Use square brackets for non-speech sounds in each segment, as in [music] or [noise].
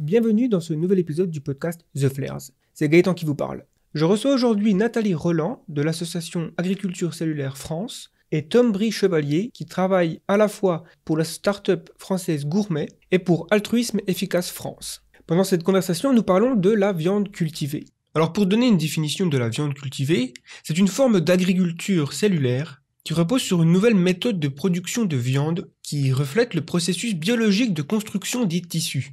Bienvenue dans ce nouvel épisode du podcast The Flares. C'est Gaëtan qui vous parle. Je reçois aujourd'hui Nathalie Roland de l'association Agriculture Cellulaire France et Tom Brie Chevalier qui travaille à la fois pour la start-up française Gourmet et pour Altruisme Efficace France. Pendant cette conversation, nous parlons de la viande cultivée. Alors pour donner une définition de la viande cultivée, c'est une forme d'agriculture cellulaire qui repose sur une nouvelle méthode de production de viande qui reflète le processus biologique de construction des tissus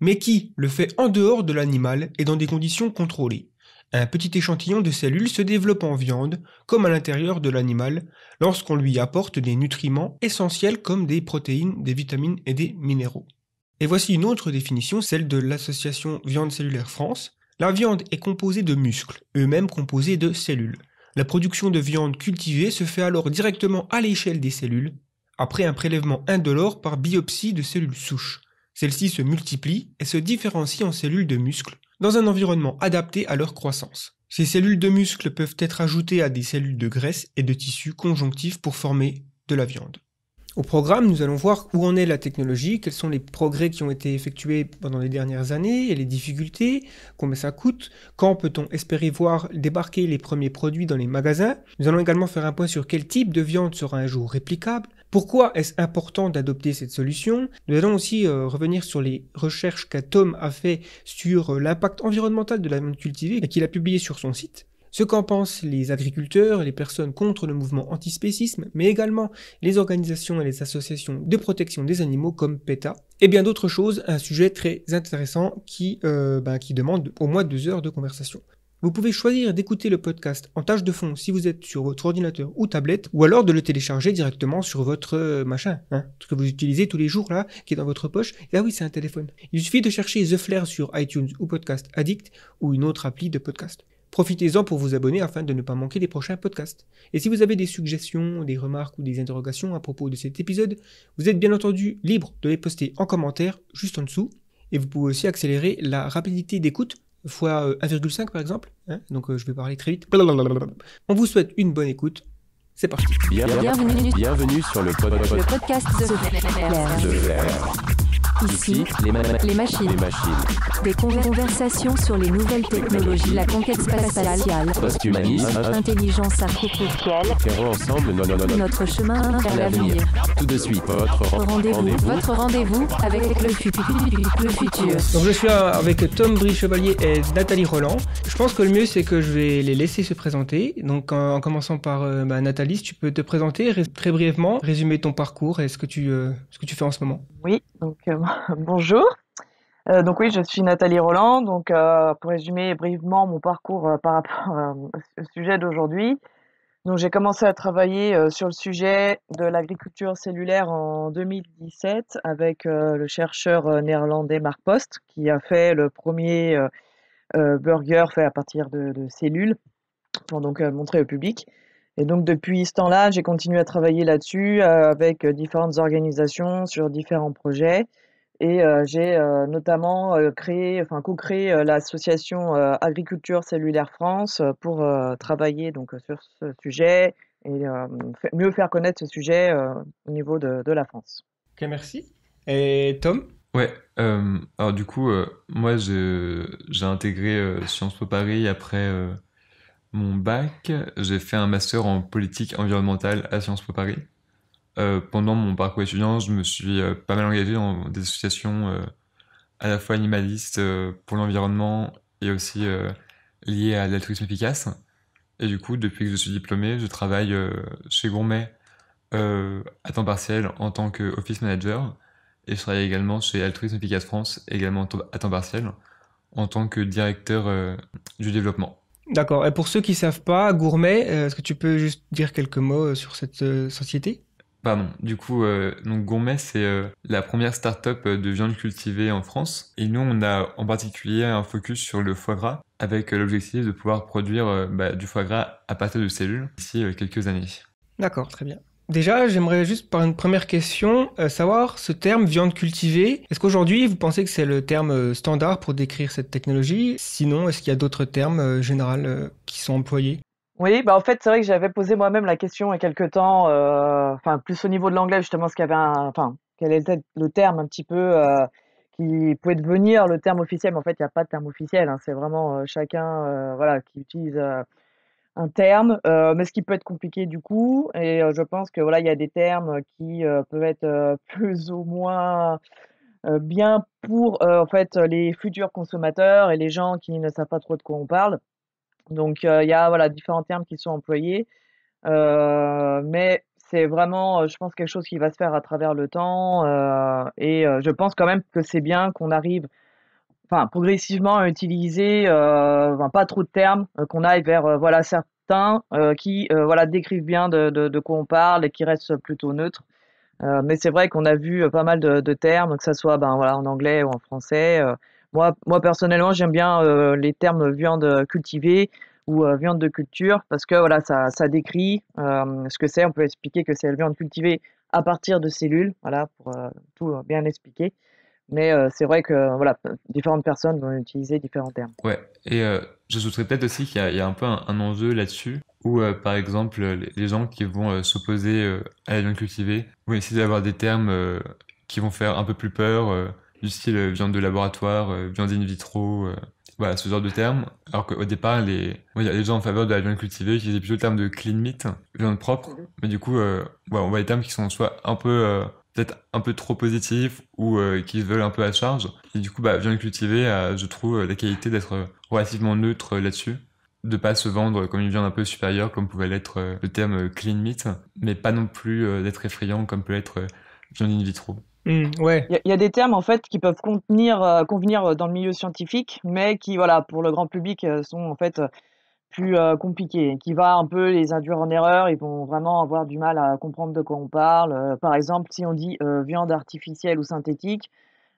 mais qui le fait en dehors de l'animal et dans des conditions contrôlées. Un petit échantillon de cellules se développe en viande, comme à l'intérieur de l'animal, lorsqu'on lui apporte des nutriments essentiels comme des protéines, des vitamines et des minéraux. Et voici une autre définition, celle de l'association Viande Cellulaire France. La viande est composée de muscles, eux-mêmes composés de cellules. La production de viande cultivée se fait alors directement à l'échelle des cellules, après un prélèvement indolore par biopsie de cellules souches. Celles-ci se multiplient et se différencient en cellules de muscles dans un environnement adapté à leur croissance. Ces cellules de muscles peuvent être ajoutées à des cellules de graisse et de tissus conjonctifs pour former de la viande. Au programme, nous allons voir où en est la technologie, quels sont les progrès qui ont été effectués pendant les dernières années et les difficultés, combien ça coûte, quand peut-on espérer voir débarquer les premiers produits dans les magasins. Nous allons également faire un point sur quel type de viande sera un jour réplicable, pourquoi est-ce important d'adopter cette solution Nous allons aussi euh, revenir sur les recherches qu'Atom a fait sur euh, l'impact environnemental de la viande cultivée et qu'il a publié sur son site. Ce qu'en pensent les agriculteurs, les personnes contre le mouvement antispécisme, mais également les organisations et les associations de protection des animaux comme PETA, et bien d'autres choses, un sujet très intéressant qui, euh, bah, qui demande au moins deux heures de conversation. Vous pouvez choisir d'écouter le podcast en tâche de fond si vous êtes sur votre ordinateur ou tablette, ou alors de le télécharger directement sur votre euh, machin, hein, ce que vous utilisez tous les jours là, qui est dans votre poche. Et ah oui, c'est un téléphone. Il suffit de chercher The Flair sur iTunes ou Podcast Addict ou une autre appli de podcast. Profitez-en pour vous abonner afin de ne pas manquer les prochains podcasts. Et si vous avez des suggestions, des remarques ou des interrogations à propos de cet épisode, vous êtes bien entendu libre de les poster en commentaire juste en dessous. Et vous pouvez aussi accélérer la rapidité d'écoute fois 1,5 euh, par exemple. Hein, donc euh, je vais parler très vite. On vous souhaite une bonne écoute. C'est parti. Bienvenue, sur le, podcast de, de, Ici, les, les, machines. Des conversations sur les nouvelles technologies, la conquête spatiale, post intelligence artificielle. notre chemin vers l'avenir. Tout de suite, votre rendez-vous rendez avec le, futur. Donc je suis euh, avec Tom Brie Chevalier et Nathalie Roland. Je pense que le mieux, c'est que je vais les laisser se présenter. Donc en, commençant par euh, bah, Nathalie, si tu peux te présenter très brièvement, résumer ton parcours et ce que tu, euh, ce que tu fais en ce moment. Oui, donc [laughs] bonjour. Euh, donc oui, je suis Nathalie Roland. Donc euh, pour résumer brièvement mon parcours euh, par rapport au sujet d'aujourd'hui, donc j'ai commencé à travailler sur le sujet de l'agriculture cellulaire en 2017 avec le chercheur néerlandais Mark Post qui a fait le premier burger fait à partir de, de cellules pour donc montrer au public. Et donc depuis ce temps-là, j'ai continué à travailler là-dessus avec différentes organisations sur différents projets. Et j'ai notamment créé, enfin co-créé l'association Agriculture Cellulaire France pour travailler donc sur ce sujet et mieux faire connaître ce sujet au niveau de, de, la France. Ok, merci. Et Tom Ouais. alors du coup, moi j'ai intégré Sciences Po Paris après mon bac. J'ai fait un master en politique environnementale à Sciences Po Paris. Euh, pendant mon parcours étudiant, je me suis euh, pas mal engagé dans des associations euh, à la fois animalistes pour l'environnement et aussi liées à l'altruisme efficace. Et du coup, depuis que je suis diplômé, je travaille chez Gourmet à temps partiel en tant qu'office manager. Et je travaille également chez Altruisme Efficace France, également à temps partiel, en tant que directeur du développement. D'accord. Et pour ceux qui ne savent pas, Gourmet, est-ce que tu peux juste dire quelques mots sur cette société Pardon, du coup, euh, donc Gourmet, c'est euh, la première start-up euh, de viande cultivée en France. Et nous, on a en particulier un focus sur le foie gras, avec l'objectif de pouvoir produire bah, du foie gras à partir de cellules d'ici quelques années. D'accord, très bien. Déjà, j'aimerais juste par une première question savoir ce terme viande cultivée. Est-ce qu'aujourd'hui, vous pensez que c'est le terme standard pour décrire cette technologie Sinon, est-ce qu'il y a d'autres termes généraux qui sont employés oui, bah en fait, c'est vrai que j'avais posé moi-même la question il y a quelques temps, euh, enfin, plus au niveau de l'anglais, justement, ce qu'il avait enfin, quel était le terme un petit peu euh, qui pouvait devenir le terme officiel. Mais en fait, il n'y a pas de terme officiel, hein. c'est vraiment euh, chacun voilà, qui utilise un terme, mais ce qui peut être compliqué du coup, et je pense que voilà, il y a des termes qui peuvent être [laughs] plus ou moins bien pour en fait les futurs consommateurs et les gens qui ne savent pas trop de quoi on parle. Donc il y a voilà, différents termes qui sont employés. mais c'est vraiment, je pense, quelque chose qui va se faire à travers le temps. et je pense quand même que c'est bien qu'on arrive enfin, progressivement à utiliser pas trop de termes, qu'on aille vers voilà, certains qui voilà, décrivent bien de, quoi on parle et qui restent plutôt neutres. mais c'est vrai qu'on a vu pas mal de, termes, que ce soit ben, en anglais ou en français. Moi, personnellement, j'aime bien euh, les termes viande cultivée ou euh, viande de culture parce que voilà, ça, ça décrit euh, ce que c'est. On peut expliquer que c'est la viande cultivée à partir de cellules, voilà, pour tout bien expliquer. Mais c'est vrai que voilà, différentes personnes vont utiliser différents termes. Ouais, et souhaiterais peut-être aussi qu'il y, a un peu un, enjeu là-dessus où, par exemple les gens qui vont s'opposer à la viande cultivée vont essayer d'avoir des termes qui vont faire un peu plus peur, du style euh, viande de laboratoire, euh, viande in vitro, euh, voilà, ce genre de termes. Alors qu'au départ, les... il y a des gens en faveur de la viande cultivée qui utilisaient plutôt le terme de clean meat, viande propre. Mhm. Mais du coup, on voit des termes qui sont soit un peu, peut-être un peu trop positifs ou qui veulent un peu à charge. Et du coup, bah, viande cultivée, je trouve la qualité d'être relativement neutre là-dessus de pas se vendre comme une viande un peu supérieure comme pouvait l'être le terme clean meat mais pas non plus d'être effrayant comme peut l'être viande in vitro. Mm, il y, a des termes en fait qui peuvent euh, convenir euh, dans le milieu scientifique, mais qui voilà pour le grand public euh, sont en fait plus compliqués, qui va un peu les induire en erreur. Ils vont vraiment avoir du mal à comprendre de quoi on parle. par exemple, si on dit viande artificielle ou synthétique,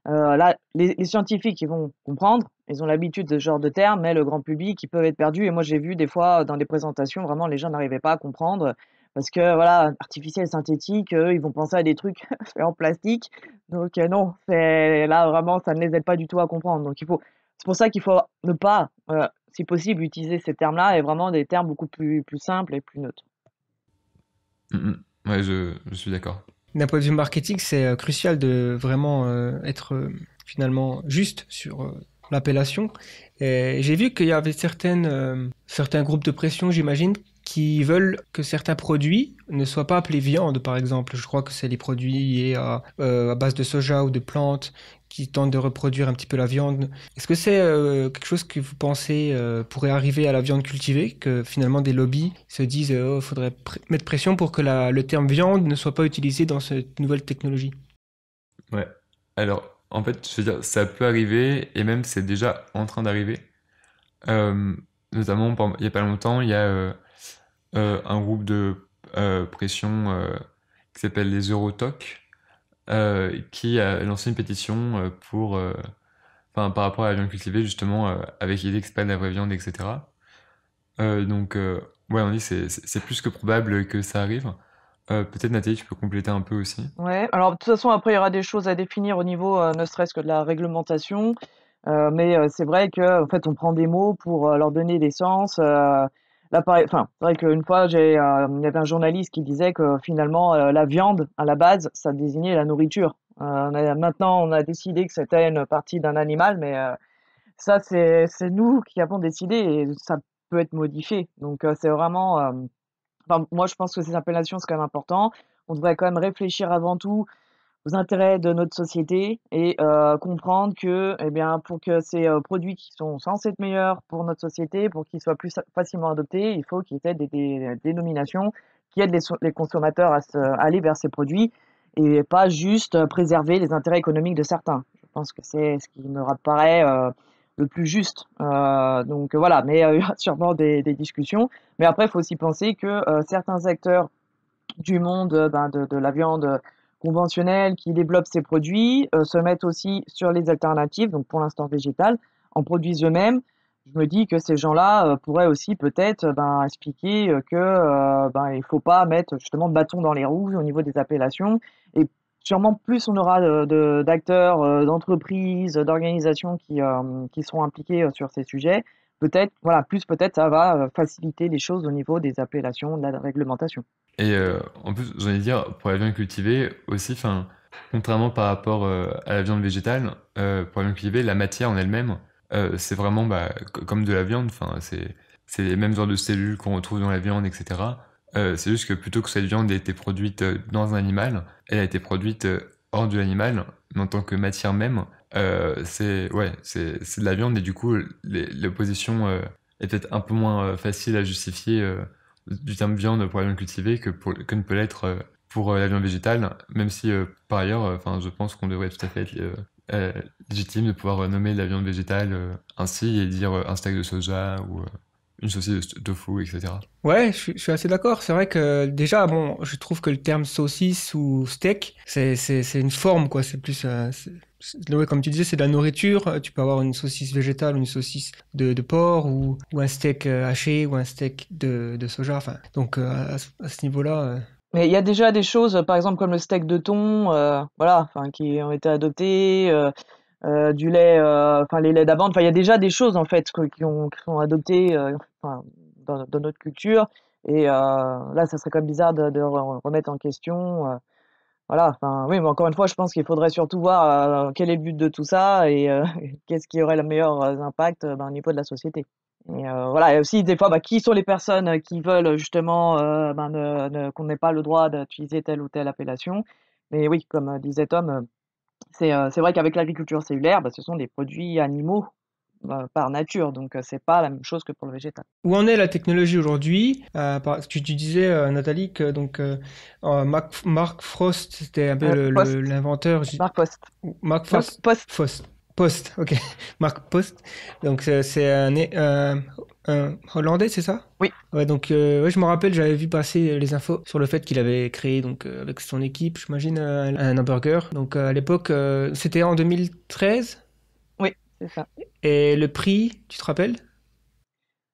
là les, scientifiques ils vont comprendre, ils ont l'habitude de ce genre de termes, mais le grand public ils peuvent être perdus. Et moi j'ai vu des fois dans des présentations vraiment les gens n'arrivaient pas à comprendre. Parce que voilà, artificiel, synthétique, ils vont penser à des trucs [laughs] faits en plastique. Donc euh, non, là vraiment, ça ne les aide pas du tout à comprendre. Donc il faut, c'est pour ça qu'il faut ne pas, euh, si possible, utiliser ces termes-là et vraiment des termes beaucoup plus, simples et plus neutres. Mmh, mmh. Oui, je, suis d'accord. D'un point de vue marketing, c'est euh, crucial de vraiment être finalement juste sur l'appellation. J'ai vu qu'il y avait certaines, certains groupes de pression, j'imagine, qui veulent que certains produits ne soient pas appelés viande, par exemple. Je crois que c'est les produits liés à, euh, base de soja ou de plantes qui tentent de reproduire un petit peu la viande. Est-ce que c'est euh, quelque chose que vous pensez euh, pourrait arriver à la viande cultivée, que finalement des lobbies se disent il oh, faudrait mettre pression pour que le terme viande ne soit pas utilisé dans cette nouvelle technologie Ouais. Alors, en fait, je veux dire, ça peut arriver et même c'est déjà en train d'arriver. notamment, il n'y a pas longtemps, il y a euh, un groupe de euh, pression euh, qui s'appelle les Eurotoc, qui a lancé une pétition pour, par rapport à la viande cultivée, justement, avec l'idée que n'est pas de la vraie viande, etc. donc, ouais, on dit c'est, c'est plus que probable que ça arrive. peut-être Nathalie, tu peux compléter un peu aussi. Ouais. Alors de toute façon, après il y aura des choses à définir au niveau, ne serait-ce que de la réglementation. mais c'est vrai que en fait, on prend des mots pour leur donner des sens. C'est vrai qu'une fois, euh, il y avait un journaliste qui disait que finalement, euh, la viande, à la base, ça désignait la nourriture. Euh, maintenant, on a décidé que c'était une partie d'un animal, mais ça, c'est, nous qui avons décidé et ça peut être modifié. Donc, c'est vraiment. moi, je pense que ces appellations, c'est quand même important. On devrait quand même réfléchir avant tout intérêts de notre société et euh, comprendre que eh bien, pour que ces euh, produits qui sont censés être meilleurs pour notre société, pour qu'ils soient plus facilement adoptés, il faut qu'il y ait des, dénominations qui aident les, consommateurs à, se, aller vers ces produits et pas juste euh, préserver les intérêts économiques de certains. Je pense que c'est ce qui me paraît le plus juste. donc voilà, mais il y a [laughs] sûrement des, discussions. Mais après, il faut aussi penser que certains acteurs du monde ben, de, de la viande, conventionnels qui développent ces produits euh, se mettent aussi sur les alternatives, donc pour l'instant végétales, en produisent eux-mêmes. Je me dis que ces gens-là euh, pourraient aussi peut-être euh, ben, expliquer qu'il que ben, il faut pas mettre justement de bâton dans les roues au niveau des appellations. Et sûrement plus on aura d'acteurs, de, d'entreprises, d'organisations qui, qui seront impliqués sur ces sujets, peut-être, voilà, plus peut-être ça va faciliter les choses au niveau des appellations, de la réglementation. Et euh, en plus, j'allais dire, pour la viande cultivée aussi, enfin, contrairement par rapport euh, à la viande végétale, euh, pour la viande cultivée, la matière en elle-même, c'est vraiment bah, comme de la viande, enfin, c'est, les mêmes genres de cellules qu'on retrouve dans la viande, etc. c'est juste que plutôt que cette viande ait été produite dans un animal, elle a été produite hors de l'animal, mais en tant que matière même, c'est, ouais, c'est, c'est de la viande, et du coup, l'opposition est peut-être un peu moins facile à justifier du terme viande pour la viande cultivée que, pour, que ne peut l'être euh, pour euh, la viande végétale, même si euh, par ailleurs, enfin, je pense qu'on devrait tout à fait être légitime de pouvoir nommer la viande végétale ainsi et dire un steak de soja ou une saucisse de tofu, etc. Ouais, je, suis assez d'accord. C'est vrai que déjà, bon, je trouve que le terme saucisse ou steak, c'est une forme, quoi. C'est plus. Euh, comme tu disais, c'est de la nourriture. Euh, tu peux avoir une saucisse végétale, une saucisse de, porc ou, ou, un steak euh, haché ou un steak de, de soja. Enfin, donc euh, à, ce niveau-là. Mais il y a déjà des choses, par exemple comme le steak de thon, voilà, qui ont été adoptées euh, du lait, euh, enfin les laits d'avant. Enfin, il y a déjà des choses en fait qui, ont, qui sont adoptées euh, dans, dans, notre culture. Et là, ça serait quand même bizarre de, remettre en question. voilà. Enfin, oui, mais encore une fois, je pense qu'il faudrait surtout voir quel est le but de tout ça et [laughs] qu'est-ce qui aurait le meilleur impact ben, au niveau de la société. Et voilà, aussi des fois, bah, qui sont les personnes qui veulent justement ben, qu'on n'ait pas le droit d'utiliser telle ou telle appellation. Mais oui, comme disait Tom, euh, c'est vrai qu'avec l'agriculture cellulaire, bah, ce sont des produits animaux euh, par nature, donc ce euh, c'est pas la même chose que pour le végétal. Où en est la technologie aujourd'hui euh, tu, disais, Nathalie, que donc, Mark, Frost, c'était un peu l'inventeur. Mark Frost. Mark Frost. Post. Post. Post, ok. [laughs] Mark Post. Donc c'est un, un Hollandais, c'est ça Oui. donc euh, je me rappelle, j'avais vu passer les infos sur le fait qu'il avait créé donc euh, avec son équipe, j'imagine, euh, un, hamburger. Donc à l'époque, c'était en 2013 Oui, c'est ça. Et le prix, tu te rappelles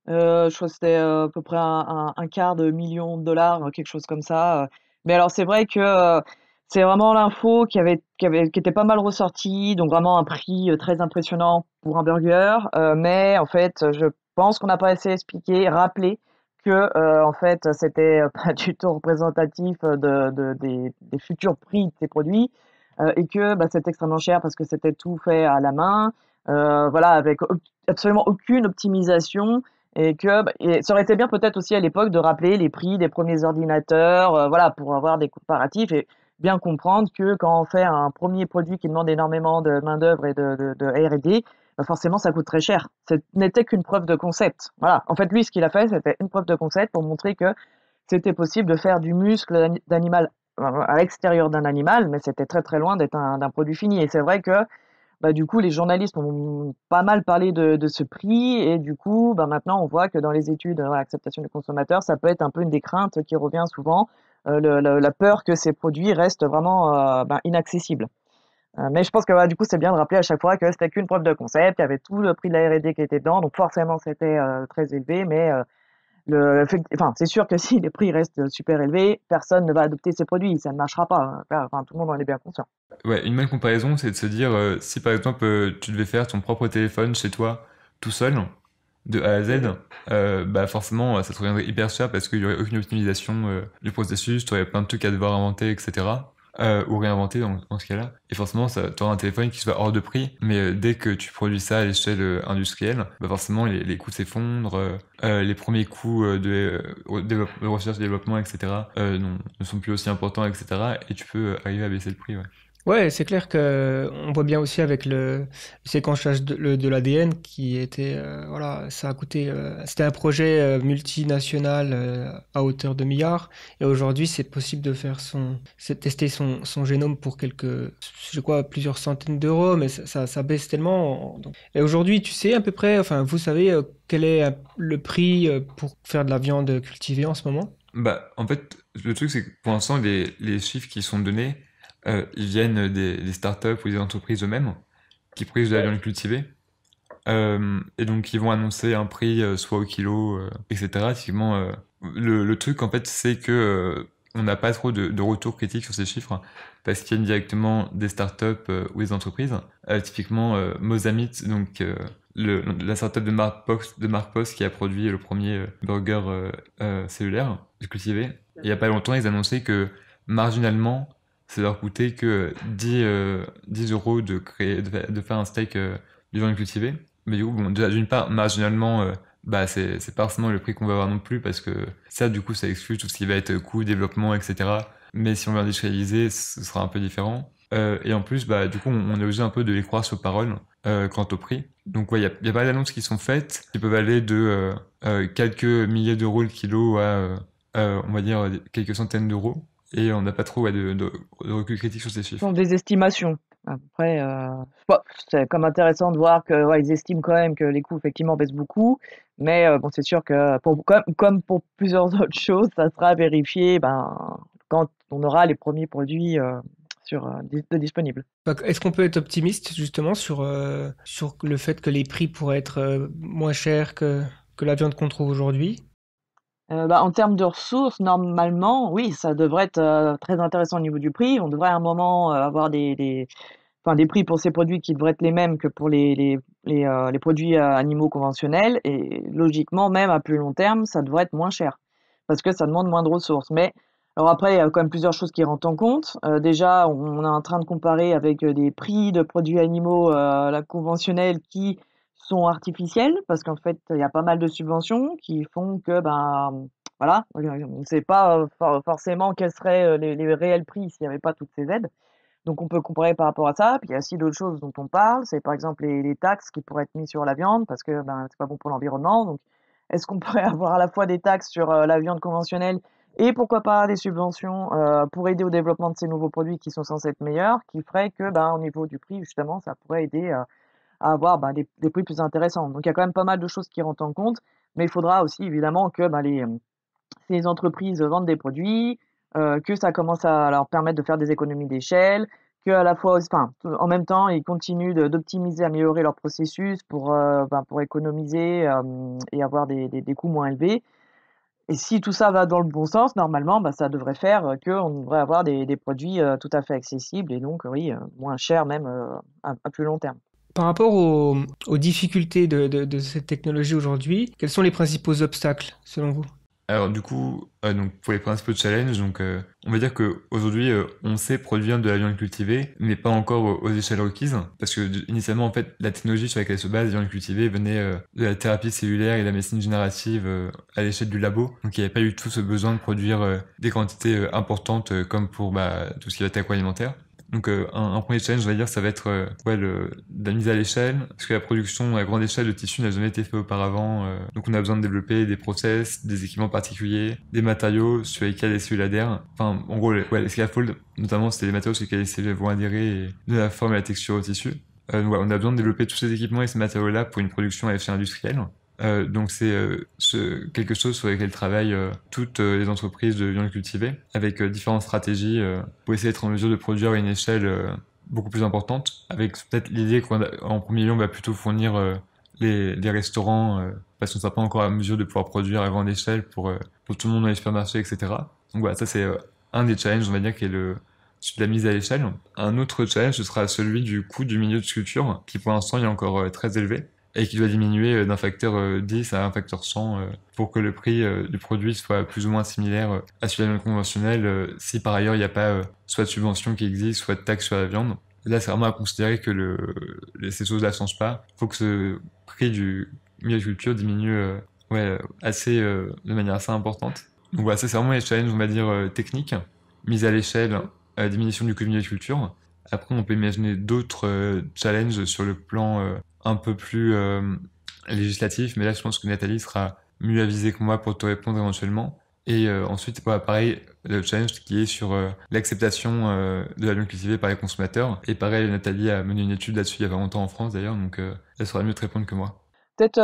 Je crois que c'était à peu près un, quart de million de dollars, quelque chose comme ça. Mais alors c'est vrai que c'est vraiment l'info qui avait, qui était pas mal ressortie, donc vraiment un prix très impressionnant pour un burger. mais en fait, je je pense qu'on n'a pas assez expliqué, rappelé que euh, en fait c'était euh, [laughs] pas du tout représentatif de, des, futurs prix de ces produits euh, et que bah, c'était extrêmement cher parce que c'était tout fait à la main, voilà avec absolument aucune optimisation et que bah, ça aurait été bien peut-être aussi à l'époque de rappeler les prix des premiers ordinateurs, voilà, pour avoir des comparatifs et bien comprendre que quand on fait un premier produit qui demande énormément de main d'œuvre et de, de R&D, bah, forcément ça coûte très cher. Ce n'était qu'une preuve de concept. Voilà. En fait, lui, ce qu'il a fait, c'était une preuve de concept pour montrer que c'était possible de faire du muscle d'animal euh, à l'extérieur d'un animal, mais c'était très très loin d'être un, produit fini. Et c'est vrai que bah, du coup, les journalistes ont pas mal parlé de, ce prix, et du coup, bah, maintenant, on voit que dans les études d'acceptation du consommateur, ça peut être un peu une des craintes qui revient souvent, euh, la peur que ces produits restent vraiment euh, inaccessibles. Euh, mais je pense que du coup, c'est bien de rappeler à chaque fois que c'était qu'une preuve de concept, il y avait tout le prix de la R&D qui était dedans, donc forcément c'était euh, très élevé, mais euh, enfin, c'est sûr que [laughs] si les prix restent super élevés, personne ne va adopter ces produits, ça ne marchera pas, hein. enfin, tout le monde en est bien conscient. Ouais, une bonne comparaison, c'est de se dire, si par exemple tu devais faire ton propre téléphone chez toi, tout seul, de A à Z, bah forcément, ça te reviendrait hyper cher parce qu'il n'y aurait aucune optimisation du processus, tu aurais plein de trucs à devoir inventer, etc euh, ou réinventer dans, ce cas-là. Et forcément, ça auras un téléphone qui soit hors de prix, mais euh, dès que tu produis ça à l'échelle euh, industrielle, bah forcément les, les coûts s'effondrent, euh, les premiers coûts de, de recherche et développement, etc., ne sont plus aussi importants, etc., et tu peux arriver à baisser le prix. Ouais. Ouais, c'est clair que on voit bien aussi avec le, séquençage de, l'ADN qui était euh, voilà, ça a coûté euh, c'était un projet euh, multinational à hauteur de milliards et aujourd'hui c'est possible de faire son tester son, génome pour quelques je crois plusieurs centaines d'euros mais ça, ça, baisse tellement Et aujourd'hui, tu sais à peu près enfin vous savez quel est le prix pour faire de la viande cultivée en ce moment? Bah, en fait, le truc, c'est que pour l'instant, les, les chiffres qui sont donnés, euh, ils viennent des, des, startups ou des entreprises eux-mêmes qui produisent de la viande cultivée. Euh, et donc ils vont annoncer un prix euh, soit au kilo, etc. Typiquement, le, truc en fait c'est que on n'a pas trop de, de, retour critique sur ces chiffres parce qu'ils viennent directement des startups ou des entreprises. typiquement Mozamite, donc la startup de Mark, de Mark Post qui a produit le premier burger cellulaire cultivé. Il n'y a pas longtemps, ils annonçaient que marginalement, ça leur coûtait que 10, 10 euh, euros de, créer, de, faire un steak euh, du de cultivé. Mais du coup, d'une part, marginalement, euh, bah, c'est, c'est pas forcément le prix qu'on va avoir non plus, parce que ça, du coup, ça exclut tout ce qui va être coût, développement, etc. Mais si on veut industrialiser, ce sera un peu différent. et en plus, bah, du coup, on, a est obligé un peu de les croire sur parole quant au prix. Donc, il ouais, y, a, pas d'annonces qui sont faites, qui peuvent aller de quelques milliers d'euros le kilo à, on va dire, quelques centaines d'euros et on n'a pas trop de, recul critique sur ces chiffres. Ce sont des estimations. Après, euh, c'est comme intéressant de voir qu'ils estiment quand même que les coûts effectivement baissent beaucoup, mais euh, bon, c'est sûr que comme, pour plusieurs [laughs] autres choses, ça sera vérifié ben, quand on aura les premiers produits euh, sur, disponibles. Est-ce qu'on peut être optimiste justement sur, sur le fait que les prix pourraient être moins chers que, que la viande qu'on trouve aujourd'hui euh, bah, en termes de ressources, normalement, oui, ça devrait être euh, très intéressant au niveau du prix. On devrait à un moment euh, avoir des, prix pour ces produits qui devraient être les mêmes que pour les, les, produits animaux conventionnels. Et logiquement, même à plus long terme, ça devrait être moins cher parce que ça demande moins de ressources. Mais alors après, il y a quand même plusieurs choses qui rentrent en compte. déjà, on est en train de comparer avec des prix de produits animaux la conventionnels qui sont artificielles parce qu'en fait, il y a pas mal de subventions qui font que, ben, voilà, on ne sait pas forcément quels seraient les, réels prix s'il n'y avait pas toutes ces aides. Donc on peut comparer par rapport à ça. Puis il y a aussi d'autres choses dont on parle, c'est par exemple les, taxes qui pourraient être mises sur la viande parce que ben, c'est pas bon pour l'environnement. Donc est-ce qu'on [laughs] pourrait avoir à la fois des taxes sur la viande conventionnelle et pourquoi pas des subventions pour aider au développement de ces nouveaux produits qui sont censés être meilleurs, qui ferait que ben, au niveau du prix justement ça pourrait aider à à avoir ben, des, prix plus intéressants. Donc il y a quand même pas mal de choses qui rentrent en compte, mais il faudra aussi évidemment que ben, les, ces entreprises vendent des produits, euh, que ça commence à leur permettre de faire des économies d'échelle, que à la fois, enfin, en même temps, ils continuent d'optimiser, améliorer leur processus pour, euh, ben, pour économiser euh, et avoir des, des, coûts moins élevés. Et si tout ça va dans le bon sens, normalement, ça devrait faire qu'on devrait avoir des, des produits tout à fait accessibles et donc, oui, moins chers même à, plus long terme. Par rapport aux, difficultés de, cette technologie aujourd'hui, quels sont les principaux obstacles selon vous Alors du coup, euh, donc pour les principaux challenges, donc euh, on va dire qu'aujourd'hui, euh, on sait produire de la viande cultivée, mais pas encore aux échelles requises, parce que initialement en fait la technologie sur laquelle se base la viande cultivée venait de la thérapie cellulaire et de la médecine générative à l'échelle du labo, donc il n'y avait pas eu tout ce besoin de produire des quantités importantes comme pour bah, tout ce qui va être agroalimentaire. Donc euh, un, premier challenge, on va dire, ça va être euh, la mise à l'échelle, parce que la production à grande échelle de tissus n'a jamais été faite auparavant. Euh. donc on a besoin de développer des process, des équipements particuliers, des matériaux sur lesquels les cellules adhèrent. Enfin, en gros, les, ouais, scaffolds, notamment, c'est des matériaux sur lesquels les cellules vont adhérer et de la forme et la texture au tissu. on a besoin de développer tous ces équipements et ces matériaux-là pour une production à l'échelle industrielle. Euh, donc c'est euh, quelque chose sur lequel travaillent euh, toutes les entreprises de viande cultivée, avec différentes stratégies pour essayer d'être en mesure de produire à une échelle beaucoup plus importante, avec peut-être l'idée qu'en premier lieu on va plutôt fournir les, restaurants, parce qu'on ne sera pas encore à mesure de pouvoir produire à grande échelle pour, tout le monde dans les supermarchés, etc. Donc voilà, ça c'est un des challenges, on va dire, qui est le, de la mise à l'échelle. Un autre challenge, ce sera celui du coût du milieu de sculpture, qui pour l'instant est encore très élevé et qui doit diminuer euh, d'un facteur 10 euh, à un facteur 100 euh, pour que le prix du produit soit plus ou moins similaire à celui de la viande conventionnelle si par ailleurs il n'y a pas soit de subvention qui existe, soit de taxe sur la viande. Là, c'est vraiment à considérer que le, ces choses-là ne changent pas. Il faut que ce prix du milieu de culture diminue ouais, assez, de manière assez importante. Donc voilà, ça c'est vraiment les challenges, on va dire, techniques, mise à l'échelle, diminution du coût du milieu de culture. Après, on peut imaginer d'autres challenges sur le plan un peu plus euh, législatif, mais là je pense que Nathalie sera mieux avisée que moi pour te répondre éventuellement. Et euh, ensuite, pareil, le challenge qui est sur euh, l'acceptation de la viande cultivée par les consommateurs. Et pareil, Nathalie a mené une étude là-dessus il y a pas longtemps en France d'ailleurs, donc elle sera mieux te répondre que moi. Peut-être,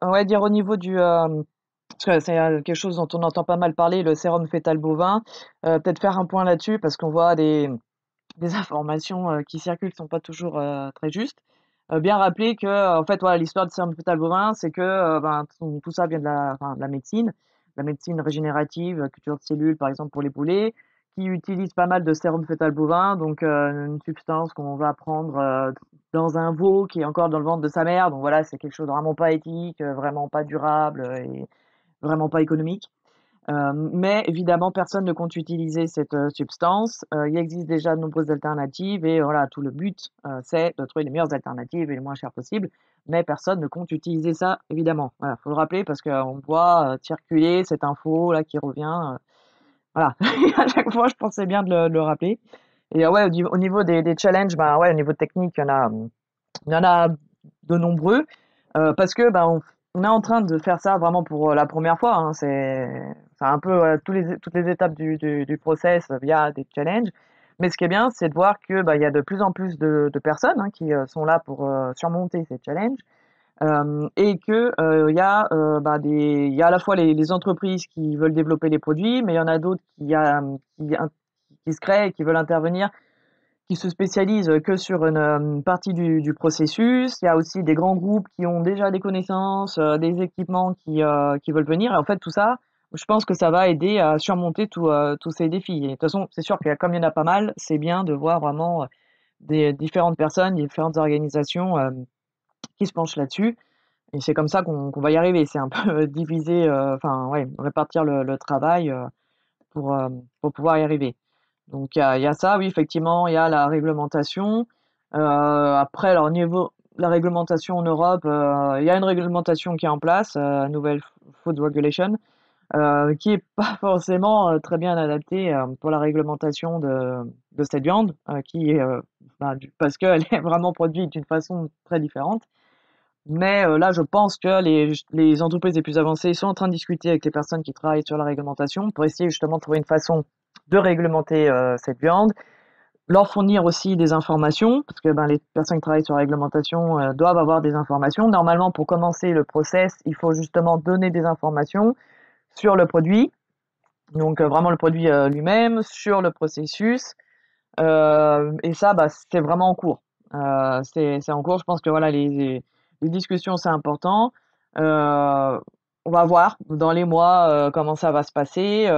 on va dire au niveau du... parce que c'est quelque chose dont on entend pas mal parler, le sérum fœtal bovin. Peut-être faire un point là-dessus, parce qu'on voit des, des informations qui circulent qui sont pas toujours très justes. Euh, bien rappeler que euh, en fait l'histoire du sérum fœtal bovin c'est que euh, ben, tout, ça vient de la, médecine la médecine régénérative culture de cellules par exemple pour les poulets qui utilise pas mal de sérum fœtal bovin donc une substance qu'on va prendre dans un veau qui est encore dans le ventre de sa mère donc voilà c'est quelque chose de vraiment pas éthique vraiment pas durable et vraiment pas économique euh, mais évidemment, personne ne compte utiliser cette euh, substance. Euh, il existe déjà de nombreuses alternatives et voilà, tout le but, c'est de trouver les meilleures alternatives et les moins chères possibles. Mais personne ne compte utiliser ça, évidemment. Il voilà, faut le rappeler parce qu'on voit circuler cette info là qui revient. voilà, [laughs] à chaque fois, je pensais bien de le, rappeler. Et ouais, au niveau des, challenges, bah, ouais, au niveau technique, il y en a, en a de nombreux parce que bah, on, est en train de faire ça vraiment pour la première fois. Hein. c'est un peu les, toutes les étapes du, du, process via des challenges. Mais ce qui est bien, c'est de voir qu'il bah, y a de plus en plus de, de personnes hein, qui euh, sont là pour euh, surmonter ces challenges. Euh, et qu'il il y, bah, y, a à la fois les, entreprises qui veulent développer les produits, mais il y en a d'autres qui, qui, qui, se créent et qui veulent intervenir, qui se spécialisent que sur une, une partie du, du processus. Il y a aussi des grands groupes qui ont déjà des connaissances, des équipements qui, qui veulent venir. Et en fait, tout ça, je pense que ça va aider à surmonter euh, tous ces défis. de toute façon, c'est sûr que comme il y en a pas mal, c'est bien de voir vraiment euh, des différentes personnes, différentes organisations euh, qui se penchent là-dessus. Et c'est comme ça qu'on va y arriver. C'est un [laughs] peu diviser, enfin, ouais, répartir le, travail pour, pour pouvoir y arriver. Donc, il y, a ça, oui, effectivement, il y a la réglementation. après, alors, niveau, la réglementation en Europe, il y a une réglementation qui est en place, la nouvelle Food Regulation, euh, qui n'est pas [laughs] forcément euh, très bien adapté euh, pour la réglementation de, cette viande, qui bah, parce qu'elle [laughs] est vraiment produite d'une façon très différente. Mais là, je pense que les, entreprises les plus avancées sont en train de discuter avec les personnes qui travaillent sur la réglementation pour essayer justement de trouver une façon de réglementer cette viande, leur fournir aussi des informations, parce que ben, les personnes qui travaillent sur la réglementation doivent avoir des informations. Normalement, pour commencer le process, il faut justement donner des informations, sur le produit, donc euh, vraiment le produit euh, lui-même, sur le processus. Euh, et ça, bah, c'est vraiment en cours. c'est en cours. Je pense que voilà, les, les discussions, c'est important. on va voir dans les mois comment ça va se passer.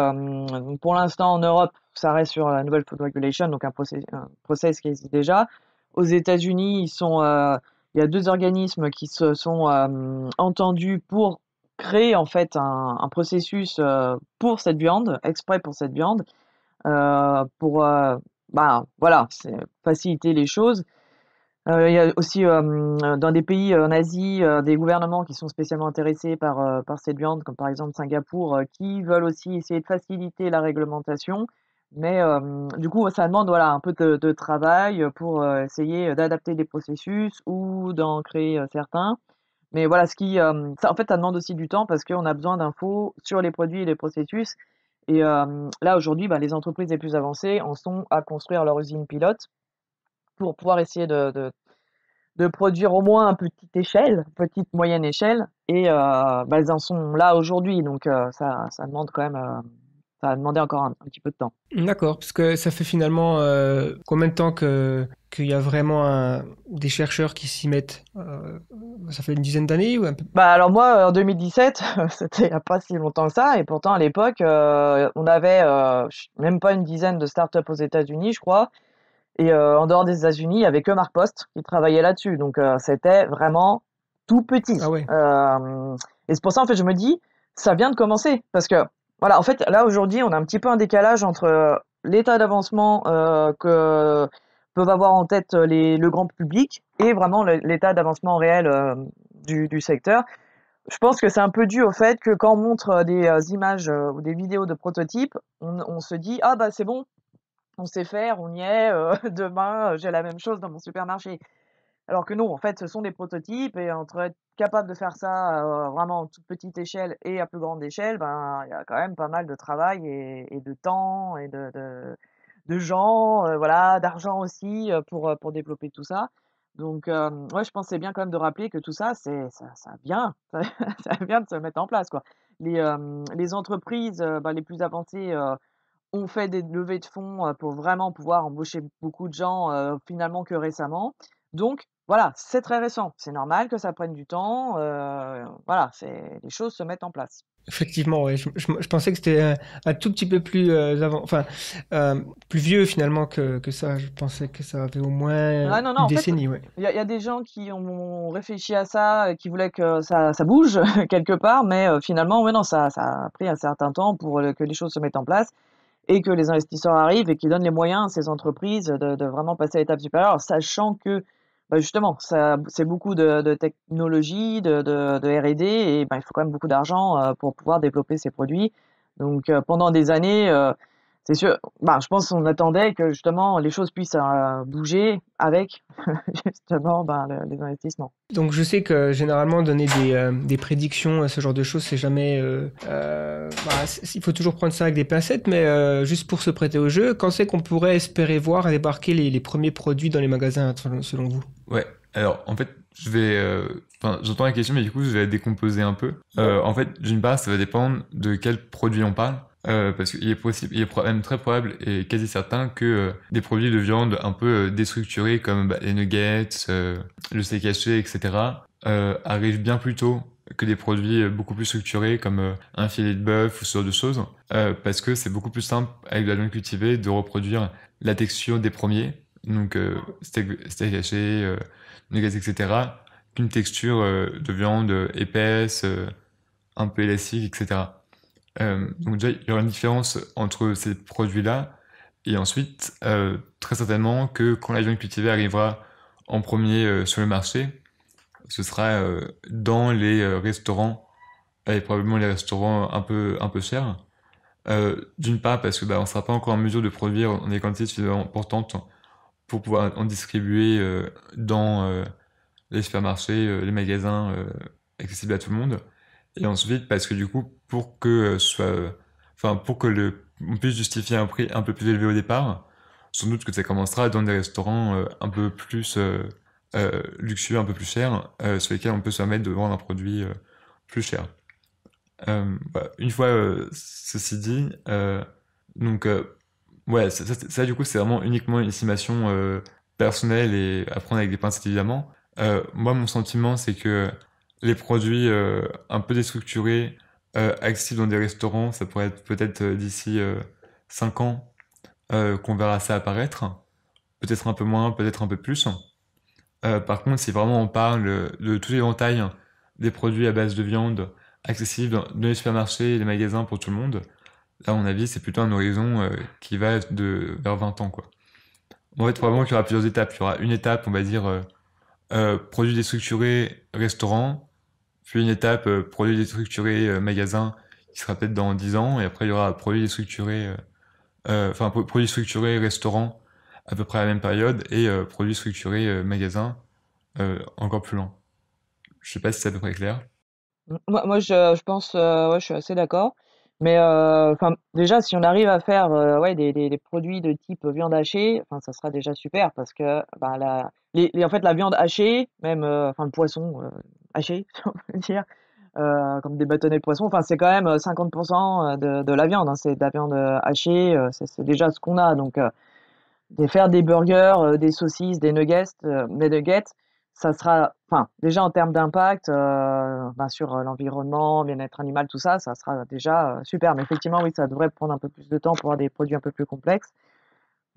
pour l'instant, en Europe, ça reste sur la nouvelle food regulation, donc un process, qui existe déjà. Aux États-Unis, ils sont, il y a deux organismes qui se sont entendus pour créer en fait un, processus euh, pour cette viande, exprès pour cette viande, euh, pour euh, bah, voilà, faciliter les choses. il y a aussi dans des pays en Asie des gouvernements qui sont spécialement intéressés par, par cette viande, comme par exemple Singapour, qui veulent aussi essayer de faciliter la réglementation. Mais du coup, ça demande voilà, un peu de, de travail pour essayer d'adapter des processus ou d'en créer certains. Mais voilà, ce qui, euh, ça, en fait, ça demande aussi du temps parce qu'on a besoin d'infos sur les produits et les processus. Et euh, là, aujourd'hui, bah, les entreprises les plus avancées en sont à construire leur usine pilote pour pouvoir essayer de, de, produire au moins une petite échelle, petite, moyenne échelle. Et euh, bah, elles en sont là aujourd'hui. Donc, ça, ça, demande quand même ça a demandé encore un, petit peu de temps. D'accord, parce que ça fait finalement euh, combien de temps que qu'il y a vraiment des chercheurs qui s'y mettent euh, Ça fait une dizaine d'années ou un peu... Bah alors moi en 2017, [laughs] c'était il n'y a pas si longtemps que ça, et pourtant à l'époque euh, on avait même pas une dizaine de startups aux États-Unis, je crois. Et en dehors des États-Unis, il n'y avait que Marc Post qui travaillait là-dessus. Donc c'était vraiment tout petit. Ah et c'est pour ça en fait je me dis ça vient de commencer parce que voilà, en fait, là aujourd'hui, on a un petit peu un décalage entre euh, l'état d'avancement euh, que peuvent avoir en tête euh, le grand public et vraiment l'état d'avancement réel du, secteur. Je pense que c'est un peu dû au fait que quand on montre des images ou des vidéos de prototypes, on, se dit ah bah c'est bon, on sait faire, on y est, [laughs] demain j'ai la même chose dans mon supermarché. Alors que non, en fait, ce sont des prototypes et entre être capable de faire ça euh, vraiment en toute petite échelle et à plus grande échelle, ben il y a quand même pas mal de travail et, de temps et de, gens, euh, voilà, d'argent aussi euh, pour, pour développer tout ça. Donc, ouais, je pensais bien quand même de rappeler que tout ça, c'est ça, ça vient, [laughs] de se mettre en place, quoi. Les, entreprises ben, les plus avancées ont fait des levées de fonds pour vraiment pouvoir embaucher beaucoup de gens finalement que récemment. Donc, voilà, c'est très récent. C'est normal que ça prenne du temps. Euh, voilà, les choses se mettent en place. Effectivement, oui. je, pensais que c'était un, tout petit peu plus euh, avant, enfin euh, plus vieux finalement que, ça. Je pensais que ça avait au moins ah une décennie. Il y, a des gens qui ont réfléchi à ça, qui voulaient que ça, bouge [laughs] quelque part, mais euh, finalement, oui, non, ça, ça, a pris un certain temps pour que les choses se mettent en place et que les investisseurs arrivent et qu'ils donnent les moyens à ces entreprises de vraiment passer à l'étape supérieure, sachant que bah, justement, c'est beaucoup de, de technologie, de, RD, et bah, il faut quand même beaucoup d'argent euh, pour pouvoir développer ces produits. Donc euh, pendant des années, euh, c'est sûr. Bah, je pense qu'on attendait que justement les choses puissent euh, bouger avec [laughs] justement bah, les investissements. Donc je sais que généralement donner des, euh, prédictions à prédictions, ce genre de choses, c'est jamais. Euh, bah, il faut toujours prendre ça avec des pincettes, mais juste pour se prêter au jeu, quand c'est qu'on pourrait espérer voir débarquer les, premiers produits dans les magasins selon, vous Ouais. Alors en fait, je vais. j'entends la question, mais du coup, je vais décomposer un peu. en fait, d'une part, ça va dépendre de quels produit on parle. Euh, parce qu'il est possible, il est même très probable et quasi certain que euh, des produits de viande un peu euh, déstructurés comme bah, les nuggets, le steak haché, etc. arrivent bien plus tôt que des produits beaucoup plus structurés comme un filet de bœuf ou ce genre de choses, parce que c'est beaucoup plus simple avec de la viande cultivée de reproduire la texture des premiers, donc steak, steak haché, nuggets, etc., qu'une texture de viande épaisse, un peu élastique, etc. Euh, donc déjà, il y aura une différence entre ces produits-là. Et ensuite, euh, très certainement que quand la viande cultivée arrivera en premier euh, sur le marché, ce sera dans les restaurants, et probablement les restaurants un peu, un peu chers. D'une part, parce que bah, on ne sera pas encore en mesure de produire des quantités suffisamment importantes pour pouvoir en distribuer dans les supermarchés, les magasins accessibles à tout le monde. Et ensuite, parce que du coup, pour que euh, soit, euh, enfin, pour que le, on puisse justifier un prix un peu plus élevé au départ, sans doute que ça commencera dans des restaurants euh, un peu plus luxueux, un peu plus chers, sur lesquels on peut se permettre de vendre un produit plus cher. une fois ceci dit, donc ouais, ça, du coup, c'est vraiment uniquement une estimation personnelle et à prendre avec des pincettes évidemment. moi, mon sentiment, c'est que les produits euh, un peu déstructurés, euh, accessibles dans des restaurants, ça pourrait être peut-être euh, d'ici 5 ans qu'on verra ça apparaître. Peut-être un peu moins, peut-être un peu plus. par contre, si vraiment on parle de tout l'éventail des produits à base de viande accessibles dans les supermarchés et les magasins pour tout le monde, là, à mon avis, c'est plutôt un horizon qui va de, vers 20 ans. Quoi. En fait, probablement qu'il y aura plusieurs étapes. Il y aura une étape, on va dire, produits déstructurés, restaurants, puis une étape euh, produit déstructuré euh, magasin qui sera peut-être dans 10 ans et après il y aura produit déstructuré euh, enfin produit structuré restaurant à peu près à la même période et produit structuré magasin encore plus lent. Je sais pas si c'est à peu près clair. Moi, je, je, pense, ouais, je suis assez d'accord. Mais enfin déjà, si on arrive à faire ouais, des, des, produits de type viande hachée, ça sera déjà super parce que bah, la, les, en fait, la viande hachée, même enfin le poisson, haché, [laughs] dire, euh, comme des bâtonnets de poisson. Enfin, c'est quand même 50% euh, euh, de, la viande. Hein. C'est de la viande hachée, c'est déjà ce qu'on a. Donc, faire des burgers, des saucisses, des nuggets, des nuggets, ça sera, enfin, déjà en termes d'impact bah, sur l'environnement, bien-être animal, tout ça, ça sera déjà super. Mais effectivement, oui, ça devrait prendre un peu plus de temps pour avoir des produits un peu plus complexes.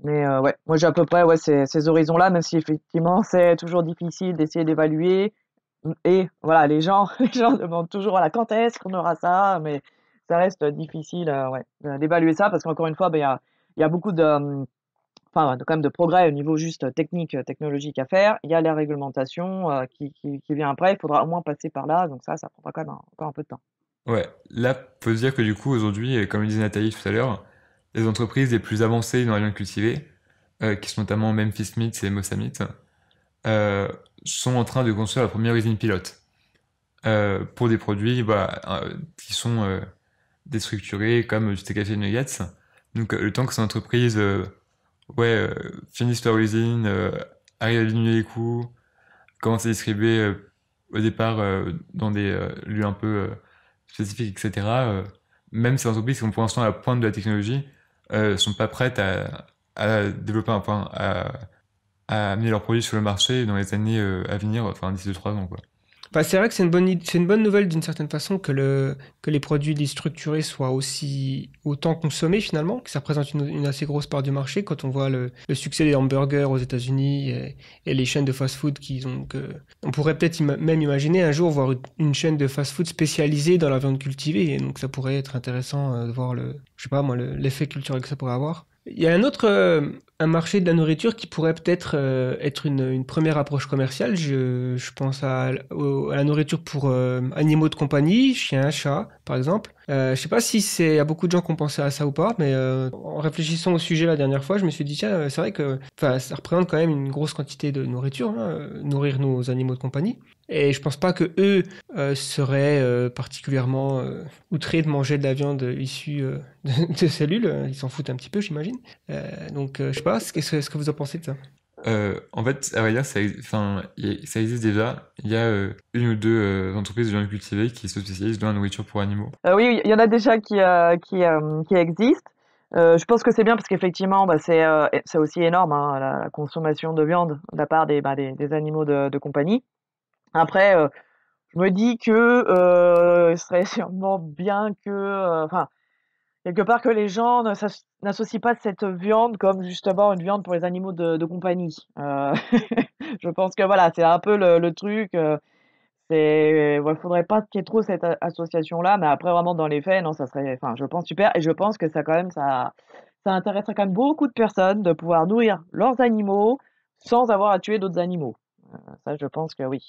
Mais ouais, moi j'ai à peu près ouais, ces, ces horizons-là, même si effectivement [laughs] c'est toujours difficile d'essayer d'évaluer et voilà, les gens, [laughs] les gens demandent toujours à quand est-ce qu'on aura ça, mais ça reste difficile euh, d'évaluer ça parce qu'encore une fois, ben, il y, a, beaucoup de, quand même de progrès au niveau juste technique, euh, technologique à faire. Il y a la réglementation euh, qui, vient après, il faudra au moins passer par là, donc ça, ça prendra quand même un, encore un peu de temps. Ouais, là, peut se dire que du coup, aujourd'hui, comme le disait Nathalie tout à l'heure, les entreprises les plus avancées dans la cultivé, qui sont notamment Memphis Meats et Mossamit, sont en train de construire la première usine pilote euh, pour des produits bah, euh, qui sont euh, déstructurés comme du TKG Nuggets. Donc le temps que ces entreprises ouais, finissent leur usine, arrivent à diminuer les coûts, commencent à distribuer au départ dans des lieux un peu spécifiques, etc., même ces entreprises qui sont pour l'instant à la pointe de la technologie, ne sont pas prêtes à, à développer un point, à amener leurs produits sur le marché dans les années euh, à venir, enfin 10 ou 3 ans. Quoi. Bah, c'est vrai que c'est une bonne, nouvelle d'une certaine façon que, le, que les produits déstructurés soient aussi autant consommés finalement, que ça représente une, assez grosse part du marché quand on voit le, succès des hamburgers aux États-Unis et, les chaînes de fast-food qui ont. on pourrait peut-être même imaginer un jour voir une chaîne de fast-food spécialisée dans la viande cultivée, et donc ça pourrait être intéressant euh, de voir le, je sais pas moi, l'effet culturel que ça pourrait avoir. Il y a un autre euh, un marché de la nourriture qui pourrait peut-être euh, être une, une, première approche commerciale. Je, je pense à, la nourriture pour euh, animaux de compagnie, chien, chat, par exemple. Euh, je sais pas si c'est à beaucoup de gens qui ont à ça ou pas, mais euh, en réfléchissant au sujet la dernière fois, je me suis dit tiens, euh, c'est vrai que ça représente quand même une grosse quantité de nourriture, hein, euh, nourrir nos animaux de compagnie. Et je pense pas que eux seraient particulièrement outrés de manger de la viande issue [laughs] de, de, cellules. Ils s'en foutent un petit peu, j'imagine. donc, je sais pas, qu'est-ce que vous en pensez de ça euh, en fait, dire, ça, existe déjà. Il y a euh, une ou deux euh, entreprises de viande cultivée qui se spécialisent dans la nourriture pour animaux. oui, il y en a déjà qui, qui, qui existent. je pense que c'est bien parce qu'effectivement, bah, c'est aussi énorme hein, la consommation de viande de la part des, bah, des, animaux de, compagnie. Après, je me dis que ce serait sûrement bien que, quelque part que les gens n'associent pas cette viande comme justement une viande pour les animaux de, compagnie. Euh, [laughs] je pense que voilà, c'est un peu le, truc. Euh, c'est, faudrait pas qu'il y ait trop cette association-là, mais après vraiment dans les faits, non, ça serait, enfin, je pense super, et je pense que ça quand même, ça, ça intéresserait quand même beaucoup de personnes de pouvoir nourrir leurs animaux sans avoir à tuer d'autres animaux. Euh, ça, je pense que oui.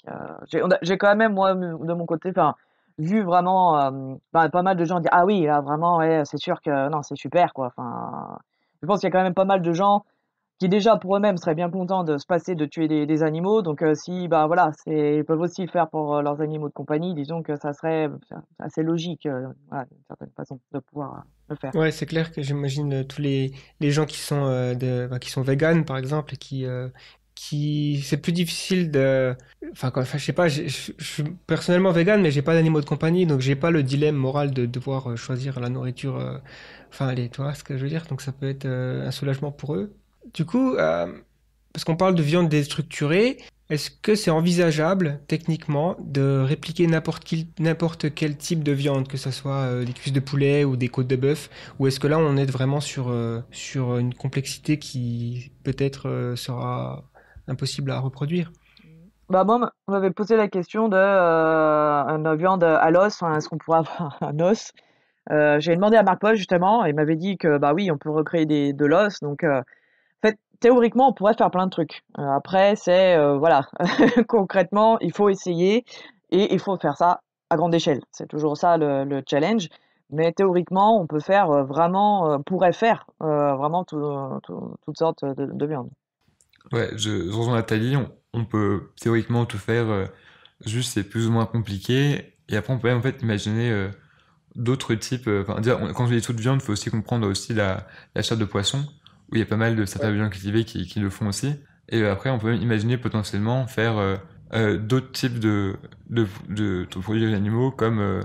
j'ai quand même moi de mon côté, enfin vu vraiment euh, bah, pas mal de gens dire ah oui là vraiment c'est sûr que non c'est super quoi enfin je pense qu'il y a quand même pas mal de gens qui déjà pour eux-mêmes seraient bien contents de se passer de tuer des, animaux donc euh, si bah voilà c'est ils peuvent aussi le faire pour euh, leurs animaux de compagnie disons que ça serait assez logique d'une certaine façon de pouvoir le faire ouais c'est clair que j'imagine tous les, les gens qui sont de, bah, qui sont par exemple et qui c'est plus difficile de enfin quand, je sais pas je suis personnellement vegan mais j'ai pas d'animaux de compagnie donc j'ai pas le dilemme moral de devoir euh, choisir la nourriture euh, enfin allez, toi, ce que je veux dire donc ça peut être euh, un soulagement pour eux du coup parce qu'on parle de viande déstructurée est-ce que c'est envisageable techniquement de répliquer n'importe quel, n'importe quel type de viande, que ce soit des cuisses de poulet ou des côtes de bœuf, ou est-ce que là on est vraiment sur, sur une complexité qui peut-être sera impossible à reproduire. Bah moi, on m'avait posé la question de euh, viande à l'os, hein, est-ce qu'on pourrait avoir [laughs] un os euh, J'ai demandé à Marc Paul justement, et il m'avait dit que bah oui, on peut recréer des, de l'os. Donc, euh, en fait, théoriquement, on pourrait faire plein de trucs. Euh, après, c'est voilà, [laughs] concrètement, il faut essayer et il faut faire ça à grande échelle. C'est toujours ça le, challenge. Mais théoriquement, on peut faire vraiment, pourrait faire vraiment toutes sortes de, de viandes. Ouais, je, rejoins Nathalie, on, peut théoriquement tout faire, euh, juste c'est plus ou moins compliqué. Et après, on peut même en fait imaginer euh, d'autres types. Euh, quand je dis quand de dis toute viande, il faut aussi comprendre aussi la, la, chair de poisson, où il y a pas mal de certains viandes cultivés qui, le font aussi. Et après, on peut même imaginer potentiellement faire d'autres types de, de, de produits animaux, comme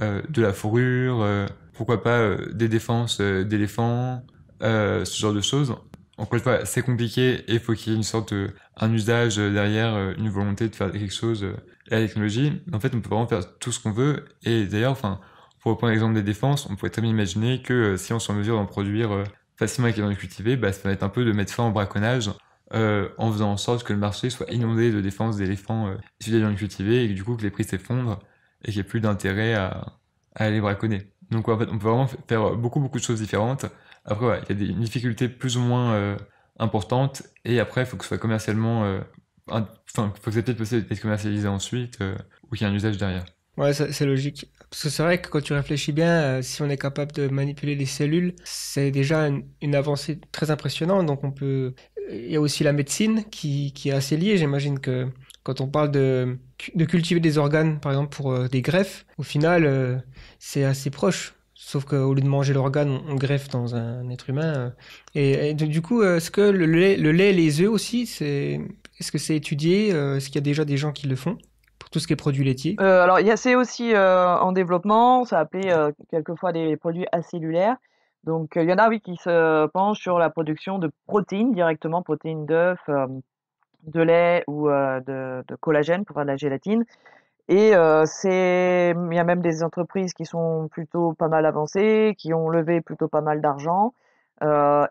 de la fourrure, pourquoi pas des défenses d'éléphants, ce genre de choses encore une fois, c'est compliqué et il faut qu'il y ait une sorte d'usage un usage derrière, euh, une volonté de faire quelque chose et euh, la technologie. En fait, on peut vraiment faire tout ce qu'on veut. Et d'ailleurs, enfin, pour reprendre l'exemple des défenses, on pourrait très bien imaginer que euh, si on est en mesure d'en produire facilement et les sont cultivées, bah, ça va être un peu de mettre fin au braconnage en faisant en sorte que le marché soit inondé de défenses d'éléphants issus des viandes cultivées et que, du coup que les prix s'effondrent et qu'il n'y ait plus d'intérêt à, aller braconner. Donc en fait, on peut vraiment faire beaucoup beaucoup de choses différentes après, il y a des, difficultés plus ou moins euh, importantes. Et après, il faut que ce soit commercialement. Euh, enfin, il faut que ça puisse être commercialisé ensuite euh, ou qu'il y ait un usage derrière. Ouais, c'est logique. Parce que c'est vrai que quand tu réfléchis bien, si on est capable de manipuler les cellules, c'est déjà une, avancée très impressionnante. Donc, on peut. Il y a aussi la médecine qui, qui est assez liée. J'imagine que quand on parle de, de, cultiver des organes, par exemple, pour des greffes, au final, c'est assez proche. Sauf qu'au lieu de manger l'organe, on, greffe dans un être humain. Euh. Et, du coup, euh, est-ce que le lait, les œufs aussi, c'est, est-ce que c'est étudié euh, Est-ce qu'il y a déjà des gens qui le font pour tout ce qui est produits laitiers y Alors, c'est aussi en développement. Ça appelé quelquefois des produits acellulaires. Donc, il y en a, oui, qui se penchent sur la production de protéines directement, protéines d'œufs, de lait ou de, de, collagène pour faire de la gélatine. Et c'est, il y a même des entreprises qui sont plutôt pas mal avancées, qui ont levé plutôt pas mal d'argent.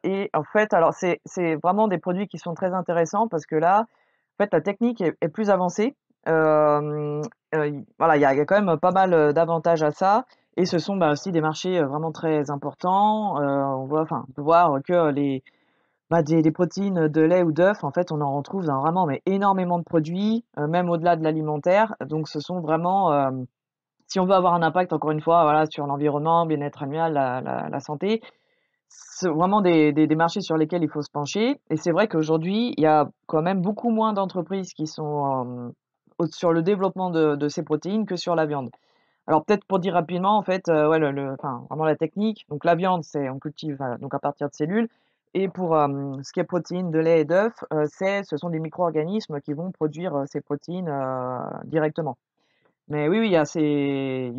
et en fait, alors c'est, vraiment des produits qui sont très intéressants parce que là, en fait, la technique est, plus avancée. voilà, il y, a quand même pas mal d'avantages à ça. Et ce sont bah, aussi des marchés vraiment très importants. on voit, enfin, voir que les bah, des, protéines de lait ou d'œuf, en fait, on en retrouve vraiment mais énormément de produits, euh, même au-delà de l'alimentaire. Donc, ce sont vraiment, euh, si on veut avoir un impact, encore une fois, voilà, sur l'environnement, bien-être animal, la, santé, vraiment des, marchés sur lesquels il faut se pencher. Et c'est vrai qu'aujourd'hui, il y a quand même beaucoup moins d'entreprises qui sont euh, sur le développement de, ces protéines que sur la viande. Alors peut-être pour dire rapidement, en fait, ouais, vraiment la technique. Donc la viande, c'est on cultive donc à partir de cellules. Et pour ce qui est protéines de lait et d'œuf, c'est ce sont des micro-organismes qui vont produire ces protéines directement. Mais oui, oui, il y,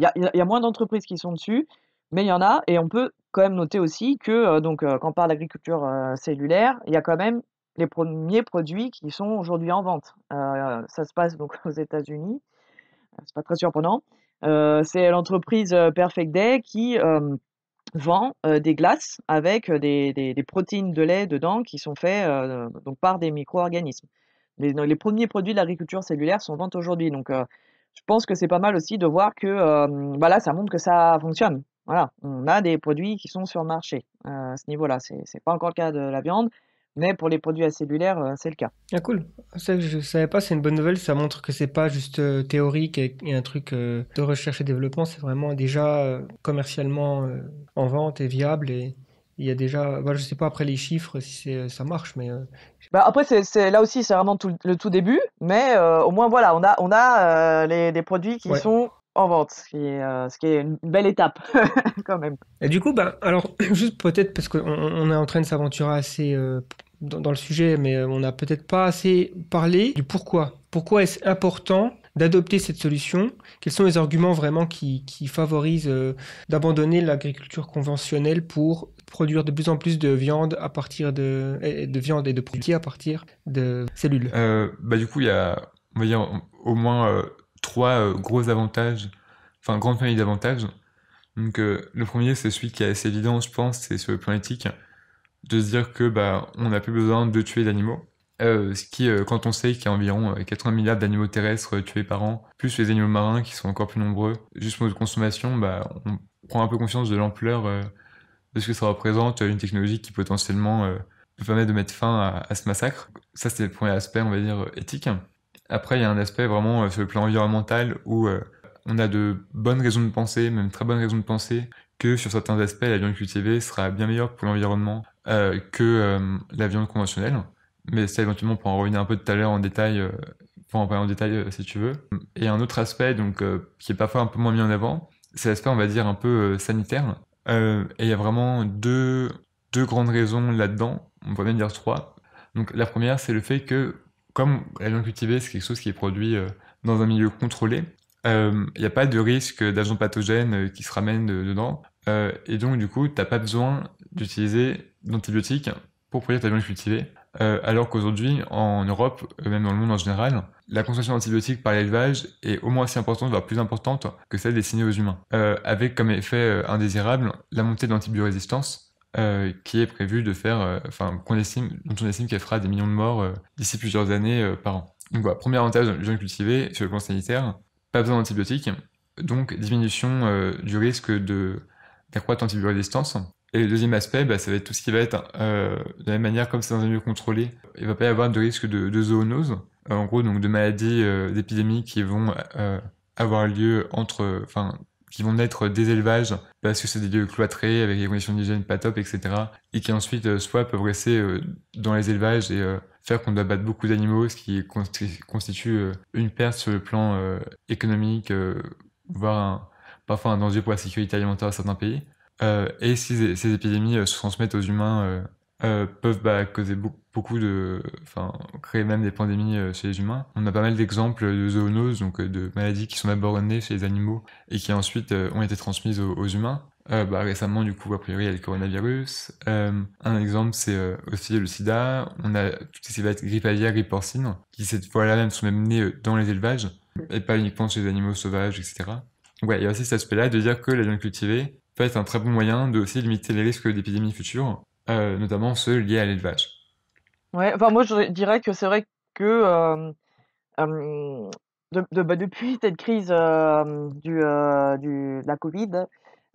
a il moins d'entreprises qui sont dessus, mais il y en a, et on peut quand même noter aussi que, donc, quand on parle d'agriculture cellulaire, il y a quand même les premiers produits qui sont aujourd'hui en vente. ça se passe donc aux États-Unis. C'est pas très surprenant. c'est l'entreprise Perfect Day qui vend euh, des glaces avec euh, des, protéines de lait dedans qui sont faites euh, donc par des micro-organismes. Les, premiers produits de l'agriculture cellulaire sont vendus aujourd'hui. Donc, je pense que c'est pas mal aussi de voir que bah ça montre que ça fonctionne. Voilà, on a des produits qui sont sur le marché à ce niveau-là. Ce n'est pas encore le cas de la viande. Mais pour les produits à cellulaire, euh, c'est le cas. Ah cool. Ah, je ne savais pas, c'est une bonne nouvelle. Ça montre que c'est pas juste euh, théorique et, un truc euh, de recherche et développement. C'est vraiment déjà commercialement en vente et viable. Et il y a déjà, bah, je ne sais pas après les chiffres si ça marche, mais. Bah, après, c'est là aussi, c'est vraiment le tout début. Mais au moins, voilà, on a, on a des produits qui sont en vente, ce qui, est, ce qui est, une belle étape [laughs] quand même. Et du coup, bah, alors [clears throat] juste peut-être parce qu'on est en train de s'aventurer assez dans, le sujet, mais euh, on n'a peut-être pas assez parlé du pourquoi. Pourquoi est-ce important d'adopter cette solution Quels sont les arguments vraiment qui, favorisent euh, d'abandonner l'agriculture conventionnelle pour produire de plus en plus de viande à partir de, viande et de produits à partir de cellules euh, bah, Du coup, il y a, au moins trois gros avantages, enfin, grandes famille d'avantages. Donc, le premier, c'est celui qui est assez évident, je pense, c'est sur le plan éthique de se dire que bah, on n'a plus besoin de tuer d'animaux. Euh, ce qui, euh, quand on sait qu'il y a environ 80 euh, milliards d'animaux terrestres tués par an, plus les animaux marins qui sont encore plus nombreux, juste pour de consommation, bah, on prend un peu conscience de l'ampleur de ce que ça représente, une technologie qui potentiellement peut permettre de mettre fin à, ce massacre. Ça, c'est le premier aspect, on va dire, éthique. Après, il y a un aspect vraiment sur le plan environnemental où on a de bonnes raisons de penser, même très bonnes raisons de penser, que sur certains aspects, la viande cultivée sera bien meilleure pour l'environnement euh, que euh, la viande conventionnelle. Mais ça, éventuellement, pour en revenir un peu tout à l'heure en détail, euh, pour en parler en détail si tu veux. Et un autre aspect, donc, qui est parfois un peu moins mis en avant, c'est l'aspect, on va dire, un peu sanitaire. et il y a vraiment deux, deux grandes raisons là-dedans. On pourrait même dire trois. Donc, la première, c'est le fait que, comme la viande cultivée, c'est quelque chose qui est produit dans un milieu contrôlé, il n'y a pas de risque d'agents pathogènes qui se ramènent dedans. et donc, du coup, tu n'as pas besoin d'utiliser d'antibiotiques pour produire ta viande cultivée. Euh, alors qu'aujourd'hui, en Europe, euh, même dans le monde en général, la consommation d'antibiotiques par l'élevage est au moins aussi importante, voire plus importante que celle destinée aux humains. Euh, avec comme effet indésirable la montée d'antibiorésistance, qui est prévue de faire, enfin, qu'on estime, dont on estime qu'elle fera des millions de morts d'ici plusieurs années par an. Donc voilà, premier avantage de la viande cultivée sur le plan sanitaire, pas besoin d'antibiotiques, donc diminution du risque de d'accroître l'antibiorésistance et le deuxième aspect, bah, ça va être tout ce qui va être, euh, de la même manière comme c'est dans un lieu contrôlé, il va pas y avoir de risque de, de zoonose, euh, en gros donc de maladies, euh, d'épidémies qui vont avoir lieu entre, enfin, qui vont naître des élevages parce que c'est des lieux cloîtrés avec des conditions d'hygiène pas top, etc. Et qui ensuite soit peuvent rester dans les élevages et faire qu'on doit battre beaucoup d'animaux, ce qui constitue une perte sur le plan économique, voire parfois un danger pour la sécurité alimentaire à certains pays. Euh, et si ces épidémies euh, se transmettent aux humains, euh, peuvent bah, causer beaucoup de, enfin, créer même des pandémies chez les humains. On a pas mal d'exemples de zoonoses, donc de maladies qui sont d'abord chez les animaux et qui ensuite ont été transmises aux, humains. Bah, récemment, du coup, a priori, il y a le coronavirus. un exemple, c'est aussi le sida. On a toutes ces grippe aviaire, grippe porcine, qui cette fois-là même sont même nées dans les élevages et pas uniquement chez les animaux sauvages, etc. Ouais, il y a aussi cet aspect-là de dire que la viande cultivée, peut être un très bon moyen de aussi limiter les risques d'épidémies futures, euh, notamment ceux liés à l'élevage. Ouais, enfin moi je dirais que c'est vrai que euh, euh, bah, depuis cette crise du, du, de la Covid,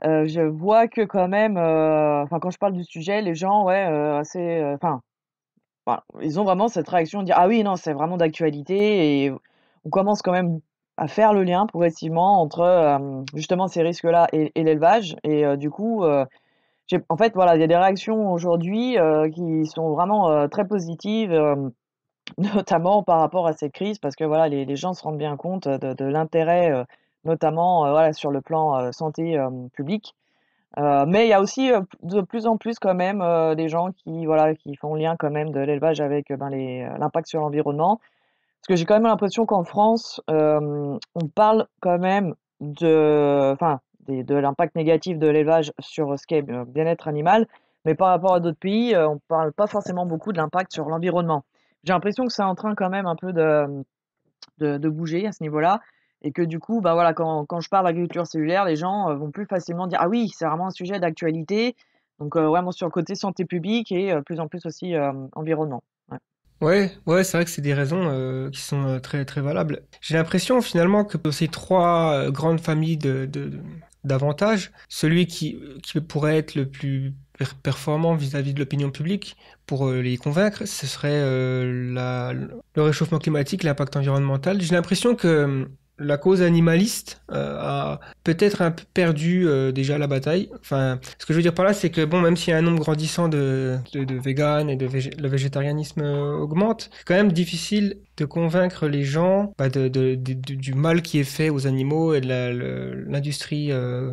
je vois que quand même, enfin quand je parle du sujet, les gens, ouais, assez, enfin, bah, ils ont vraiment cette réaction de dire ah oui non c'est vraiment d'actualité et on commence quand même à faire le lien progressivement entre euh, justement ces risques-là et, l'élevage. Et euh, du coup, euh, en fait, voilà, il y a des réactions aujourd'hui qui sont vraiment très positives, [laughs] notamment par rapport à cette crise, parce que voilà, les, les gens se rendent bien compte de, l'intérêt, notamment voilà, sur le plan santé publique. mais il y a aussi de plus en plus quand même des gens qui voilà qui font lien quand même de l'élevage avec ben, l'impact sur l'environnement parce que j'ai quand même l'impression qu'en France, euh, on parle quand même de, de, l'impact négatif de l'élevage sur ce qu'est le bien-être animal, mais par rapport à d'autres pays, euh, on ne parle pas forcément beaucoup de l'impact sur l'environnement. J'ai l'impression que c'est en train quand même un peu de, bouger à ce niveau-là. Et que du coup, bah voilà, quand, je parle d'agriculture cellulaire, les gens euh, vont plus facilement dire Ah oui, c'est vraiment un sujet d'actualité. Donc, vraiment sur le côté santé publique et plus en plus aussi environnement. Ouais, ouais, c'est vrai que c'est des raisons euh, qui sont euh, très très valables. J'ai l'impression finalement que ces trois euh, grandes familles de, d'avantages, celui qui, qui pourrait être le plus performant vis-à-vis de l'opinion publique pour les convaincre, ce serait le réchauffement climatique, l'impact environnemental. J'ai l'impression que hum, la cause animaliste a peut-être un peu perdu euh, déjà la bataille. Enfin, ce que je veux dire par là, c'est que bon, même s'il y a un nombre grandissant de, de, véganes et de le végétarianisme euh, augmente, c'est quand même difficile de convaincre les gens bah, de, du mal qui est fait aux animaux et de l'industrie, euh,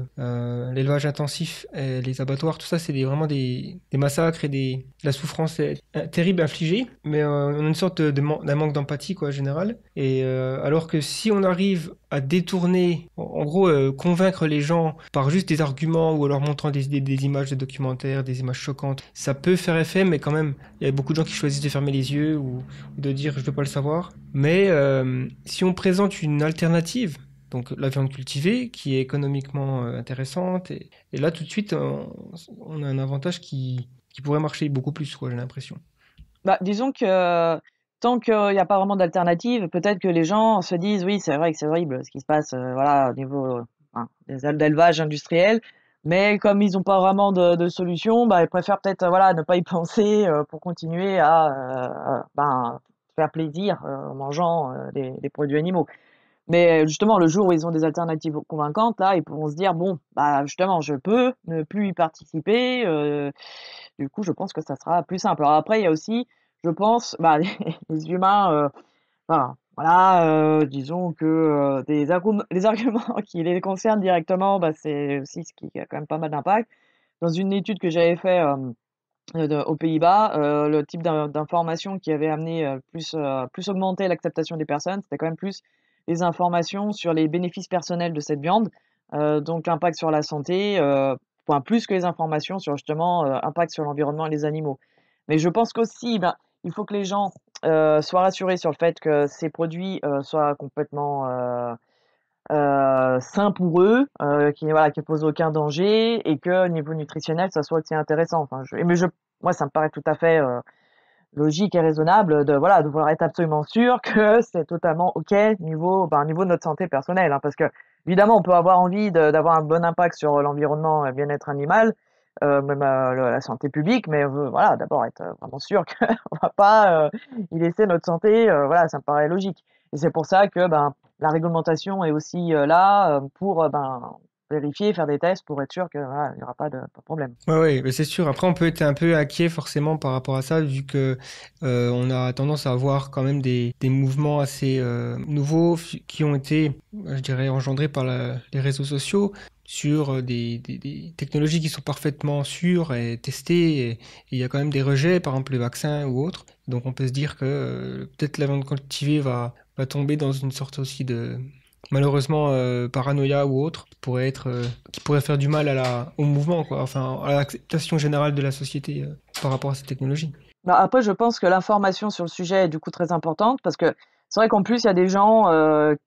l'élevage intensif, et les abattoirs, tout ça, c'est vraiment des, massacres et des, la souffrance est, terrible infligée. Mais on a une sorte d'un manque d'empathie, quoi, en général. Et alors que si on arrive à détourner, en gros, euh, convaincre les gens par juste des arguments ou en leur montrant des, des, images de documentaires, des images choquantes, ça peut faire effet, mais quand même, il y a beaucoup de gens qui choisissent de fermer les yeux ou, de dire je veux pas le savoir. Mais euh, si on présente une alternative, donc la viande cultivée, qui est économiquement euh, intéressante, et, là tout de suite, on, a un avantage qui, pourrait marcher beaucoup plus, j'ai l'impression. Bah, disons que tant qu'il n'y a pas vraiment d'alternative, peut-être que les gens se disent oui, c'est vrai que c'est horrible ce qui se passe euh, voilà, au niveau des d'élevage industriel, mais comme ils n'ont pas vraiment de, solution, bah, ils préfèrent peut-être voilà, ne pas y [laughs] penser euh, pour continuer euh, à ben, faire plaisir en mangeant des, produits animaux. Mais justement, le jour où ils ont des alternatives convaincantes, là, ils pourront se dire bon, bah, justement, je peux ne plus y participer. du coup, je pense que ça sera plus simple. Alors après, il y a aussi je pense, bah, [laughs] les, humains, euh, voilà, euh, disons que euh, des [laughs] les arguments qui les concernent directement, bah, c'est aussi ce qui a quand même pas mal d'impact. Dans une étude que j'avais faite aux Pays-Bas, le type d'information qui avait amené plus, plus augmenter l'acceptation des personnes, c'était quand même plus les informations sur les bénéfices personnels de cette viande, donc l'impact sur la santé, point plus que les informations sur justement l'impact sur l'environnement et les animaux. Mais je pense qu'aussi, bah, il faut que les gens euh, soient rassurés sur le fait que ces produits euh, soient complètement euh, sains pour eux, qui ne voilà, qui posent aucun danger et que au niveau nutritionnel, ça soit aussi intéressant. Enfin, mais je, moi, ça me paraît tout à fait logique et raisonnable de voilà de vouloir être absolument sûr [laughs] que c'est totalement ok niveau ben, niveau de notre santé personnelle hein, parce que évidemment on peut avoir envie d'avoir un bon impact sur l'environnement et le bien-être animal euh, même à la santé publique, mais euh, voilà, d'abord être euh, vraiment sûr qu'on [laughs] va pas y laisser notre santé, voilà, ça me paraît logique. Et c'est pour ça que ben, la réglementation est aussi là pour ben, vérifier, faire des tests pour être sûr qu'il n'y aura pas de, problème. Oui, c'est sûr. Après, on peut être un peu inquiet forcément par rapport à ça, vu que euh, on a tendance à avoir quand même des, mouvements assez euh, nouveaux qui ont été, euh, je dirais, engendrés par les réseaux sociaux sur des, technologies qui sont parfaitement sûres et testées. il y a quand même des rejets, par exemple les vaccins ou autres. Donc on peut se dire que peut-être la vente cultivée va tomber dans une sorte aussi de malheureusement euh, paranoïa ou autre qui pourrait être euh, qui pourrait faire du mal à la au mouvement quoi enfin à l'acceptation générale de la société euh, par rapport à ces technologies bah, après je pense que l'information sur le sujet est du coup très importante parce que c'est vrai qu'en plus il y a des gens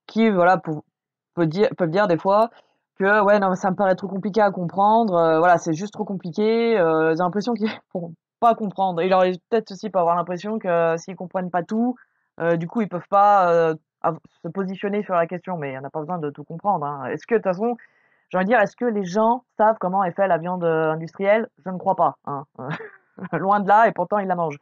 qui voilà peuvent dire peuvent dire des fois que ouais non ça me paraît trop compliqué à comprendre voilà c'est juste trop compliqué j'ai l'impression qu'ils [laughs] pourront pas comprendre Ils auraient peut-être aussi pas avoir l'impression que s'ils comprennent pas tout du coup ils peuvent pas se positionner sur la question, mais en n'a pas besoin de tout comprendre. Hein. Est-ce que, de toute façon, j'ai envie de dire, est-ce que les gens savent comment est faite la viande euh, industrielle Je ne crois pas. Hein. [laughs] Loin de là, et pourtant ils la mangent.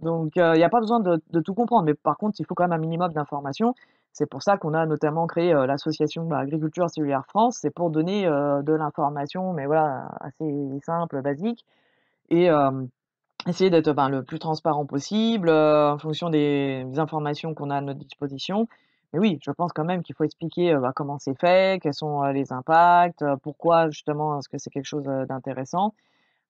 Donc euh, il n'y a pas besoin de, tout comprendre, mais par contre, il faut quand même un minimum d'informations. C'est pour ça qu'on a notamment créé euh, l'association Agriculture Cellulaire France, c'est pour donner de l'information, mais voilà, assez simple, basique. Et essayer d'être le plus transparent possible euh, en fonction des, informations qu'on a à notre disposition. Mais oui, je pense quand même qu'il faut expliquer euh, bah, comment c'est fait, quels sont euh, les impacts, pourquoi justement est-ce que c'est quelque chose d'intéressant.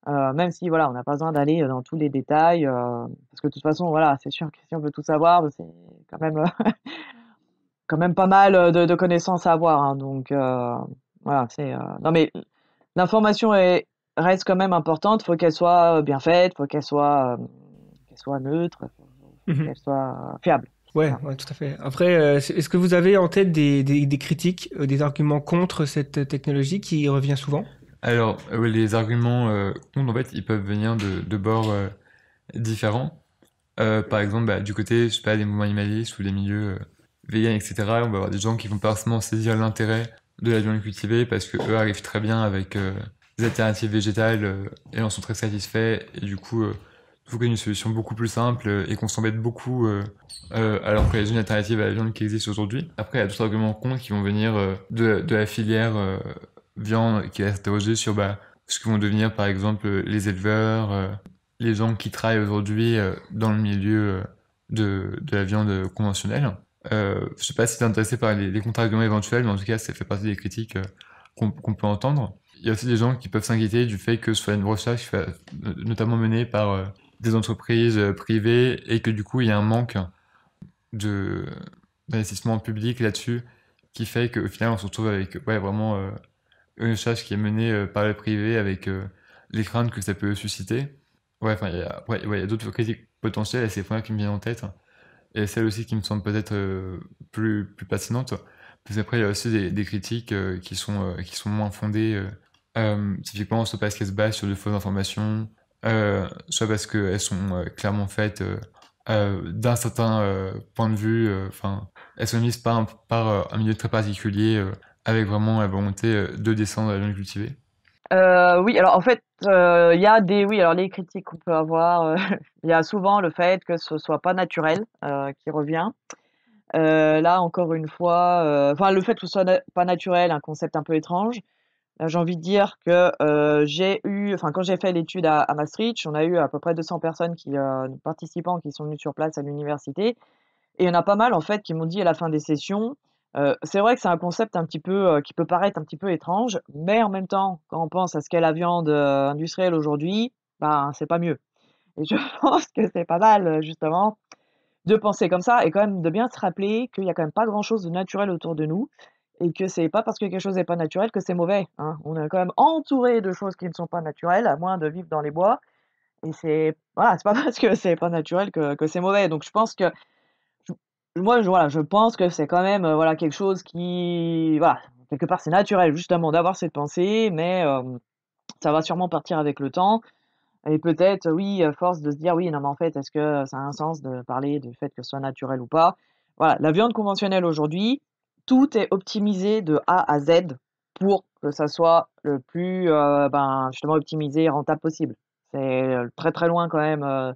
même si voilà, on n'a pas besoin d'aller dans tous les détails, parce que de toute façon, voilà, c'est sûr que si on veut tout savoir, bah, c'est quand même, [laughs] quand même pas mal de, connaissances à avoir. Hein. donc voilà, c'est. non mais l'information est reste quand même importante. il Faut qu'elle soit euh, bien faite, faut qu'elle soit, euh, qu'elle soit neutre, faut mhm. qu'elle soit euh, fiable. Ouais, tout à fait. Après, est-ce que vous avez en tête des, des, critiques, des arguments contre cette technologie qui revient souvent Alors, les arguments contre, en fait, ils peuvent venir de, de bords différents. par exemple, bah, du côté, je sais pas, des mouvements animalistes ou des milieux véganes, etc., on va avoir des gens qui vont pas forcément saisir l'intérêt de la viande cultivée parce que arrivent très bien avec les alternatives végétales euh, et en sont très satisfaits. Et du coup, il faut qu'il y une solution beaucoup plus simple euh, et qu'on s'embête beaucoup alors euh, qu'il y a une alternative à la viande qui existe aujourd'hui. Après, il y a d'autres arguments contre qui vont venir de, de, la filière viande qui va s'interroger sur bah, ce que vont devenir par exemple les éleveurs, les gens qui travaillent aujourd'hui dans le milieu de, de, la viande conventionnelle. je sais pas si tu es intéressé par les, les contre-arguments éventuels, mais en tout cas, ça fait partie des critiques qu'on peut entendre. Il y a aussi des gens qui peuvent s'inquiéter du fait que ce soit une recherche euh, notamment menée par euh, des entreprises euh, privées et que du coup il y a un manque d'investissement public là-dessus qui fait qu'au final on se retrouve avec ouais, vraiment une recherche qui est menée par le privé avec les craintes que ça peut susciter. Ouais, il y a, ouais, a d'autres critiques potentielles et c'est les premières qui me viennent en tête. Et celle aussi qui me semble peut-être plus, plus Après, il y a aussi des, des critiques qui, sont, qui sont moins fondées euh, typiquement, soit parce qu'elles se basent sur de fausses informations, euh, soit parce qu'elles sont euh, clairement faites euh, d'un certain point de vue. Enfin, elles sont mises par un, milieu très particulier, avec vraiment la volonté de descendre à la langue cultivée. oui, alors en fait, il y a des, oui, alors les critiques qu'on peut avoir, [laughs] il y a souvent le fait que ce soit pas naturel qui revient. là encore une fois, enfin le fait que ce soit pas naturel, un concept un peu étrange j'ai envie de dire que euh, j'ai eu, enfin quand j'ai fait l'étude à, Maastricht, on a eu à peu près 200 personnes qui euh, participants qui sont venus sur place à l'université, et il y en a pas mal en fait qui m'ont dit à la fin des sessions. Euh, c'est vrai que c'est un concept un petit peu qui peut paraître un petit peu étrange, mais en même temps, quand on pense à ce qu'est la viande industrielle aujourd'hui, ben c'est pas mieux. Et je [laughs] pense que c'est pas mal justement de penser comme ça et quand même de bien se rappeler qu'il y a quand même pas grand chose de naturel autour de nous et que c'est pas parce que quelque chose n'est pas naturel que c'est mauvais. Hein. On est quand même entouré de choses qui ne sont pas naturelles, à moins de vivre dans les bois. Et c'est voilà, c'est pas [laughs] parce que c'est pas naturel que, que c'est mauvais. Donc je pense que moi, voilà, je pense que c'est quand même euh, voilà quelque chose qui voilà quelque part c'est naturel justement d'avoir cette pensée, mais euh, ça va sûrement partir avec le temps. Et peut-être, oui, force de se dire, oui, non, mais en fait, est-ce que ça a un sens de parler du fait que ce soit naturel ou pas Voilà, la viande conventionnelle aujourd'hui, tout est optimisé de A à Z pour que ça soit le plus euh, ben, justement optimisé et rentable possible. C'est euh, très très loin quand même euh,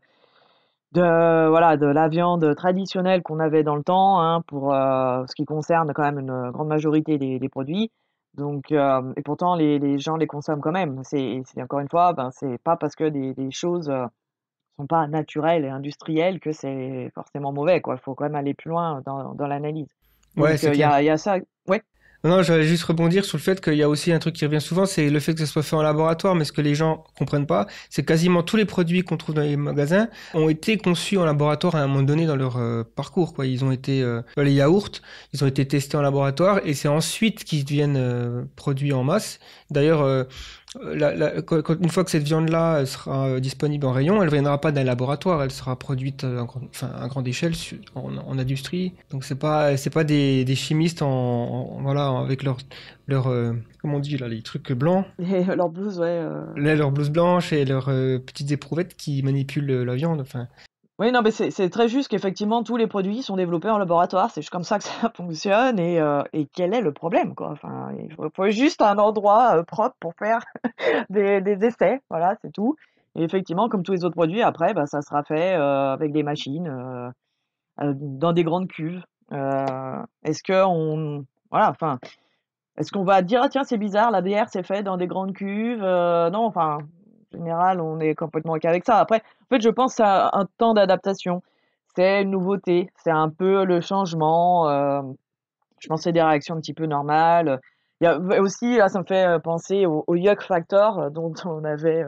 de voilà de la viande traditionnelle qu'on avait dans le temps hein, pour ce qui concerne quand même une grande majorité des, produits. Donc et pourtant les, gens les consomment quand même. C'est encore une fois ben c'est pas parce que des, des choses sont pas naturelles et industrielles que c'est forcément mauvais quoi. Il faut quand même aller plus loin dans l'analyse. Ouais, il euh, y, y, a ça. Ouais. Non, je vais juste rebondir sur le fait qu'il y a aussi un truc qui revient souvent, c'est le fait que ça soit fait en laboratoire, mais ce que les gens comprennent pas, c'est quasiment tous les produits qu'on trouve dans les magasins ont été conçus en laboratoire à un moment donné dans leur euh, parcours. Quoi. Ils ont été euh, les yaourts, ils ont été testés en laboratoire et c'est ensuite qu'ils deviennent produits en masse. D'ailleurs, une fois que cette viande-là euh, sera euh, disponible en rayon, elle ne viendra pas d'un laboratoire, elle sera produite euh, à, grande échelle en, industrie. Donc c'est pas pas des, chimistes en, voilà avec leurs leur comment on dit là les trucs blancs. Et leur ouais. et leurs petites éprouvettes qui manipulent la viande. Enfin oui, non, mais c'est très juste qu'effectivement, tous les produits sont développés en laboratoire. C'est juste comme ça que [laughs] ça fonctionne. Et, euh, et quel est le problème, quoi Enfin, il faut, juste un endroit euh, propre pour faire [laughs] des, des, essais. Voilà, c'est tout. Et effectivement, comme tous les autres produits, après, bah, ça sera fait euh, avec des machines, dans des grandes cuves. Est-ce que on... Voilà, enfin... Est-ce qu'on va dire, ah, tiens, c'est bizarre, la DR c'est fait dans des grandes cuves Non, enfin, général, on est complètement OK avec ça. Après, en fait, je pense à un temps d'adaptation. C'est une nouveauté, c'est un peu le changement. Euh, je pense des réactions un petit peu normales. Il y a aussi, là, ça me fait euh, penser au, yuck factor euh, dont [laughs] on avait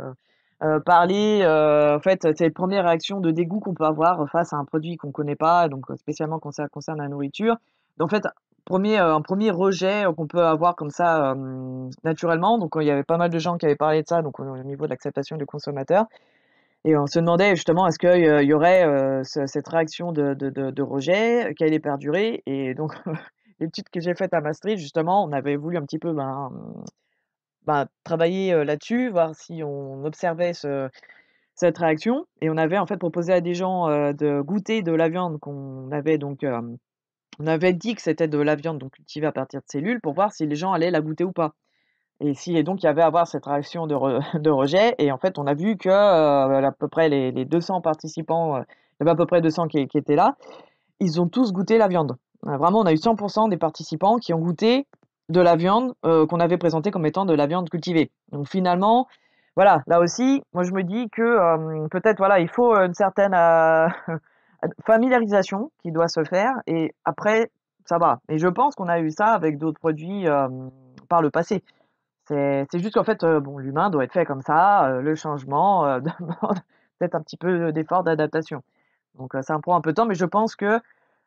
parlé. en fait, c'est les premières réactions de dégoût qu'on peut avoir face à un produit qu'on ne connaît pas, donc spécialement quand ça concerne la nourriture. en fait, premier, euh, un premier rejet euh, qu'on peut avoir comme ça euh, naturellement. Donc il y avait pas mal de gens qui avaient parlé de ça, donc au niveau de l'acceptation du consommateur. Et on se demandait justement est-ce qu'il y aurait cette réaction de, rejet, qu'elle est perdurée. Et donc [laughs] les petites que j'ai faites à Maastricht, justement, on avait voulu un petit peu ben, ben, travailler là-dessus, voir si on observait cette réaction. Et on avait en fait proposé à des gens de goûter de la viande qu'on avait donc on avait dit que c'était de la viande donc cultivée à partir de cellules pour voir si les gens allaient la goûter ou pas. Et, si, et donc il y avait à avoir cette réaction [laughs] de, rejet. Et en fait, on a vu que euh, à peu près les, 200 participants, euh, il y avait à peu près 200 qui, qui, étaient là, ils ont tous goûté la viande. Euh, vraiment, on a eu 100% des participants qui ont goûté de la viande qu'on avait présentée comme étant de la viande cultivée. Donc finalement, voilà, là aussi, moi je me dis que peut-être voilà, il faut une certaine [laughs] familiarisation qui doit se faire et après ça va. Et je pense qu'on a eu ça avec d'autres produits euh, par le passé. C'est juste qu'en fait, euh, bon, l'humain doit être fait comme ça. Euh, le changement [laughs] demande peut-être un petit peu d'effort d'adaptation. Donc ça prend un peu de temps, mais je pense que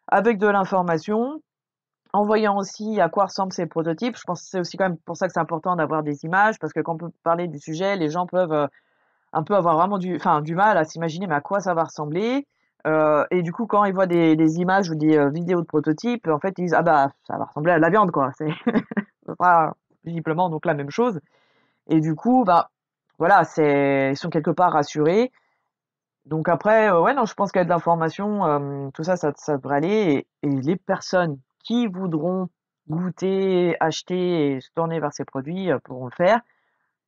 avec de l'information, en voyant aussi à quoi ressemblent ces prototypes, je pense que c'est aussi quand même pour ça que c'est important d'avoir des images, parce que quand on peut parler du sujet, les gens peuvent un peu avoir vraiment du, du mal à s'imaginer mais à quoi ça va ressembler. Euh, et du coup, quand ils voient des, images ou des euh, vidéos de prototypes, en fait, ils disent Ah bah, ça va ressembler à de la viande, quoi. C'est [laughs] pas visiblement donc la même chose. Et du coup, bah, voilà, ils sont quelque part rassurés. Donc après, euh, ouais, non, je pense qu'avec de l'information, tout ça, ça, devrait aller. Et, et, les personnes qui voudront goûter, acheter et se tourner vers ces produits pourront le faire.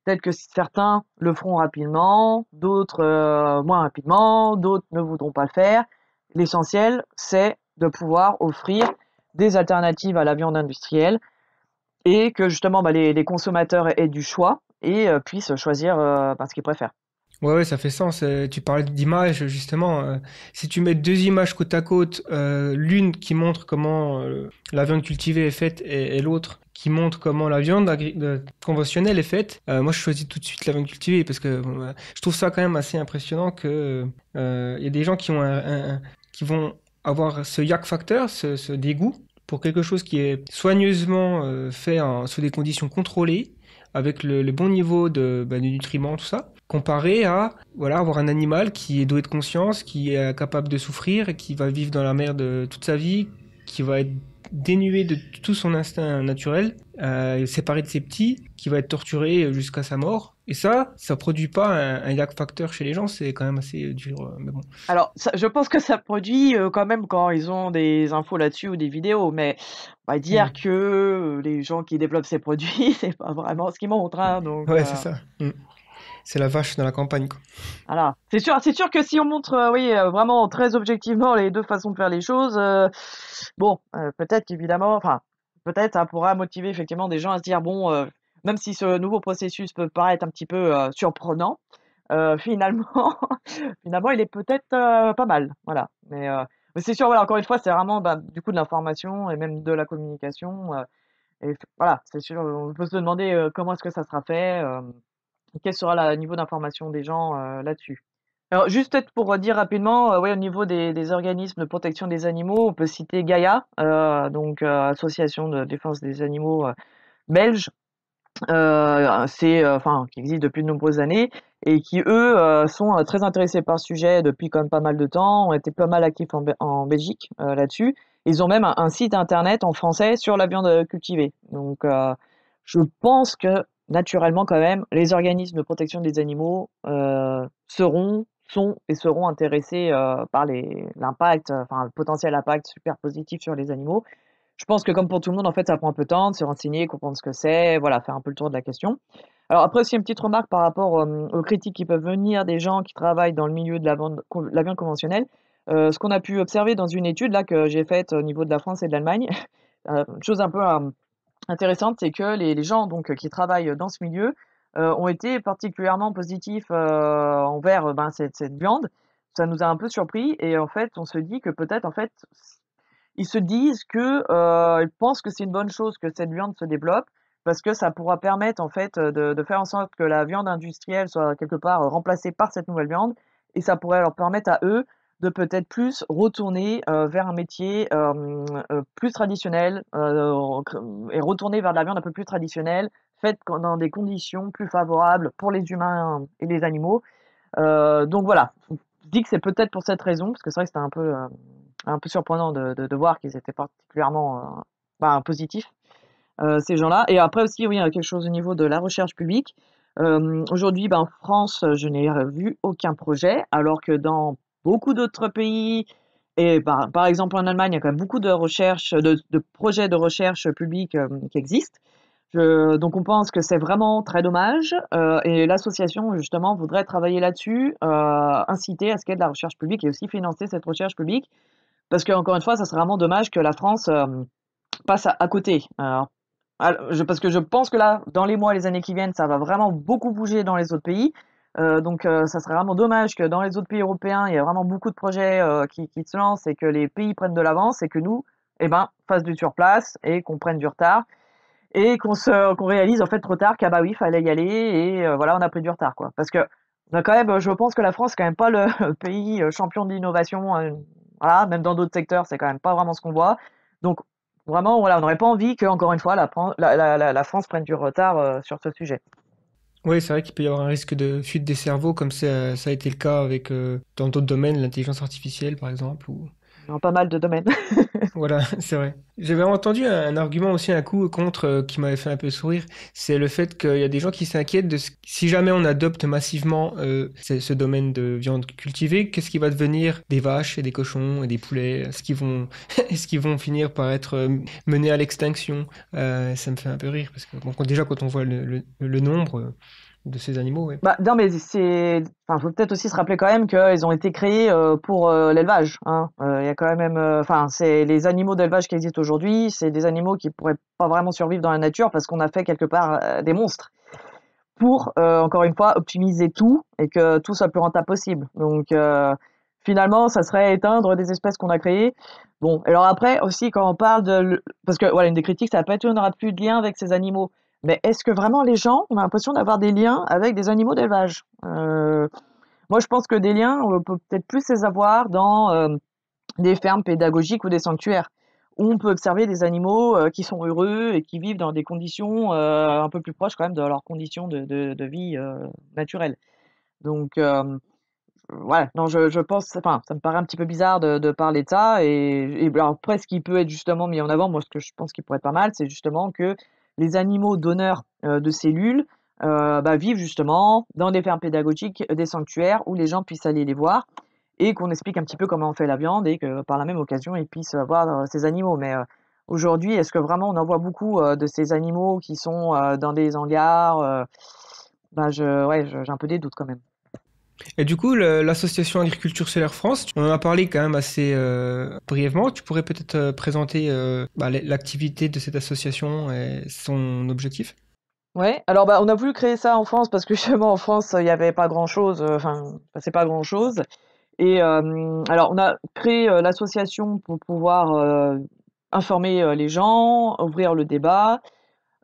Peut-être que certains le feront rapidement, d'autres euh, moins rapidement, d'autres ne voudront pas le faire. L'essentiel, c'est de pouvoir offrir des alternatives à la viande industrielle et que justement bah, les, consommateurs aient du choix et euh, puissent choisir parce euh, bah, ce qu'ils préfèrent. Ouais, ça fait sens. Euh, tu parlais d'images, justement. Euh, si tu mets deux images côte à côte, euh, l'une qui montre comment la viande cultivée est faite et, l'autre qui montre comment la viande conventionnelle est faite, moi je choisis tout de suite la viande cultivée parce que bah, je trouve ça quand même assez impressionnant qu'il y a des gens qui, ont un, qui vont avoir ce yak factor, ce, dégoût, pour quelque chose qui est soigneusement fait sous des conditions contrôlées, avec le, bon niveau de, bah, de nutriments, tout ça comparé à voilà avoir un animal qui est doué de conscience, qui est capable de souffrir, qui va vivre dans la merde toute sa vie, qui va être dénué de tout son instinct naturel, euh, séparé de ses petits, qui va être torturé jusqu'à sa mort. Et ça, ça produit pas un, un facteur factor chez les gens, c'est quand même assez dur. Euh, mais bon. Alors, je pense que ça produit euh, quand même quand ils ont des infos là-dessus ou des vidéos, mais on va dire mm. que les gens qui développent ces produits, [laughs] c'est pas vraiment ce qu'ils montrent. Hein, donc, ouais, c'est ça. Mm c'est la vache dans la campagne. Quoi. C'est sûr, c'est sûr que si on montre, euh, oui, euh, vraiment très objectivement les deux façons de faire les choses, euh, bon, peut-être qu'évidemment, enfin, peut-être ça hein, pourra motiver effectivement des gens à se dire bon, même si ce nouveau processus peut paraître un petit peu surprenant, [laughs] finalement, finalement, il est peut-être pas mal. Voilà. Mais, c'est sûr, voilà, encore une fois, c'est vraiment bah, du coup de l'information et même de la communication. et voilà, c'est sûr, on peut se demander comment est-ce que ça sera fait quel sera le niveau d'information des gens euh, là-dessus. Alors, juste être pour dire rapidement, euh, au niveau des, organismes de protection des animaux, on peut citer Gaia, euh, donc association de défense des animaux Belges, c'est enfin qui existe depuis de nombreuses années et qui eux sont très intéressés par ce sujet depuis quand même pas mal de temps, ont été pas mal actifs en, Belgique là-dessus. Ils ont même un, site internet en français sur la viande cultivée. Donc je pense que naturellement quand même, les organismes de protection des animaux euh, seront, sont et seront intéressés euh, par l'impact, euh, enfin le potentiel impact super positif sur les animaux. Je pense que comme pour tout le monde, en fait, ça prend un peu de temps de se renseigner, comprendre ce que c'est, voilà, faire un peu le tour de la question. Alors après aussi une petite remarque par rapport aux critiques qui peuvent venir des gens qui travaillent dans le milieu de la, bande, la viande conventionnelle. ce qu'on a pu observer dans une étude là que j'ai faite au niveau de la France et de l'Allemagne, [laughs] chose un peu intéressante, c'est que les, gens donc, qui travaillent dans ce milieu euh, ont été particulièrement positifs euh, envers ben, cette, viande. Ça nous a un peu surpris et en fait, on se dit que peut-être en fait, ils se disent qu'ils euh, pensent que c'est une bonne chose que cette viande se développe parce que ça pourra permettre en fait de, de, faire en sorte que la viande industrielle soit quelque part remplacée par cette nouvelle viande et ça pourrait leur permettre à eux de peut-être plus retourner vers un métier plus traditionnel et retourner vers de la viande un peu plus traditionnelle, faite dans des conditions plus favorables pour les humains et les animaux. donc voilà, je dis que c'est peut-être pour cette raison, parce que c'est vrai que c'était un peu, un peu surprenant de, voir qu'ils étaient particulièrement bah, positifs, ces gens-là. Et après aussi, oui, hein, quelque chose au niveau de la recherche publique. Aujourd'hui, ben, en France, je n'ai vu aucun projet, alors que dans beaucoup d'autres pays. Et par, par, exemple, en Allemagne, il y a quand même beaucoup de recherches, de, de projets de recherche publique euh, qui existent. donc, on pense que c'est vraiment très dommage. Euh, et l'association, justement, voudrait travailler là-dessus, euh, inciter à ce qu'il y ait de la recherche publique et aussi financer cette recherche publique. Parce qu'encore une fois, ça serait vraiment dommage que la France passe à, côté. Alors, je, parce que je pense que là, dans les mois et les années qui viennent, ça va vraiment beaucoup bouger dans les autres pays. Euh, donc, euh, ça serait vraiment dommage que dans les autres pays européens, il y ait vraiment beaucoup de projets euh, qui, se lancent et que les pays prennent de l'avance et que nous, eh ben, fassent du surplace et qu'on prenne du retard et qu'on réalise en fait trop tard qu'ah bah oui, fallait y aller et voilà, on a pris du retard quoi. Parce que quand même, je pense que la France, est quand même pas le [laughs] pays champion de l'innovation. Hein, voilà, même dans d'autres secteurs, c'est quand même pas vraiment ce qu'on voit. Donc vraiment, voilà, on n'aurait pas envie que encore une fois la France prenne du retard sur ce sujet. Oui, c'est vrai qu'il peut y avoir un risque de fuite des cerveaux, comme euh, ça, a été le cas avec, euh, dans d'autres domaines, l'intelligence artificielle par exemple. Ou dans pas mal de domaines. [laughs] voilà, c'est vrai. J'avais entendu un argument aussi un coup contre euh, qui m'avait fait un peu sourire, c'est le fait qu'il y a des gens qui s'inquiètent de ce... si jamais on adopte massivement euh, ce, domaine de viande cultivée, qu'est-ce qui va devenir des vaches et des cochons et des poulets Est-ce qu'ils vont, [laughs] est-ce vont finir par être euh, menés à l'extinction Ça me fait un peu rire parce que déjà quand on voit le nombre, de ces animaux. Bah, non, mais c'est. Enfin, faut peut-être aussi se rappeler quand même qu'ils ont été créés euh, pour euh, l'élevage. Hein. Euh, il y a quand même. Enfin, c'est les animaux d'élevage qui existent aujourd'hui. C'est des animaux qui pourraient pas vraiment survivre dans la nature parce qu'on a fait quelque part des monstres pour encore une fois optimiser tout et que tout soit plus rentable possible. Donc finalement, ça serait éteindre des espèces qu'on a créées. Bon, alors après aussi quand on parle de parce que voilà une des critiques, ça peut être on n'aura plus de lien avec ces animaux mais est-ce que vraiment les gens ont l'impression d'avoir des liens avec des animaux d'élevage euh, Moi, je pense que des liens, on peut peut-être plus les avoir dans euh, des fermes pédagogiques ou des sanctuaires, où on peut observer des animaux euh, qui sont heureux et qui vivent dans des conditions un peu plus proches quand même de leurs conditions de, vie naturelle. Donc, voilà, non, je, pense, enfin, ça me paraît un petit peu bizarre de, parler de ça. Et, alors ben, après, ce qui peut être justement mis en avant, moi, ce que je pense qui pourrait être pas mal, c'est justement que les animaux donneurs euh, de cellules euh, bah, vivent justement dans des fermes pédagogiques, euh, des sanctuaires où les gens puissent aller les voir et qu'on explique un petit peu comment on fait la viande et que par la même occasion ils puissent voir ces animaux. Mais aujourd'hui, est-ce que vraiment on en voit beaucoup de ces animaux qui sont dans des hangars ben, je, ouais, j'ai un peu des doutes quand même. Et du coup, l'association Agriculture Solaire France, on en a parlé quand même assez euh, brièvement. Tu pourrais peut-être euh, présenter euh, bah, l'activité de cette association et son objectif Oui, Alors bah, on a voulu créer ça en France parce que justement en France il n'y avait pas grand chose. Enfin, c'est pas grand chose. Et alors on a créé l'association pour pouvoir informer les gens, ouvrir le débat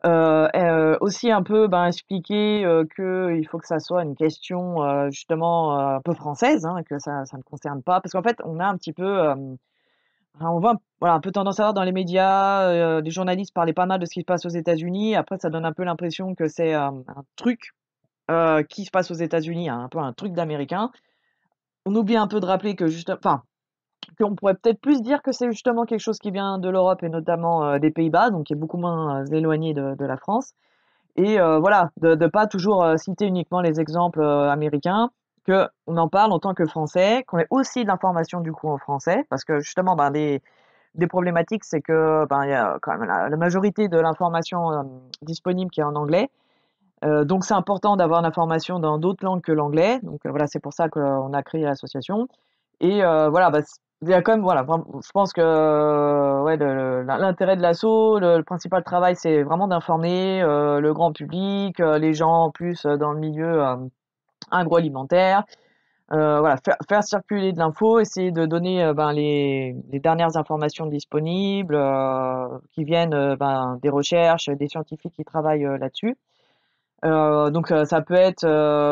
euh, euh, aussi un peu ben, expliquer euh, qu'il faut que ça soit une question justement un peu française, hein, que ça, ça, ne concerne pas, parce qu'en fait on a un petit peu on voit voilà, un peu tendance à voir dans les médias, des journalistes parler pas mal de ce qui se passe aux États-Unis. Après, ça donne un peu l'impression que c'est un truc qui se passe aux États-Unis, hein, un peu un truc d'américain. On oublie un peu de rappeler que justement qu'on pourrait peut-être plus dire que c'est justement quelque chose qui vient de l'Europe et notamment euh, des Pays-Bas, donc qui est beaucoup moins euh, éloigné de, la France. Et euh, voilà, de ne pas toujours citer uniquement les exemples américains, qu'on en parle en tant que Français, qu'on ait aussi de l'information du coup en français, parce que justement, ben, des, des problématiques, c'est que ben, y a quand même la, majorité de l'information disponible qui est en anglais. donc c'est important d'avoir l'information dans d'autres langues que l'anglais. Donc voilà, c'est pour ça qu'on a créé l'association. Et voilà, bah, voilà, je pense que euh, l'intérêt de l'assaut, le, principal travail, c'est vraiment d'informer euh, le grand public, euh, les gens plus dans le milieu agroalimentaire. voilà, faire, circuler de l'info, essayer de donner ben, les, dernières informations disponibles qui viennent ben, des recherches, des scientifiques qui travaillent là-dessus. donc ça peut être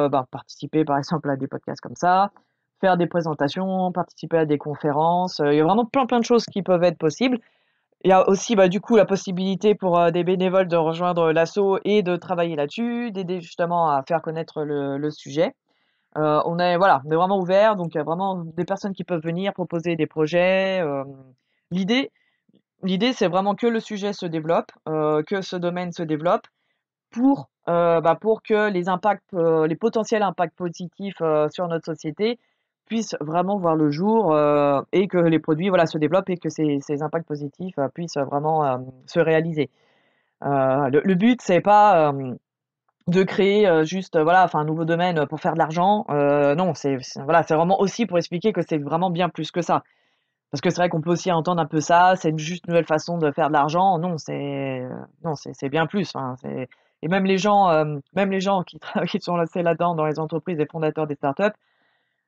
ben, participer par [laughs] exemple à des podcasts comme ça, faire des présentations, participer à des conférences. Euh, il y a vraiment plein plein de choses qui peuvent être possibles. Il y a aussi bah, du coup la possibilité pour euh, des bénévoles de rejoindre l'ASSO et de travailler là-dessus, d'aider justement à faire connaître le, sujet. Euh, on est voilà, on est vraiment ouvert, donc il y a vraiment des personnes qui peuvent venir proposer des projets. l'idée, l'idée c'est vraiment que le sujet se développe, que ce domaine se développe pour bah, pour que les impacts, les potentiels impacts positifs sur notre société puisse vraiment voir le jour euh, et que les produits voilà, se développent et que ces, impacts positifs euh, puissent vraiment euh, se réaliser. Le, le, but, c'est pas de créer juste voilà, un nouveau domaine pour faire de l'argent. non, c'est voilà, vraiment aussi pour expliquer que c'est vraiment bien plus que ça. Parce que c'est vrai qu'on peut aussi entendre un peu ça, c'est juste une nouvelle façon de faire de l'argent. Non, c'est non, c'est bien plus. et même les gens, même les gens qui, [laughs] qui sont lancés là-dedans dans les entreprises et fondateurs des startups,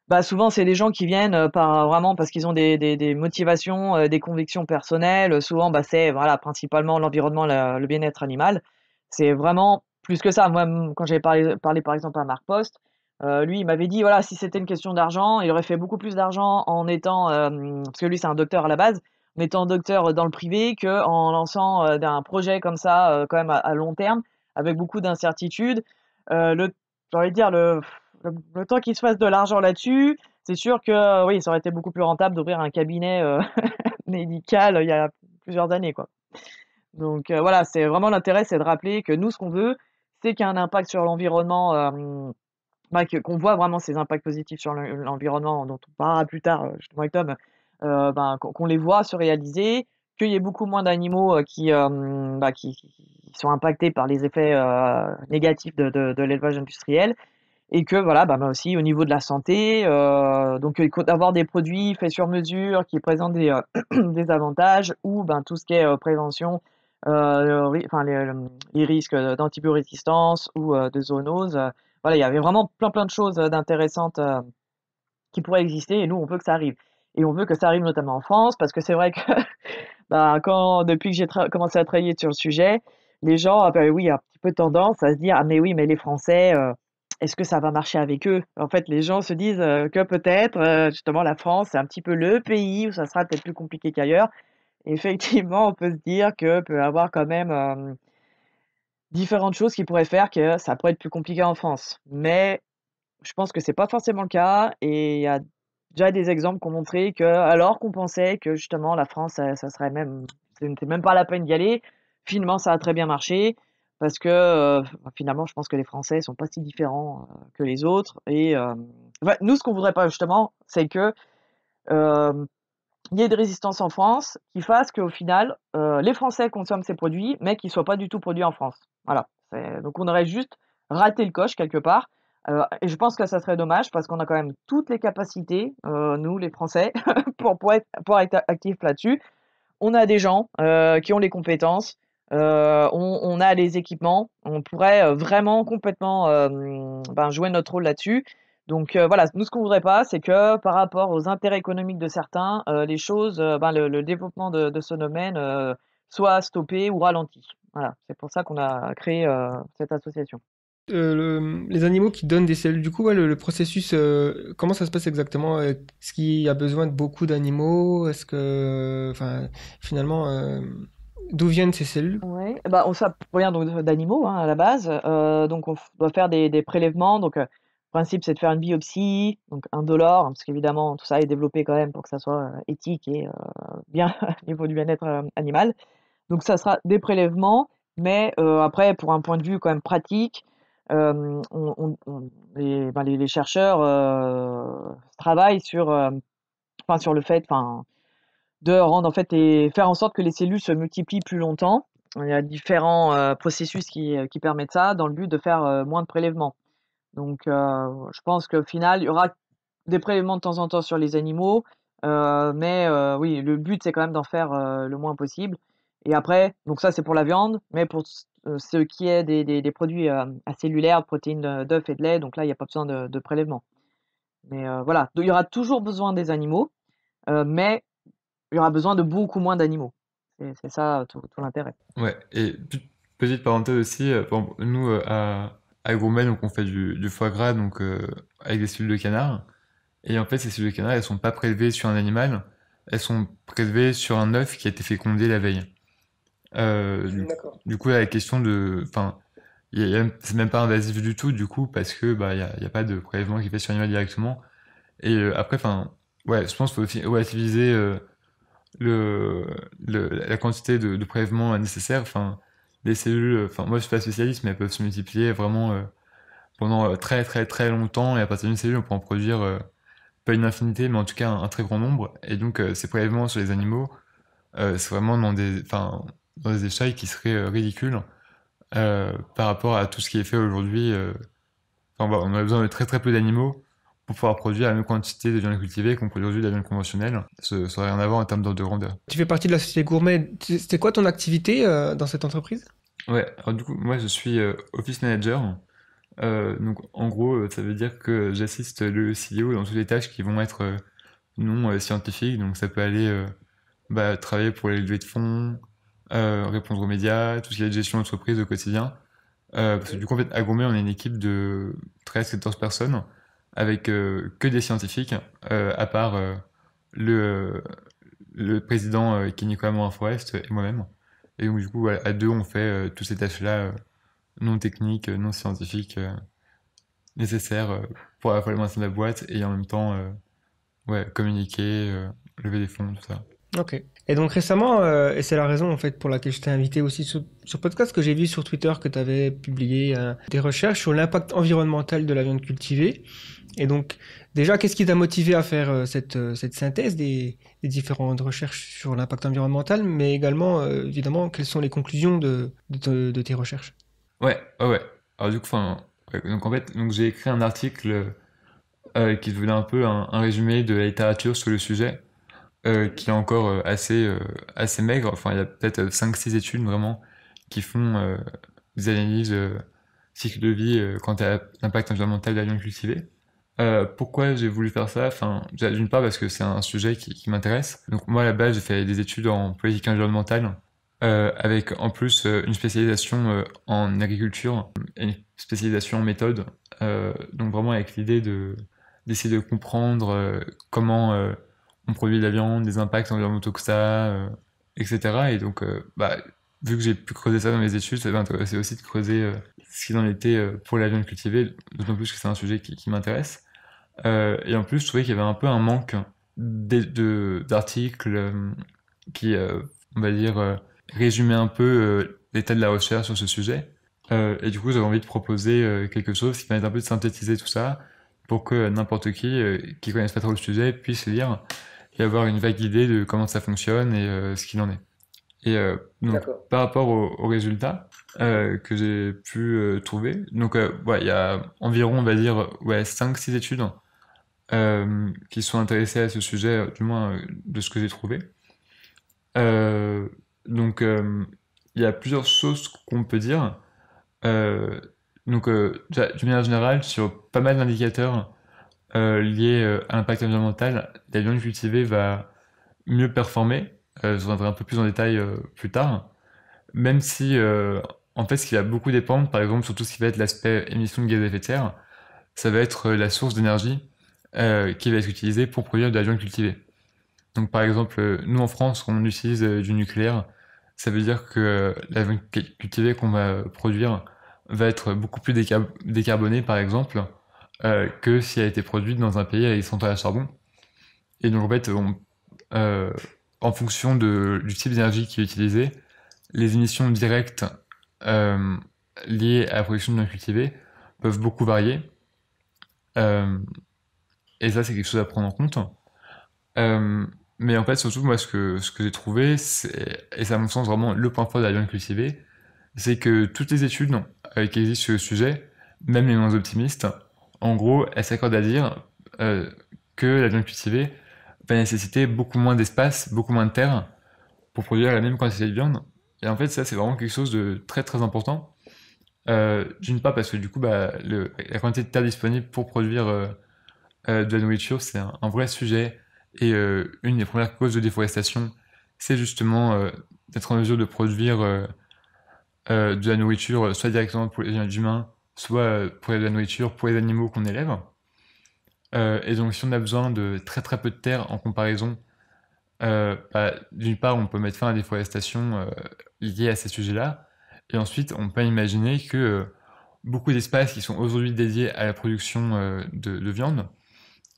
bah souvent c'est des gens qui viennent euh, par euh, vraiment parce qu'ils ont des, des, motivations, euh, des convictions personnelles. Souvent bah c'est voilà principalement l'environnement, le, bien-être animal. C'est vraiment plus que ça. Moi quand j'avais parlé, parlé par exemple à Marc Post, lui il m'avait dit voilà si c'était une question d'argent, il aurait fait beaucoup plus d'argent en étant parce que lui c'est un docteur à la base, en étant docteur dans le privé que en lançant un projet comme ça quand même à, long terme avec beaucoup d'incertitudes. le j'ai dire le le, temps qu'ils se fasse de l'argent là-dessus, c'est sûr que euh, oui, ça aurait été beaucoup plus rentable d'ouvrir un cabinet euh, [laughs] médical euh, il y a plusieurs années. Quoi. Donc voilà, c'est vraiment l'intérêt, c'est de rappeler que nous, ce qu'on veut, c'est qu'il y ait un impact sur l'environnement, bah, qu'on voit vraiment ces impacts positifs sur l'environnement, dont on parlera plus tard justement avec Tom, ben, qu'on les voit se réaliser, qu'il y ait beaucoup moins d'animaux bah, qui, sont impactés par les effets négatifs de l'élevage industriel et que voilà, bah, aussi au niveau de la santé, euh, donc d'avoir des produits faits sur mesure qui présentent des, euh, [clears throat] des avantages ou ben, tout ce qui est euh, prévention, euh, enfin, les, les risques d'antibiorésistance ou de zoonose. voilà, il y avait vraiment plein plein de choses d'intéressantes qui pourraient exister et nous on veut que ça arrive. Et on veut que ça arrive notamment en France parce que c'est vrai que [laughs] bah, quand, depuis que j'ai commencé à travailler sur le sujet, les gens avaient, ah, oui, un petit peu tendance à se dire Ah, mais oui, mais les Français, est-ce que ça va marcher avec eux En fait, les gens se disent que peut-être, justement, la France, c'est un petit peu le pays où ça sera peut-être plus compliqué qu'ailleurs. Effectivement, on peut se dire que peut avoir quand même différentes choses qui pourraient faire que ça pourrait être plus compliqué en France. Mais je pense que c'est pas forcément le cas et il y a déjà des exemples qui ont montré que, alors qu'on pensait que justement la France, ça, ça serait même, n'était même pas la peine d'y aller, finalement, ça a très bien marché parce que euh, bah, finalement, je pense que les Français sont pas si différents euh, que les autres. Et euh, nous, ce qu'on voudrait pas justement, c'est que il y ait des résistances en France qui fassent qu'au final, les Français consomment ces produits, mais qu'ils soient pas du tout produits en France. Voilà. Donc, on aurait juste raté le coche quelque part. et je pense que ça serait dommage parce qu'on a quand même toutes les capacités, nous les Français, [laughs] pour, pour, être, pour être actifs là-dessus. On a des gens qui ont les compétences, euh, on, a les équipements, on pourrait euh, vraiment complètement ben, jouer notre rôle là-dessus. Donc euh, voilà, nous ce qu'on voudrait pas, c'est que par rapport aux intérêts économiques de certains, les choses, ben, le, développement de, ce domaine soit stoppé ou ralenti. Voilà, c'est pour ça qu'on a créé cette association. les animaux qui donnent des cellules, du coup, le, processus, comment ça se passe exactement Est-ce qu'il y a besoin de beaucoup d'animaux Est-ce que, enfin, finalement, D'où viennent ces cellules bah, on ça provient donc euh, d'animaux hein, à la base. Euh, donc on doit faire des, prélèvements. Donc euh, le principe c'est de faire une biopsie, donc un dollar, parce qu'évidemment tout ça est développé quand même pour que ça soit éthique et bien [laughs] au niveau du bien-être animal. Donc ça sera des prélèvements, mais après pour un point de vue quand même pratique, ben, les, chercheurs travaillent sur, sur le fait, enfin de rendre en fait et faire en sorte que les cellules se multiplient plus longtemps. Il y a différents euh, processus qui, euh, qui, permettent ça dans le but de faire euh, moins de prélèvements. Donc je pense qu'au final, il y aura des prélèvements de temps en temps sur les animaux, mais oui, le but c'est quand même d'en faire le moins possible. Et après, donc ça c'est pour la viande, mais pour ce qui est des, des, à produits acellulaires, protéines d'œufs et de lait, donc là il n'y a pas besoin de, prélèvements. Mais voilà, il y aura toujours besoin des animaux, mais il y aura besoin de beaucoup moins d'animaux. C'est ça tout, l'intérêt. Ouais, et petite parenthèse aussi, euh, nous euh, à, à donc on fait du, foie gras donc, euh, avec des cellules de canard. Et en fait, ces cellules de canard, elles sont pas prélevées sur un animal, elles sont prélevées sur un œuf qui a été fécondé la veille. Euh, du, coup, la question de. Enfin, c'est même pas invasif du tout, du coup, parce que bah, n'y a, y a, pas de prélèvement qui fait sur animal directement. Et après, enfin, ouais, je pense qu'il faut aussi relativiser le, la quantité de, prélèvements nécessaire. Enfin, les cellules, enfin, moi je suis pas spécialiste, mais elles peuvent se multiplier vraiment euh, pendant euh, très très très longtemps. Et à partir d'une cellule, on peut en produire euh, pas une infinité, mais en tout cas un, très grand nombre. Et donc, ces prélèvements sur les animaux, c'est vraiment dans des, enfin, des échelles qui seraient ridicules par rapport à tout ce qui est fait aujourd'hui. Enfin, on a besoin de très très peu d'animaux pour pouvoir produire la même quantité de viande cultivée qu'on produit aujourd'hui de la viande conventionnelle. Ça, serait rien à voir en termes d'ordre de grandeur. Tu fais partie de la société gourmet. C'était quoi ton activité euh, dans cette entreprise Ouais, alors du coup, moi je suis euh, office manager. Euh, donc en gros, ça veut dire que j'assiste le CEO dans toutes les tâches qui vont être non scientifiques. Donc ça peut aller bah, travailler pour les levées de fonds, répondre aux médias, tout ce qui est gestion d'entreprise au quotidien. parce que du coup, fait, à Gourmet, on est une équipe de 13-14 personnes avec euh, que des scientifiques, euh, à part euh, le, le président qui est forest et moi-même. Et donc, du coup, à, deux, on fait toutes ces tâches-là non techniques, non scientifiques nécessaires pour avoir la maintien de la boîte et en même temps ouais, communiquer, lever des fonds, tout ça. Ok. Et donc récemment, euh, et c'est la raison en fait pour laquelle je t'ai invité aussi sur, podcast, que j'ai vu sur Twitter que tu avais publié euh, des recherches sur l'impact environnemental de la viande cultivée. Et donc déjà, qu'est-ce qui t'a motivé à faire euh, cette, synthèse des, différentes recherches sur l'impact environnemental, mais également évidemment quelles sont les conclusions de, tes recherches Ouais, ouais. Alors du coup, donc en fait, donc j'ai écrit un article qui devenait un peu un résumé de la littérature sur le sujet euh, qui est encore euh, assez, euh, assez maigre. Enfin, il y a peut-être 5-6 études vraiment qui font des analyses cycle de vie quant à l'impact environnemental d'aliments cultivés. viande pourquoi j'ai voulu faire ça enfin, D'une part parce que c'est un sujet qui, m'intéresse. Donc moi à la base j'ai fait des études en politique environnementale avec en plus une spécialisation en agriculture et une spécialisation en méthode. donc vraiment avec l'idée de, d'essayer de comprendre comment on produit de la viande, des impacts environnementaux que ça, euh, etc. Et donc, euh, bah, vu que j'ai pu creuser ça dans mes études, ça m'a intéressé aussi de creuser euh, ce qu'il en était pour la viande cultivée, d'autant plus que c'est un sujet qui, m'intéresse. et en plus, je trouvais qu'il y avait un peu un manque d'articles qui, on va dire, résumaient un peu l'état de la recherche sur ce sujet. et du coup, j'avais envie de proposer quelque chose qui permette un peu de synthétiser tout ça pour que n'importe qui qui connaisse pas trop le sujet puisse lire et avoir une vague idée de comment ça fonctionne et euh, ce qu'il en est. Et euh, donc, par rapport aux, résultats euh, que j'ai pu trouver, donc il y a environ, on va dire, ouais, 5-6 études qui sont intéressées à ce sujet, du moins de ce que j'ai trouvé. donc, il y a plusieurs choses qu'on peut dire. donc, d'une manière générale, sur pas mal d'indicateurs, euh, lié liées euh, à l'impact environnemental, la viande cultivée va mieux performer. Euh, je vous en reviendrai un peu plus en détail plus tard. Même si, en fait, ce qui va beaucoup dépendre, par exemple, sur tout ce qui va être l'aspect émission de gaz à effet de serre, ça va être la source d'énergie qui va être utilisée pour produire de la viande cultivée. Donc, par exemple, nous en France, on utilise du nucléaire. Ça veut dire que la viande cultivée qu'on va produire va être beaucoup plus décarbonée, par exemple, euh, que si elle a été produite dans un pays avec centrale à charbon. Et donc en fait, euh, en fonction de, du type d'énergie qui est utilisé, les émissions directes euh, liées à la production de biens cultivés peuvent beaucoup varier. et ça, c'est quelque chose à prendre en compte. mais en fait, surtout, moi, ce que, ce que j'ai trouvé, et c'est à mon sens vraiment le point fort de la cultivée, c'est que toutes les études qui existent sur le sujet, même les moins optimistes, en gros, elle s'accorde à dire euh, que la viande cultivée va nécessiter beaucoup moins d'espace, beaucoup moins de terre pour produire la même quantité de viande. Et en fait, ça, c'est vraiment quelque chose de très très important. Euh, d'une part, parce que du coup, bah, la quantité de terre disponible pour produire euh, de la nourriture, c'est un, un, vrai sujet. Et une des premières causes de déforestation, c'est justement d'être en mesure de produire de la nourriture soit directement pour les humains, soit euh, pour la nourriture, pour les animaux qu'on élève. Euh, et donc, si on a besoin de très très peu de terre en comparaison, euh, bah, d'une part, on peut mettre fin à des déforestation liées à ces sujets-là, et ensuite, on peut imaginer que beaucoup d'espaces qui sont aujourd'hui dédiés à la production de, viande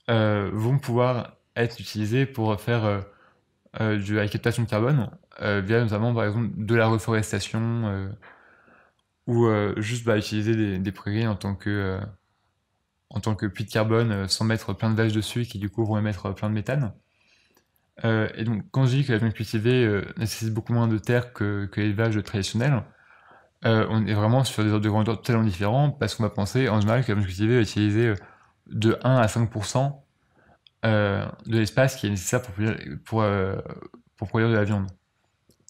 vont pouvoir être utilisés pour faire de la captation de carbone, via notamment, par exemple, de la reforestation ou euh, juste bah, utiliser des, prairies en tant que euh, en tant que puits de carbone euh, sans mettre plein de vaches dessus qui du coup vont émettre plein de méthane. et donc, quand je dis que la viande cultivée nécessite beaucoup moins de terre que, l'élevage traditionnel, on est vraiment sur des ordres de grandeur tellement différents parce qu'on va penser en général que la viande cultivée va utiliser de 1 à 5% de l'espace qui est nécessaire pour produire, pour, pour produire de la viande.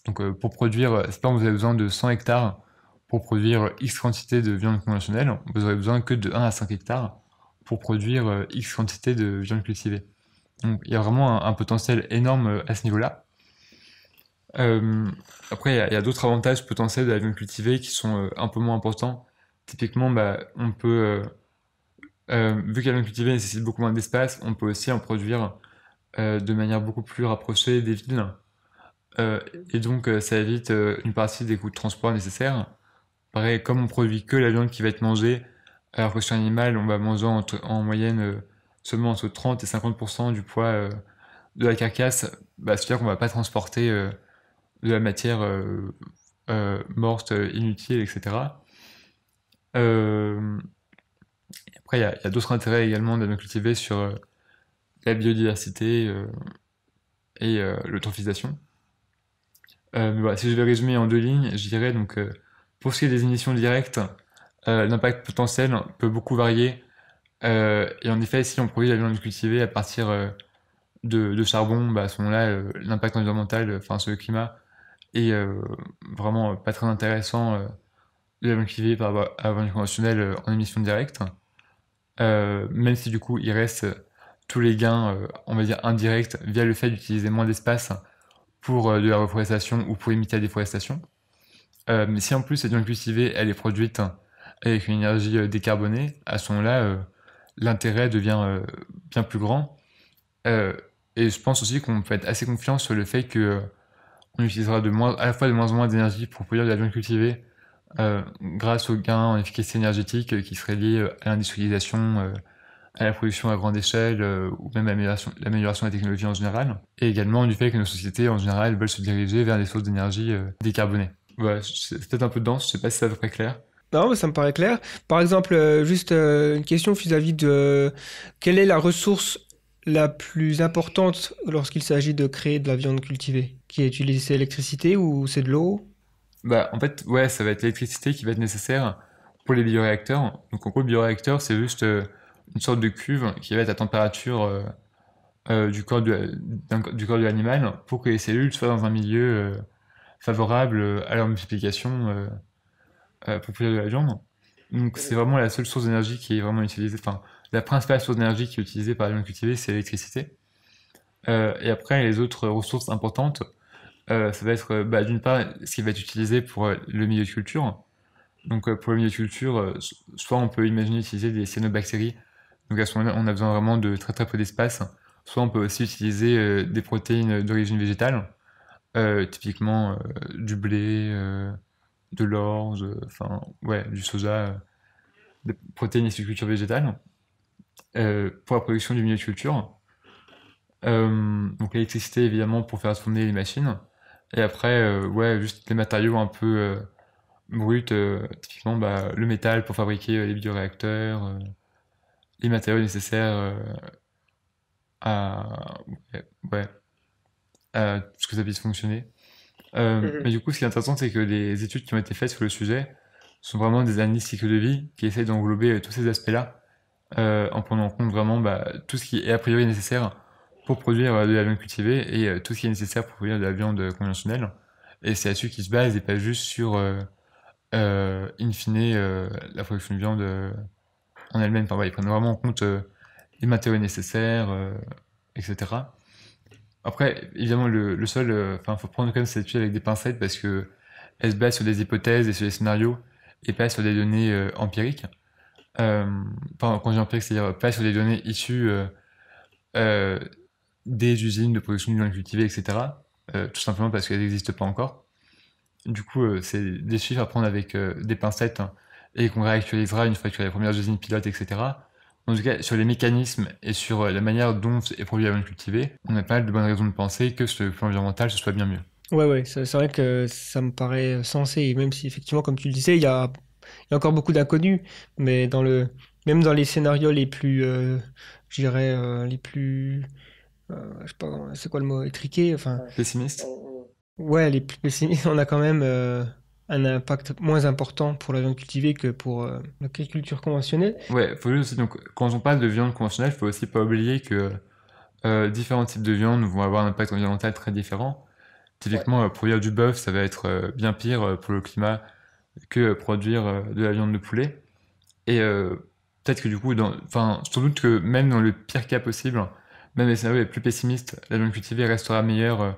Donc, pour produire, c'est pas vous avez besoin de 100 hectares pour produire X quantité de viande conventionnelle, vous aurez besoin que de 1 à 5 hectares pour produire euh, X quantité de viande cultivée. Donc il y a vraiment un, potentiel énorme euh, à ce niveau-là. Euh, après, il y a, d'autres avantages potentiels de la viande cultivée qui sont un peu moins importants. Typiquement, bah, on peut, vu que la viande cultivée nécessite beaucoup moins d'espace, on peut aussi en produire de manière beaucoup plus rapprochée des villes. et donc, ça évite une partie des coûts de transport nécessaires. Pareil, comme on produit que la viande qui va être mangée, alors que sur animal, on va manger en moyenne euh, seulement entre 30 et 50% du poids euh, de la carcasse, bah, c'est-à-dire qu'on ne va pas transporter euh, de la matière morte, inutile, etc. après, il y a, d'autres intérêts également d'être cultiver sur la biodiversité et l'eutrophisation. si je vais résumer en deux lignes, je dirais donc pour ce qui est des émissions directes, euh, l'impact potentiel peut beaucoup varier. Euh, et en effet, si on produit de la viande cultivée à partir euh, de, charbon, bah, à ce moment-là, l'impact environnemental, enfin sur le climat, est vraiment pas très intéressant de la viande cultivée par rapport à la viande conventionnelle en émissions directes, même si du coup, il reste tous les gains, on va dire, indirects via le fait d'utiliser moins d'espace pour de la reforestation ou pour limiter la déforestation. Euh, mais si en plus cette viande cultivée, elle est produite hein, avec une énergie euh, décarbonée, à ce moment-là, euh, l'intérêt devient bien plus grand. et je pense aussi qu'on peut être assez confiant sur le fait que on utilisera de moins, à la fois de moins en moins d'énergie pour produire de la viande cultivée grâce aux gains en efficacité énergétique qui serait lié à l'industrialisation, à la production à grande échelle ou même à l'amélioration des technologies en général, et également du fait que nos sociétés en général veulent se diriger vers des sources d'énergie décarbonées c'est peut-être un peu dense, je sais pas si ça très clair. Non, bah mais ça me paraît clair. Par exemple, euh, juste euh, une question vis-à-vis de quelle est la ressource la plus importante lorsqu'il s'agit de créer de la viande cultivée Qui est utilisée C'est l'électricité ou c'est de l'eau bah, En fait, ouais, ça va être l'électricité qui va être nécessaire pour les bioréacteurs. Donc en gros, le bioréacteur, c'est juste euh, une sorte de cuve qui va être à température du, corps du corps de l'animal pour que les cellules soient dans un milieu favorable euh, à leur multiplication euh, euh, pour produire de la viande. Donc c'est vraiment la seule source d'énergie qui est vraiment utilisée, enfin la principale source d'énergie qui est utilisée par la viande cultivée, c'est l'électricité. et après, les autres ressources importantes, ça va être bah, d'une part ce qui va être utilisé pour le milieu de culture. Donc pour le milieu de culture, soit on peut imaginer utiliser des cyanobactéries, donc à ce moment-là on a besoin vraiment de très très peu d'espace, soit on peut aussi utiliser des protéines d'origine végétale, euh, typiquement euh, du blé, euh, de l'orge, enfin ouais, du soja, des protéines et des cultures végétales pour la production du milieu de culture. donc l'électricité évidemment pour faire tourner les machines. Et après, ouais, juste des matériaux un peu bruts, typiquement bah, le métal pour fabriquer les bioréacteurs, les matériaux nécessaires à. ouais euh, ce que ça puisse fonctionner. Euh, mhm. Mais du coup, ce qui est intéressant, c'est que les études qui ont été faites sur le sujet sont vraiment des analyses cycle de vie qui essayent d'englober euh, tous ces aspects-là, euh, en prenant en compte vraiment bah, tout ce qui est a priori nécessaire pour produire de la viande cultivée et tout ce qui est nécessaire pour produire de la viande conventionnelle. Et c'est là-dessus qu'ils se basent et pas juste sur, in fine, la production de viande en elle-même. Enfin, ils prennent vraiment en compte les matériaux nécessaires, etc. Après, évidemment, le, sol, euh, enfin, faut prendre quand même cette étude avec des pincettes parce que se base sur des hypothèses et sur des scénarios et pas sur des données euh, empiriques. Euh, enfin, quand je dis empirique, c'est-à-dire pas sur des données issues des usines de production de cultivée, cultivé, etc. tout simplement parce qu'elles n'existent pas encore. Du coup, c'est des chiffres à prendre avec des pincettes hein, et qu'on réactualisera une fois que les premières usines pilotes, etc. En tout cas, sur les mécanismes et sur euh, la manière dont est produit la viande cultivée, on a pas mal de bonnes raisons de penser que ce plan environnemental, ce soit bien mieux. Ouais, ouais, c'est vrai que ça me paraît sensé, même si effectivement, comme tu le disais, il y a, encore beaucoup d'inconnus, mais même dans les scénarios les plus, euh, je dirais, euh, les plus, je sais pas, c'est quoi le mot, étriqué, enfin. Pessimiste. Ouais, les plus pessimistes, [laughs] on a quand même un impact moins important pour la viande cultivée que pour euh, l'agriculture conventionnelle. Ouais, faut donc quand on parle de viande conventionnelle, il faut aussi pas oublier que euh, différents types de viande vont avoir un impact environnemental très différent. Typiquement, euh, produire du bœuf, ça va être bien pire pour le climat que produire de la viande de poulet. Et peut-être que du coup, enfin, sans doute que même dans le pire cas possible, même les scénarios les plus pessimistes, la viande cultivée restera meilleure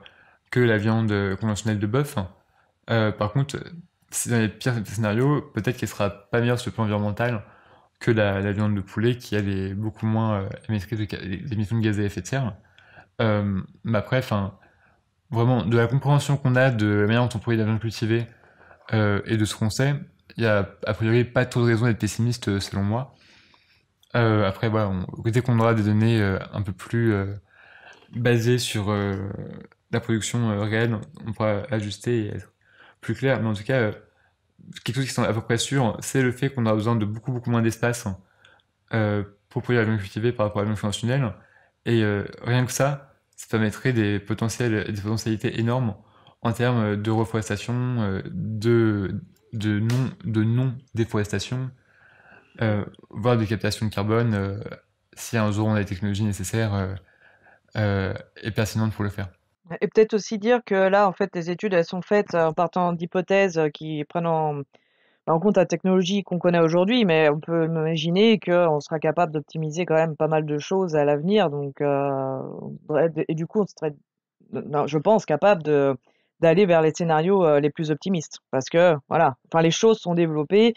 que la viande conventionnelle de bœuf. Euh, par contre, euh, si dans les pires scénarios, peut-être qu'elle sera pas meilleure sur le plan environnemental que la, viande de poulet qui elle est beaucoup moins euh, émettrice d'émissions de, gaz à effet de serre. Euh, mais après, enfin, vraiment, de la compréhension qu'on a de la manière dont on pourrait la viande cultivée et de ce qu'on sait, il n'y a a priori pas trop de raisons d'être pessimiste selon moi. après, voilà, dès qu'on aura des données un peu plus basées sur la production réelle, on pourra ajuster et être plus clair, mais en tout cas, euh, quelque chose qui semble à peu près sûr, c'est le fait qu'on a besoin de beaucoup, beaucoup moins d'espace euh, pour produire la viande par rapport à la viande Et euh, rien que ça, ça permettrait des, potentiels, des potentialités énormes en termes de reforestation, de, de non de non euh, voire de captation de carbone, si un jour on a les technologies nécessaires et pertinentes pour le faire. Et peut-être aussi dire que là, en fait, les études, elles sont faites en partant d'hypothèses qui prennent bah, en, compte la technologie qu'on connaît aujourd'hui, mais on peut imaginer qu'on sera capable d'optimiser quand même pas mal de choses à l'avenir. Donc, et du coup, on serait, non, je pense, capable de d'aller vers les scénarios les plus optimistes, parce que voilà, enfin les choses sont développées,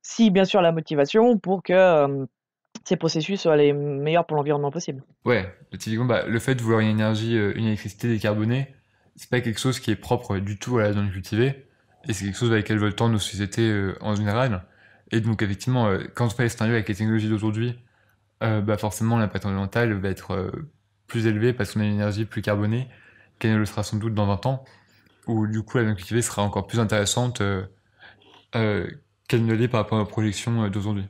si bien sûr la motivation pour que ces processus soient les meilleurs pour l'environnement possible. Ouais, typiquement, bah, le fait de vouloir une énergie, euh, une électricité décarbonée, c'est pas quelque chose qui est propre du tout à la zone cultivée, et c'est quelque chose avec lequel veulent tendre nos sociétés euh, en général. Et donc, effectivement, euh, quand on passe un lieu avec les technologies d'aujourd'hui, bah forcément, l'impact environnemental va être plus élevé parce qu'on a une énergie plus carbonée qu'elle ne le sera sans doute dans 20 ans, où du coup, la zone cultivée sera encore plus intéressante qu'elle ne l'est par rapport aux projections d'aujourd'hui.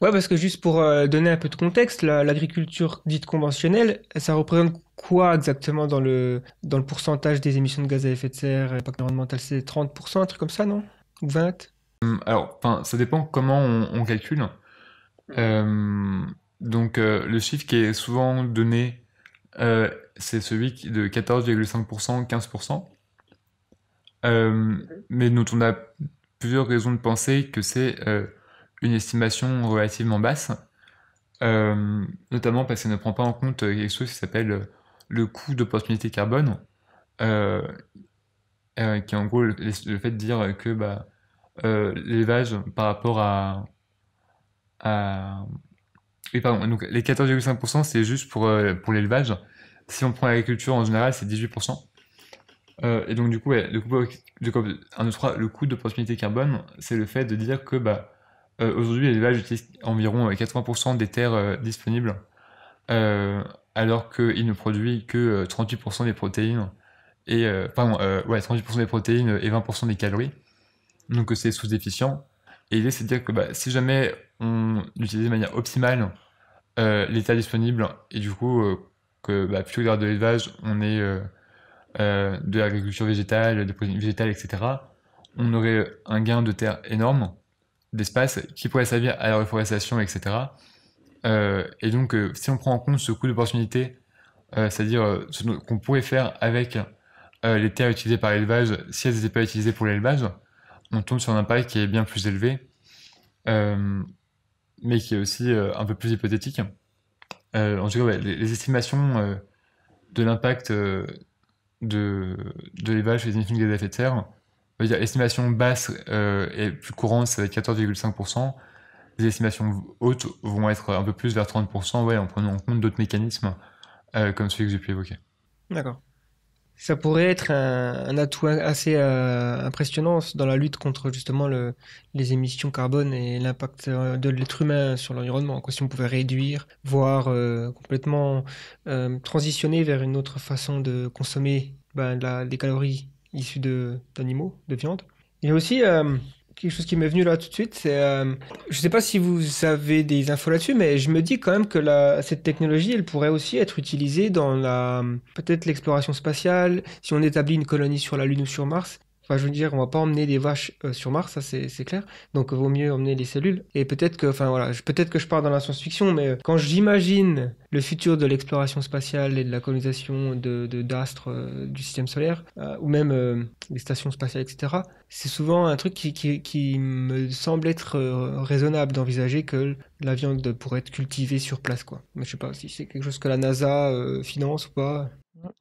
Ouais, parce que juste pour euh, donner un peu de contexte, l'agriculture dite conventionnelle, ça représente quoi exactement dans le, dans le pourcentage des émissions de gaz à effet de serre, euh, impact environnemental C'est 30%, un truc comme ça, non Ou 20 hum, Alors, ça dépend comment on, calcule. Euh, donc, le chiffre qui est souvent donné, c'est celui de 14,5%, 15%, mais nous, on a plusieurs raisons de penser que c'est une estimation relativement basse, euh, notamment parce qu'elle ne prend pas en compte euh, quelque chose qui s'appelle euh, le coût d'opportunité carbone, qui est en gros le, fait de dire que bah, l'élevage par rapport à... pardon, donc les 14,5% c'est juste pour, pour l'élevage. Si on prend l'agriculture en général, c'est 18%. et donc du coup, le, coût, le coût d'opportunité carbone, c'est le fait de dire que bah, euh, aujourd'hui, l'élevage utilise environ 80% euh, des terres euh, disponibles, alors qu'il ne produit que 38% des protéines et des protéines et 20% des calories. Donc c'est sous-déficient. Et l'idée, c'est de dire que bah, si jamais on utilisait de manière optimale euh, terres disponibles, et du coup, que bah, plutôt que de l'élevage, on est de l'agriculture végétale, des protéines végétales, etc., on aurait un gain de terre énorme d'espace qui pourrait servir à la reforestation, etc. Euh, et donc, euh, si on prend en compte ce coût d'opportunité, euh, c'est-à-dire ce qu'on pourrait faire avec les terres utilisées par l'élevage si elles n'étaient pas utilisées pour l'élevage, on tombe sur un impact qui est bien plus élevé, mais qui est aussi un peu plus hypothétique. en tout cas, les, estimations de l'impact de, l'élevage sur les émissions de effets de serre l'estimation basse euh, et plus courante, c'est 14,5%. Les estimations hautes vont être un peu plus vers 30%, ouais, en prenant en compte d'autres mécanismes, euh, comme celui que j'ai pu évoquer. D'accord. Ça pourrait être un, atout assez euh, impressionnant dans la lutte contre justement le, les émissions carbone et l'impact de l'être humain sur l'environnement. Si on pouvait réduire, voire complètement transitionner vers une autre façon de consommer ben, des calories issus d'animaux, de, viande. Il y a aussi euh, quelque chose qui m'est venu là tout de suite, c'est, euh, je ne sais pas si vous avez des infos là-dessus, mais je me dis quand même que cette technologie, elle pourrait aussi être utilisée dans la, peut-être l'exploration spatiale, si on établit une colonie sur la Lune ou sur Mars, Enfin, je veux dire, on va pas emmener des vaches euh, sur Mars, ça c'est clair. Donc, vaut mieux emmener les cellules. Et peut-être que, enfin voilà, peut-être que je pars dans la science-fiction, mais euh, quand j'imagine le futur de l'exploration spatiale et de la colonisation de d'astres euh, du système solaire, ou même des stations spatiales, etc., c'est souvent un truc qui, me semble être raisonnable d'envisager que la viande pourrait être cultivée sur place, quoi. Mais je sais pas si c'est quelque chose que la NASA finance ou pas.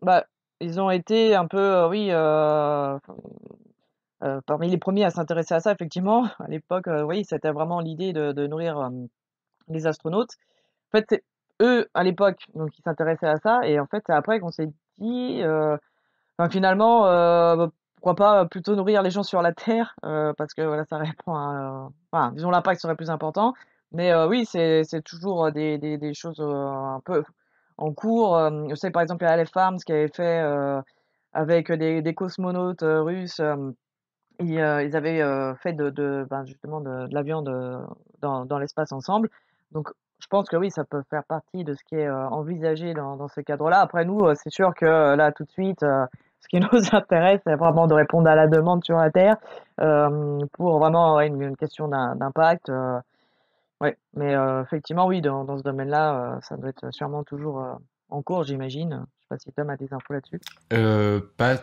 Bah, ils ont été un peu, euh, oui, euh, euh, parmi les premiers à s'intéresser à ça, effectivement. [laughs] À l'époque, oui, c'était vraiment l'idée de, nourrir les astronautes. En fait, eux, à l'époque, donc ils s'intéressaient à ça. Et en fait, c'est après qu'on s'est dit, ben, finalement, bah, pourquoi pas plutôt nourrir les gens sur la Terre parce que voilà ça [laughs] répond à enfin, disons l'impact serait plus important mais oui c'est toujours des, des, des choses un peu en cours. Euh, je sais par exemple Aleph Farms qui avait fait euh, avec des, cosmonautes euh, russes. Ils, avaient fait de, ben, justement de, la viande dans, l'espace ensemble. Donc je pense que oui, ça peut faire partie de ce qui est envisagé dans, ce cadre-là. Après, nous, c'est sûr que là, tout de suite, [laughs] ce qui nous [laughs] intéresse, c'est vraiment de répondre à la demande sur la Terre pour vraiment une, question d'impact. Oui, mais effectivement, oui, dans dans ce domaine-là, ça doit être sûrement toujours, en cours, j'imagine. Je sais pas si Tom a des infos là-dessus? pas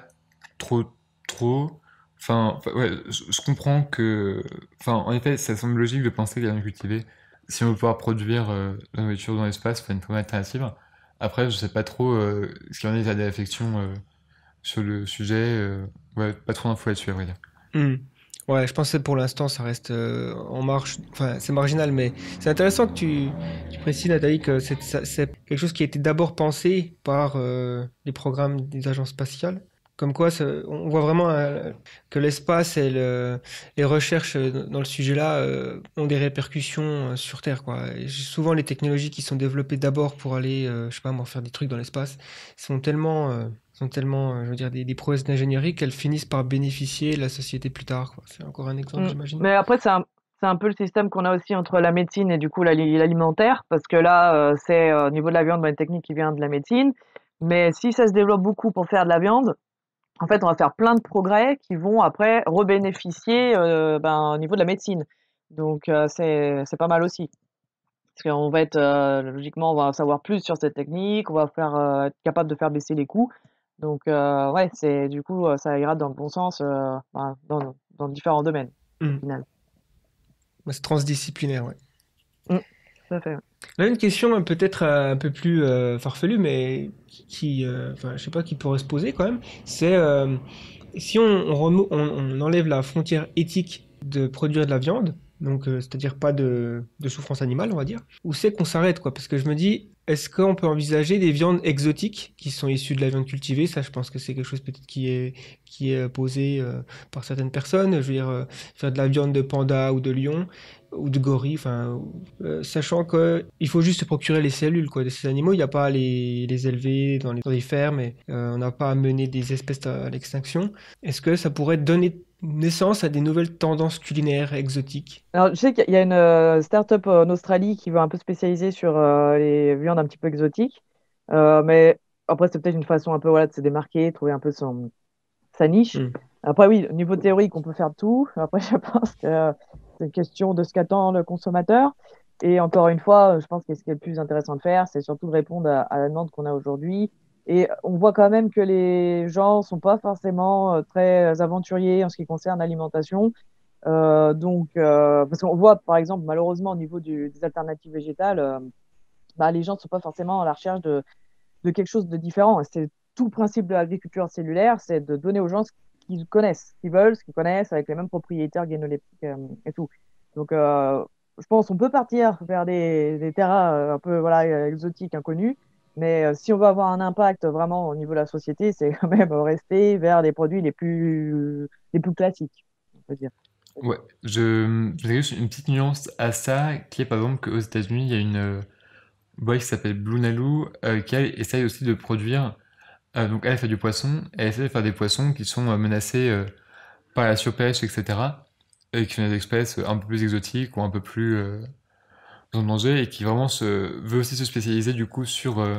trop, trop. Enfin, ouais, je comprends que enfin, en effet, ça semble logique de penser qu'il y a rien cultivé. si on veut pouvoir produire, de la nourriture dans l'espace, faut une première alternative. Après, je sais pas trop, ce qu'il y en a des réflexions, sur le sujet, ouais, pas trop d'infos là-dessus, à vrai dire. Mmh. Ouais, je pense que pour l'instant, ça reste euh, en marche. Enfin, c'est marginal, mais c'est intéressant que tu, précises, Nathalie, que c'est quelque chose qui a été d'abord pensé par euh, les programmes des agences spatiales. Comme quoi, on voit vraiment euh, que l'espace et les recherches dans le sujet-là ont des répercussions sur Terre. Quoi. souvent, les technologies qui sont développées d'abord pour aller, je sais pas, moi, faire des trucs dans l'espace, sont tellement sont tellement, euh, je veux dire, des, des prouesses d'ingénierie qu'elles finissent par bénéficier la société plus tard. C'est encore un exemple, mm. j'imagine. Mais après, c'est un, un, peu le système qu'on a aussi entre la médecine et du coup l'alimentaire, parce que là, euh, c'est euh, au niveau de la viande, une technique qui vient de la médecine. Mais si ça se développe beaucoup pour faire de la viande, en fait, on va faire plein de progrès qui vont après rebénéficier ben, au niveau de la médecine. Donc, c'est pas mal aussi. Parce qu'on va être, logiquement, on va savoir plus sur cette technique, on va faire, être capable de faire baisser les coûts. Donc, euh, ouais, c'est du coup, euh, ça ira dans le bon sens, euh, dans, différents domaines, au mm. final. C'est transdisciplinaire, ouais. Mm, tout à Là, une question peut-être un peu plus farfelue, mais qui, je sais pas, qui pourrait se poser quand même, c'est si on, enlève la frontière éthique de produire de la viande, donc c'est-à-dire pas de, de souffrance animale, on va dire, où c'est qu'on s'arrête, quoi Parce que je me dis, est-ce qu'on peut envisager des viandes exotiques qui sont issues de la viande cultivée Ça, je pense que c'est quelque chose peut-être qui est, qui est euh, posé euh, par certaines personnes. Je veux dire, euh, faire de la viande de panda ou de lion ou de gorille, enfin, sachant qu'il faut juste se procurer les cellules quoi, de ces animaux. Il n'y a pas à les, les élever dans les, fermes et on n'a pas à mener des espèces à l'extinction. Est-ce que ça pourrait donner naissance à des nouvelles tendances culinaires exotiques je sais qu'il y a une euh, start-up en Australie qui veut un peu spécialiser sur euh, les viandes un petit peu exotiques. Euh, mais après, c'est peut-être une façon un peu voilà, de se démarquer, trouver un peu sa niche. Mm. Après, oui, au niveau théorique, on peut faire tout. Après, [laughs] je pense que c'est une question de ce qu'attend le consommateur. Et encore une fois, je pense que ce qui est le plus intéressant de faire, c'est surtout de répondre à la demande qu'on a aujourd'hui et on voit quand même que les gens sont pas forcément euh, très aventuriers en ce qui concerne l'alimentation. Euh, donc, euh, parce qu'on voit par exemple, malheureusement, au niveau des alternatives végétales, bah, les gens ne sont pas forcément à la recherche de, quelque chose de différent. C'est tout le principe de l'agriculture cellulaire, c'est de donner aux gens ce qu'ils connaissent, ce qu'ils veulent, ce qu'ils connaissent, avec les mêmes propriétaires organoleptiques et tout. Donc, je pense qu'on peut partir vers des, terrains un peu voilà, exotiques, inconnus, mais euh, si on veut avoir un impact vraiment au niveau de la société, c'est quand même [laughs] rester vers les produits les plus, les plus classiques, on peut dire. je, juste une petite nuance à ça, qui est par exemple qu'aux États-Unis, il y a une euh, boîte qui s'appelle Blue nalou euh, qui elle, essaye aussi de produire. donc elle fait du poisson, elle essaie de faire des poissons qui sont menacés par la surpêche, etc. Et qui sont des espèces un peu plus exotiques ou un peu plus en danger et qui vraiment se, veut aussi se spécialiser du coup sur euh,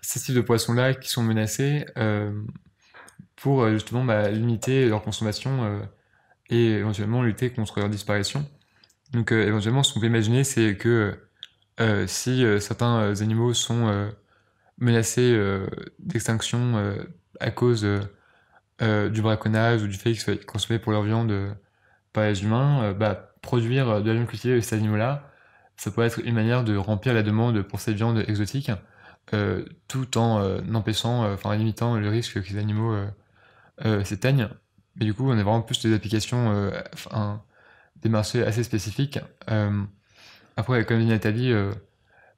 ces types de poissons-là qui sont menacés euh, pour euh, justement bah, limiter leur consommation et éventuellement lutter contre leur disparition. Donc éventuellement, ce qu'on peut imaginer, c'est que si certains animaux sont menacés d'extinction à cause du braconnage ou du fait qu'ils soient consommés pour leur viande par les humains, bah, produire de la viande cultivée de ces animaux-là, ça pourrait être une manière de remplir la demande pour cette viande exotique, euh, tout en euh, empêchant, euh, enfin limitant le risque que les animaux s'éteignent. Mais du coup, on a vraiment plus des applications, enfin, des marchés assez spécifiques. après, comme dit Nathalie,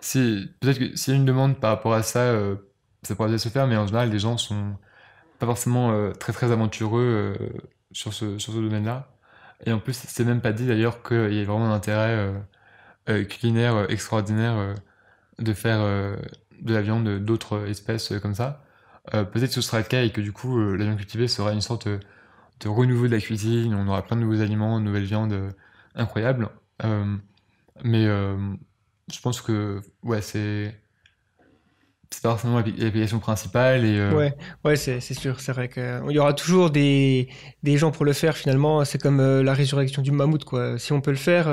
c'est peut-être que s'il y a une demande par rapport à ça, ça pourrait se faire, mais en général, les gens sont pas forcément très très aventureux sur ce, sur ce domaine-là. Et en plus, c'est même pas dit d'ailleurs qu'il y ait vraiment un intérêt euh, culinaire euh, extraordinaire euh, de faire de la viande d'autres espèces comme ça. Peut-être que ce sera le cas et que du coup, la viande cultivée sera une sorte de renouveau de la cuisine, on aura plein de nouveaux aliments, de nouvelles viandes incroyables. mais je pense que ouais, c'est c'est pas forcément l'application principale. Et, euh, Ouais, ouais c'est, sûr, c'est vrai qu'il euh, y aura toujours des, des, gens pour le faire finalement. C'est comme euh, la résurrection du mammouth, quoi. Si on peut le faire,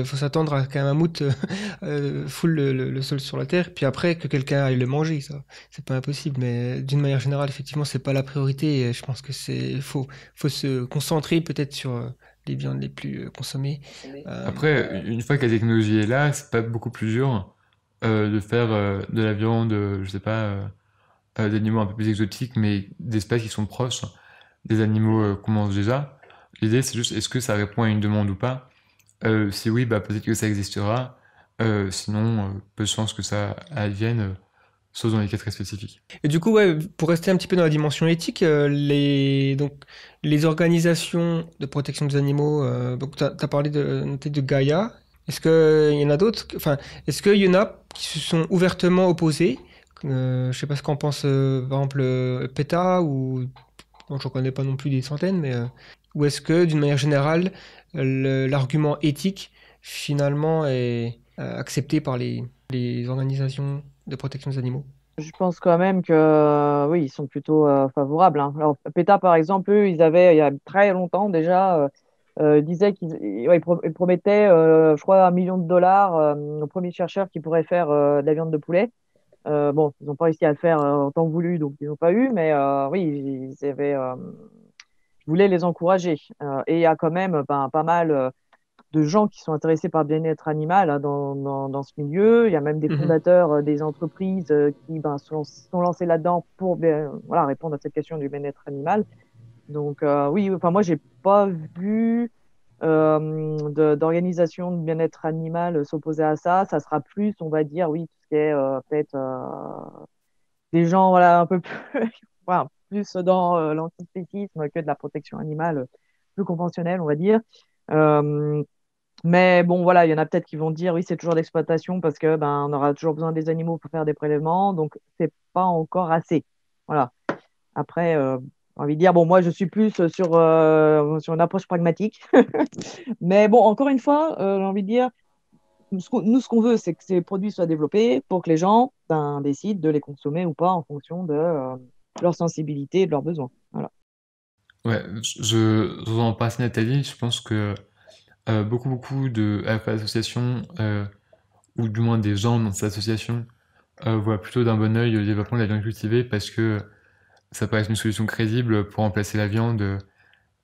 il faut s'attendre à qu'un mammouth [laughs] foule le, sol sur la terre, puis après que quelqu'un aille le manger, ça. C'est pas impossible, mais d'une manière générale, effectivement, c'est pas la priorité. je pense que c'est faut, faut se concentrer peut-être sur les viandes les plus consommées. Après, une fois que la technologie est là, c'est pas beaucoup plus dur euh, de faire euh, de la viande, euh, je sais pas, d'animaux un peu plus exotiques, mais d'espèces qui sont proches des animaux qu'on mange déjà. L'idée, c'est juste est-ce que ça répond à une demande ou pas Si oui, bah, peut-être que ça existera. sinon, peu de chances que ça advienne sauf dans les cas très spécifiques. Et du coup, ouais, pour rester un petit peu dans la dimension éthique, les, donc, les organisations de protection des animaux, tu as, parlé de, de Gaia, est-ce qu'il y en a d'autres Enfin, est-ce qu'il y en a qui se sont ouvertement opposés Je euh, Je sais pas ce qu'en pense, euh, par exemple, euh, PETA, ou. Bon, ne connais pas non plus des centaines, mais. ou est-ce que, d'une manière générale, l'argument éthique, finalement, est accepté par les, organisations de protection des animaux je pense quand même que oui, ils sont plutôt favorables. Hein. Alors, PETA, par exemple, eux, ils avaient il y a très longtemps déjà euh, ils qu'ils qu'il euh, je crois, un million de dollars euh, aux premiers chercheurs qui pourraient faire de la viande de poulet. bon, ils n'ont pas réussi à le faire en temps voulu, donc ils n'ont pas eu, mais oui, ils voulaient voulais les encourager. et il y a quand même ben, pas mal de gens qui sont intéressés par le bien-être animal hein, dans, ce milieu. Il y a même des mhm. fondateurs des entreprises qui ben, sont, lancés là-dedans pour ben, répondre à cette question du bien-être animal. Donc euh, oui, enfin moi j'ai pas vu euh, d'organisation de, bien-être animal s'opposer à ça. Ça sera plus, on va dire, oui, tout ce qui est euh, peut-être des gens voilà un peu [laughs] plus, plus dans euh, l'antispécisme que de la protection animale plus conventionnelle on va dire mais bon voilà il y en a peut-être qui vont dire oui c'est toujours l'exploitation parce que ben on aura toujours besoin des animaux pour faire des prélèvements donc c'est pas encore assez voilà après dire, bon, moi, je suis plus euh, sur, euh, sur une approche pragmatique. [laughs] Mais bon, encore une fois, euh, j'ai envie de dire, nous, ce qu'on veut, c'est que ces produits soient développés pour que les gens ben, décident de les consommer ou pas en fonction de euh, leur sensibilité et de leurs besoins. Voilà. Ouais, je, vous en passe Nathalie, je pense que beaucoup, beaucoup de associations, ou du moins des gens dans ces associations, voient plutôt d'un bon oeil le développement de la langue cultivée parce que ça être une solution crédible pour remplacer la viande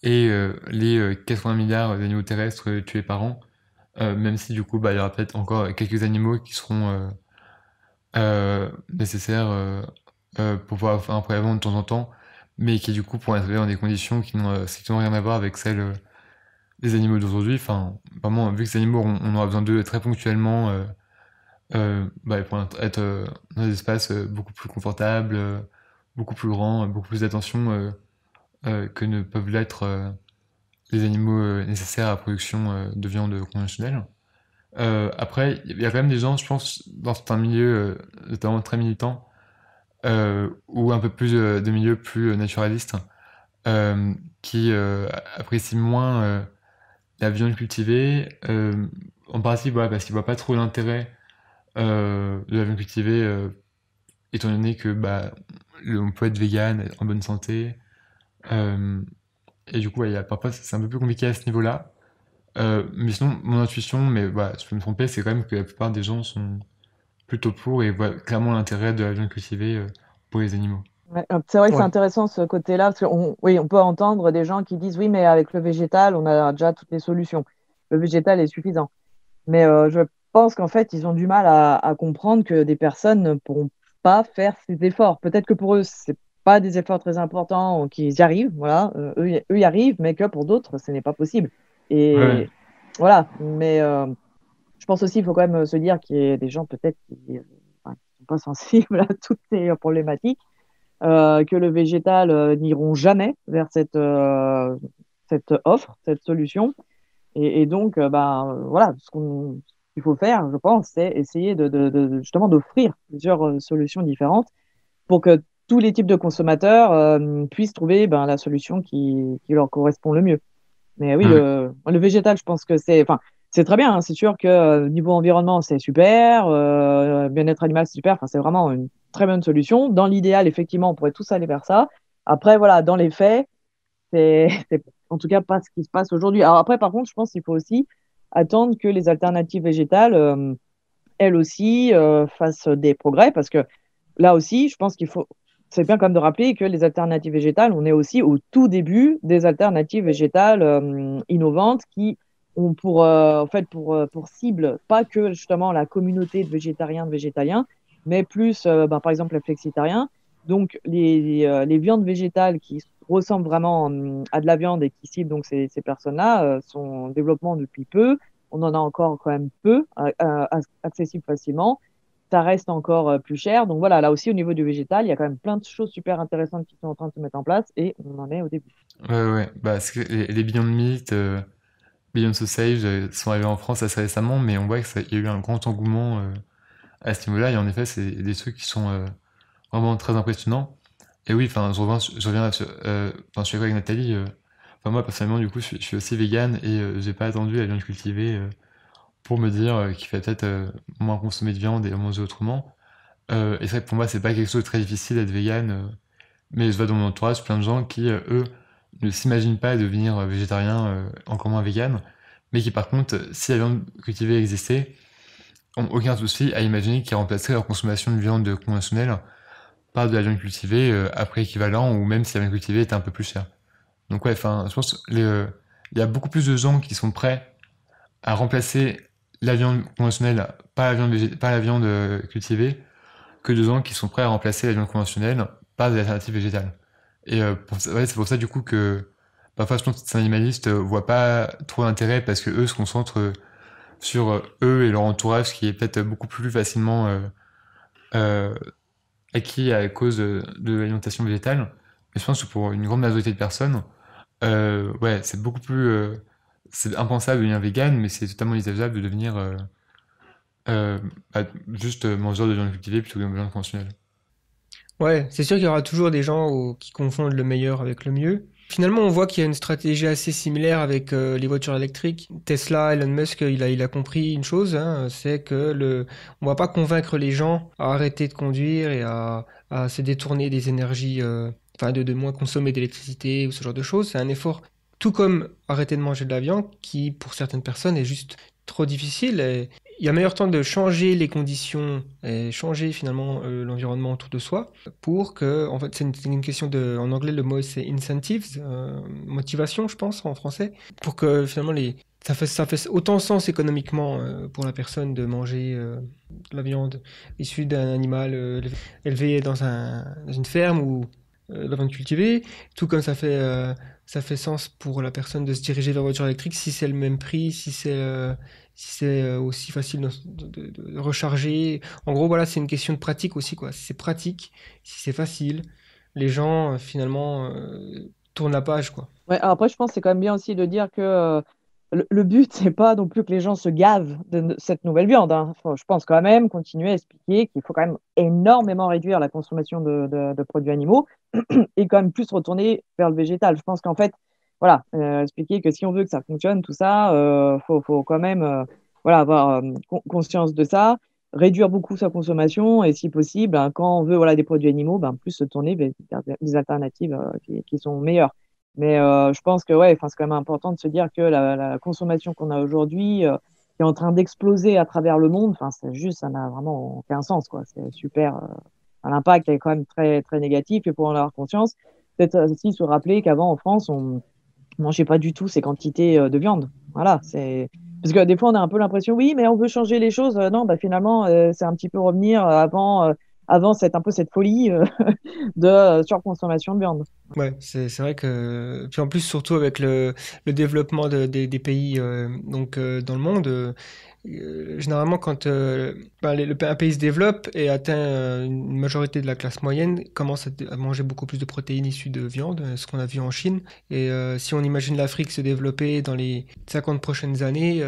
et euh, les 80 euh, milliards d'animaux terrestres tués par an, euh, même si du coup, bah, il y aura peut-être encore quelques animaux qui seront nécessaires pour pouvoir faire un de temps en temps, mais qui du coup pourraient être dans des conditions qui n'ont strictement rien à voir avec celles des animaux d'aujourd'hui. Enfin, vraiment, vu que ces animaux, on, aura besoin d'eux très ponctuellement bah, pour être dans des espaces beaucoup plus confortables, beaucoup plus grand, euh, beaucoup plus d'attention euh, euh, que ne peuvent l'être les animaux nécessaires à la production de viande conventionnelle. après, il y a quand même des gens, je pense, dans certains milieux, notamment très militants, ou un peu plus de milieux plus naturalistes, qui apprécient moins la viande cultivée, en partie parce qu'ils ne voient pas trop l'intérêt de la viande cultivée, étant donné que bah, on peut être vegan, être en bonne santé. Euh, et du coup, il parfois, c'est un peu plus compliqué à ce niveau-là. Euh, mais sinon, mon intuition, mais bah, je peux me tromper, c'est quand même que la plupart des gens sont plutôt pour et voient clairement l'intérêt de la viande cultivée euh, pour les animaux. c'est vrai que c'est intéressant ce côté-là, parce qu'on oui, on peut entendre des gens qui disent oui, mais avec le végétal, on a déjà toutes les solutions. Le végétal est suffisant. Mais je pense qu'en fait, ils ont du mal à, à, comprendre que des personnes ne pourront faire ces efforts. Peut-être que pour eux, c'est pas des efforts très importants ou qu'ils y arrivent, voilà, euh, eux, eux, y arrivent, mais que pour d'autres, ce n'est pas possible. Et voilà, mais euh, je pense aussi, il faut quand même se dire qu'il y a des gens peut-être qui euh, sont pas [laughs] sensibles à toutes ces problématiques, que le végétal n'iront jamais vers cette, cette offre, cette solution. Et, et donc, ben, voilà, ce qu'on qu'il faut faire, je pense, c'est essayer de, justement d'offrir plusieurs euh, solutions différentes pour que tous les types de consommateurs euh, puissent trouver ben, la solution qui, qui, leur correspond le mieux. Mais oui, mmh. le, végétal, je pense que c'est, enfin, c'est très bien. Hein, c'est sûr que euh, niveau environnement, c'est super. bien-être animal, c'est super. Enfin, c'est vraiment une très bonne solution. Dans l'idéal, effectivement, on pourrait tous aller vers ça. Après, voilà, dans les faits, c'est [laughs] en tout cas pas ce qui se passe aujourd'hui. Alors après, par contre, je pense qu'il faut aussi attendre que les alternatives végétales, euh, elles aussi, euh, fassent des progrès parce que là aussi, je pense qu'il faut. C'est bien comme de rappeler que les alternatives végétales, on est aussi au tout début des alternatives végétales euh, innovantes qui ont pour, en fait, pour, pour cible pas que justement la communauté de végétariens, de végétaliens, mais plus, bah, par exemple, les flexitariens. Donc, les, les, viandes végétales qui ressemble vraiment à de la viande et qui cible donc ces, personnes-là euh, sont en développement depuis peu. On en a encore quand même peu accessible facilement. Ça reste encore euh, plus cher. Donc voilà, là aussi au niveau du végétal, il y a quand même plein de choses super intéressantes qui sont en train de se mettre en place et on en est au début. Ouais, ouais. Bah, les, les Beyond Meat, euh, Beyond Sausage euh, sont arrivés en France assez récemment, mais on voit qu'il y a eu un grand engouement à ce niveau-là. Et en effet, c'est des trucs qui sont vraiment très impressionnants. Et oui, enfin, je reviens, je reviens sur, euh, je suis avec Nathalie. Euh, enfin, moi, personnellement, du coup, je, suis- aussi vegan et euh, j'ai pas attendu la viande cultivée pour me dire qu'il fallait peut-être moins consommer de viande et manger autrement. et c'est vrai que pour moi, c'est pas quelque chose de très difficile d'être vegan. mais je vois dans mon entourage plein de gens qui, eux, ne s'imaginent pas devenir végétarien, encore moins vegan, mais qui, par contre, si la viande cultivée existait, ont aucun souci à imaginer qu'ils remplacerait leur consommation de viande conventionnelle de la viande cultivée euh, après équivalent ou même si la viande cultivée est un peu plus chère. Donc ouais, enfin, je pense euh, il y a beaucoup plus de gens qui sont prêts à remplacer la viande conventionnelle par la viande, par la viande euh, cultivée que de gens qui sont prêts à remplacer la viande conventionnelle par des alternatives végétales. Et c'est pour ça du coup que parfois je pense que ces animalistes voient pas trop d'intérêt parce que eux se concentrent sur eux et leur entourage, ce qui est peut-être beaucoup plus facilement euh, acquis à cause de, l'alimentation végétale. Mais je pense que pour une grande majorité de personnes, euh, ouais, c'est beaucoup plus. Euh, c'est impensable de devenir vegan, mais c'est totalement envisageable de devenir euh, bah, juste mangeur de viande cultivée plutôt que de viande conventionnelle. Ouais, c'est sûr qu'il y aura toujours des gens qui confondent le meilleur avec le mieux. Finalement, on voit qu'il y a une stratégie assez similaire avec euh, les voitures électriques. Tesla, Elon Musk, il a, compris une chose, hein, c'est que le, on va pas convaincre les gens à arrêter de conduire et à, se détourner des énergies, euh, enfin de, moins consommer d'électricité ou ce genre de choses. C'est un effort, tout comme arrêter de manger de la viande, qui pour certaines personnes est juste trop difficile il y a meilleur temps de changer les conditions et changer finalement euh, l'environnement autour de soi pour que, en fait, c'est une, question de, en anglais le mot c'est incentives, euh, motivation je pense en français, pour que finalement les, ça fasse ça fait autant sens économiquement euh, pour la personne de manger de la viande issue d'un animal élevé dans, un, dans, une ferme ou la viande cultivée, tout comme ça fait ça fait sens pour la personne de se diriger vers la voiture électrique si c'est le même prix, si c'est si c'est euh, aussi facile de, recharger. En gros, voilà, c'est une question de pratique aussi, quoi. Si c'est pratique, si c'est facile, les gens euh, finalement euh, tournent la page, quoi. Ouais, après, je pense que c'est quand même bien aussi de dire que le, but, c'est pas non plus que les gens se gavent de cette nouvelle viande. Hein. je pense quand même continuer à expliquer qu'il faut quand même énormément réduire la consommation de, de produits animaux [clears throat] et quand même plus retourner vers le végétal. Je pense qu'en fait, voilà, euh, expliquer que si on veut que ça fonctionne, tout ça, il euh, faut, faut, quand même euh, voilà, avoir conscience de ça, réduire beaucoup sa consommation et si possible, hein, quand on veut voilà, des produits animaux, ben, plus se tourner vers des alternatives qui, qui, sont meilleures. Mais je pense que ouais, c'est quand même important de se dire que la, la consommation qu'on a aujourd'hui, qui est en train d'exploser à travers le monde. Enfin, c'est juste, ça n'a vraiment aucun sens, quoi. C'est super. L'impact est quand même très, très négatif et pour en avoir conscience, peut-être aussi se rappeler qu'avant en France, on, mangez pas du tout ces quantités euh, de viande. Voilà, c'est parce que des fois on a un peu l'impression, oui, mais on veut changer les choses. Euh, non, bah finalement, euh, c'est un petit peu revenir avant. avant cette, un peu cette folie [laughs] de surconsommation de viande. Ouais, c'est vrai que. Puis en plus, surtout avec le, le développement des pays donc, dans le monde, euh, généralement, quand euh, ben, le, un pays se développe et atteint euh, une majorité de la classe moyenne, commence à, manger beaucoup plus de protéines issues de viande, ce qu'on a vu en Chine. Et si on imagine l'Afrique se développer dans les 50 prochaines années,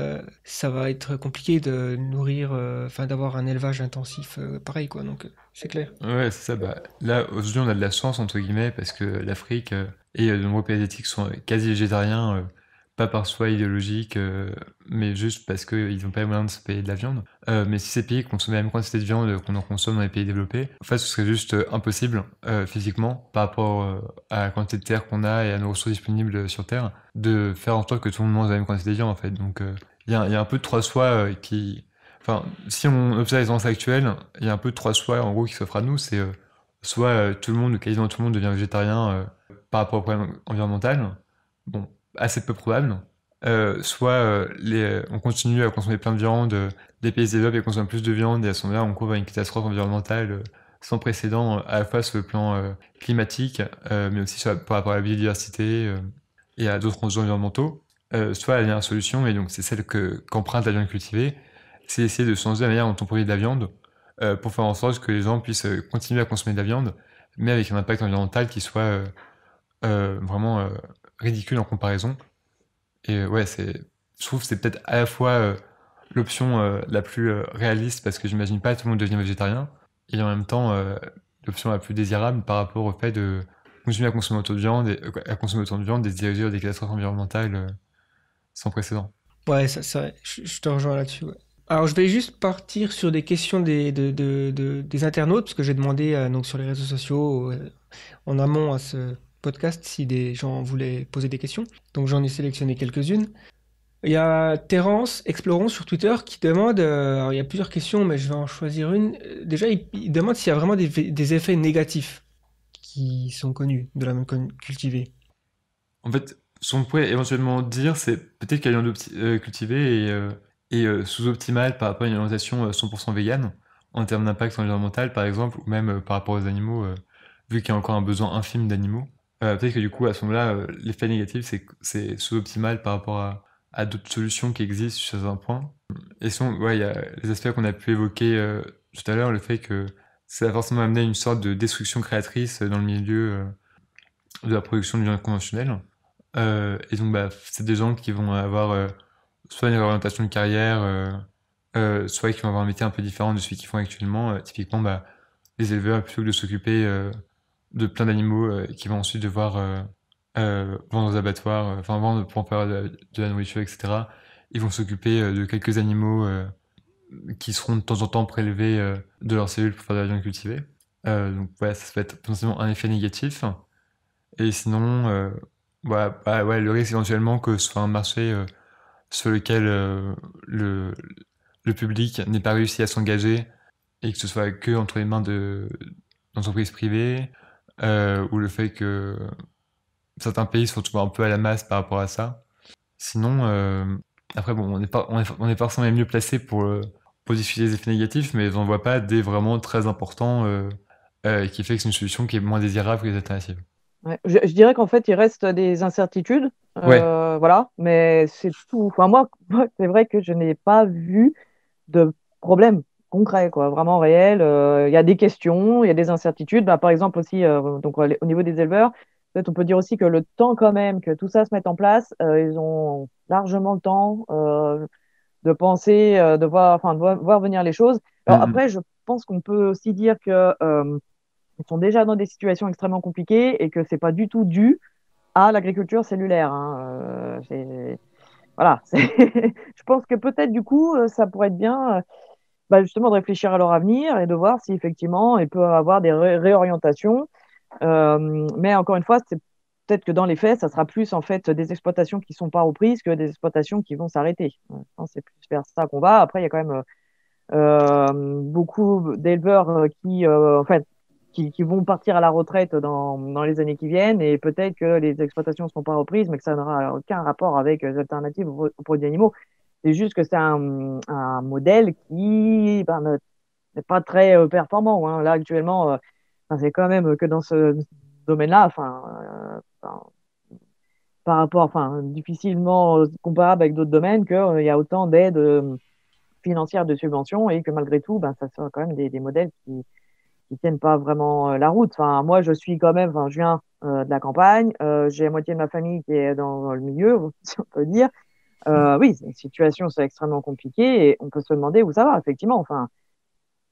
ça va être compliqué de nourrir, enfin d'avoir un élevage intensif pareil, quoi. Donc, c'est clair. Ouais, c'est ça. Bah, là, aujourd'hui, on a de la chance, entre guillemets, parce que l'Afrique et de nombreux pays asiatiques sont quasi végétariens pas par soi idéologique, euh, mais juste parce qu'ils n'ont pas les moyens de se payer de la viande. Euh, mais si ces pays consommaient la même quantité de viande qu'on en consomme dans les pays développés, en fait, ce serait juste euh, impossible physiquement par rapport à la quantité de terre qu'on a et à nos ressources disponibles sur Terre de faire en sorte que tout le monde mange la même quantité de viande, en fait. Donc, il y, a un peu de trois choix qui. Enfin, si on observe les tendances actuelles, il y a un peu de trois soies, en gros qui s'offrent à nous. C'est soit tout le monde, ou quasiment tout le monde devient végétarien par rapport au problème environnemental. Bon, assez peu probable. Euh, soit euh, euh, on continue à consommer plein de viande, les pays se développent et consomment plus de viande, et à ce moment-là, on couvre une catastrophe environnementale sans précédent, à la fois sur le plan climatique, mais aussi par rapport à la biodiversité et à d'autres enjeux environnementaux. soit la dernière solution, et donc c'est celle qu'emprunte la viande cultivée, c'est essayer de changer la manière dont on produit de la viande pour faire en sorte que les gens puissent continuer à consommer de la viande, mais avec un impact environnemental qui soit vraiment ridicule en comparaison. Et euh, ouais, c'est, je trouve que c'est peut-être à la fois euh, l'option euh, la plus réaliste parce que j'imagine pas tout le monde devient végétarien et en même temps l'option la plus désirable par rapport au fait de continuer à consommer autant de viande et à consommer autant de viande des des catastrophes environnementales sans précédent. Ouais, ça, c'est vrai. Je, te rejoins là-dessus. Alors, je vais juste partir sur des questions des, des internautes, parce que j'ai demandé donc sur les réseaux sociaux en amont à ce, podcast si des gens voulaient poser des questions. Donc j'en ai sélectionné quelques-unes. Il y a Terence Explorons sur Twitter qui demande, euh, il y a plusieurs questions, mais je vais en choisir une. Euh, déjà, il, demande s'il y a vraiment des, effets négatifs qui sont connus de la même cultivée. En fait, ce qu'on pourrait éventuellement dire, c'est peut-être qu'elle est euh, cultivée et, sous-optimale par rapport à une alimentation 100% végane, en termes d'impact environnemental par exemple, ou même par rapport aux animaux, vu qu'il y a encore un besoin infime d'animaux. Euh, peut-être que du coup, à ce moment-là, euh, l'effet négatif, c'est c'est sous-optimal par rapport à, à d'autres solutions qui existent sur certains points. Et sinon, il y a les aspects qu'on a pu évoquer euh, tout à l'heure, le fait que ça va forcément amener une sorte de destruction créatrice dans le milieu de la production du genre conventionnel. et donc, bah, c'est des gens qui vont avoir soit une orientation de carrière, soit qui vont avoir un métier un peu différent de celui qu'ils font actuellement. typiquement, bah, les éleveurs, plutôt que de s'occuper de plein d'animaux euh, qui vont ensuite devoir euh, euh, vendre aux abattoirs, enfin vendre pour en faire de, la nourriture, etc. Ils vont s'occuper de quelques animaux qui seront de temps en temps prélevés de leurs cellules pour faire de la viande cultivée. donc voilà, ça peut être potentiellement un effet négatif. Et sinon, bah, le risque éventuellement que ce soit un marché sur lequel le, public n'ait pas réussi à s'engager et que ce soit que entre les mains de d'entreprises privées euh, ou le fait que certains pays se retrouvent un peu à la masse par rapport à ça. Sinon, euh, après, bon, on n'est pas, on, est, pas forcément les mieux placé pour euh, les effets négatifs, mais on ne voit pas des vraiment très importants euh, qui fait que c'est une solution qui est moins désirable que les alternatives. Je, dirais qu'en fait, il reste des incertitudes. Voilà, mais c'est tout. Enfin, [laughs] moi c'est vrai que je n'ai pas vu de problème concret, quoi, vraiment réel. Euh, il y a des questions, il y a des incertitudes. Bah, par exemple aussi, euh, donc, au niveau des éleveurs, peut-être on peut dire aussi que le temps quand même que tout ça se mette en place, euh, ils ont largement le temps de penser, de voir, enfin de voir, venir les choses. Mm-hmm. après, je pense qu'on peut aussi dire que ils sont déjà dans des situations extrêmement compliquées et que c'est pas du tout dû à l'agriculture cellulaire. Hein. voilà. [laughs] je pense que peut-être du coup, ça pourrait être bien. Bah, justement de réfléchir à leur avenir et de voir si effectivement ils peuvent avoir des réorientations. Euh, mais encore une fois, c'est peut-être que dans les faits, ça sera plus en fait des exploitations qui ne sont pas reprises que des exploitations qui vont s'arrêter. C'est plus vers ça qu'on va. Après, il y a quand même euh, beaucoup d'éleveurs euh, qui, en fait, qui, vont partir à la retraite dans, les années qui viennent et peut-être que les exploitations ne seront pas reprises, mais que ça n'aura aucun rapport avec les alternatives aux produits animaux. C'est juste que c'est un, un, modèle qui ben, n'est pas très euh, performant. Hein. Là, actuellement, euh, c'est quand même que dans ce domaine-là, enfin, euh, par rapport, enfin, difficilement comparable avec d'autres domaines, qu'il y a autant d'aides financières de subventions et que malgré tout, ben, ça sera quand même des, des modèles qui, qui tiennent pas vraiment la route. Enfin, moi, je suis quand même, enfin, je viens de la campagne, j'ai la moitié de ma famille qui est dans, dans le milieu, [laughs] si on peut dire, euh, oui, la situation, c'est extrêmement compliqué et on peut se demander où ça va, effectivement. Enfin,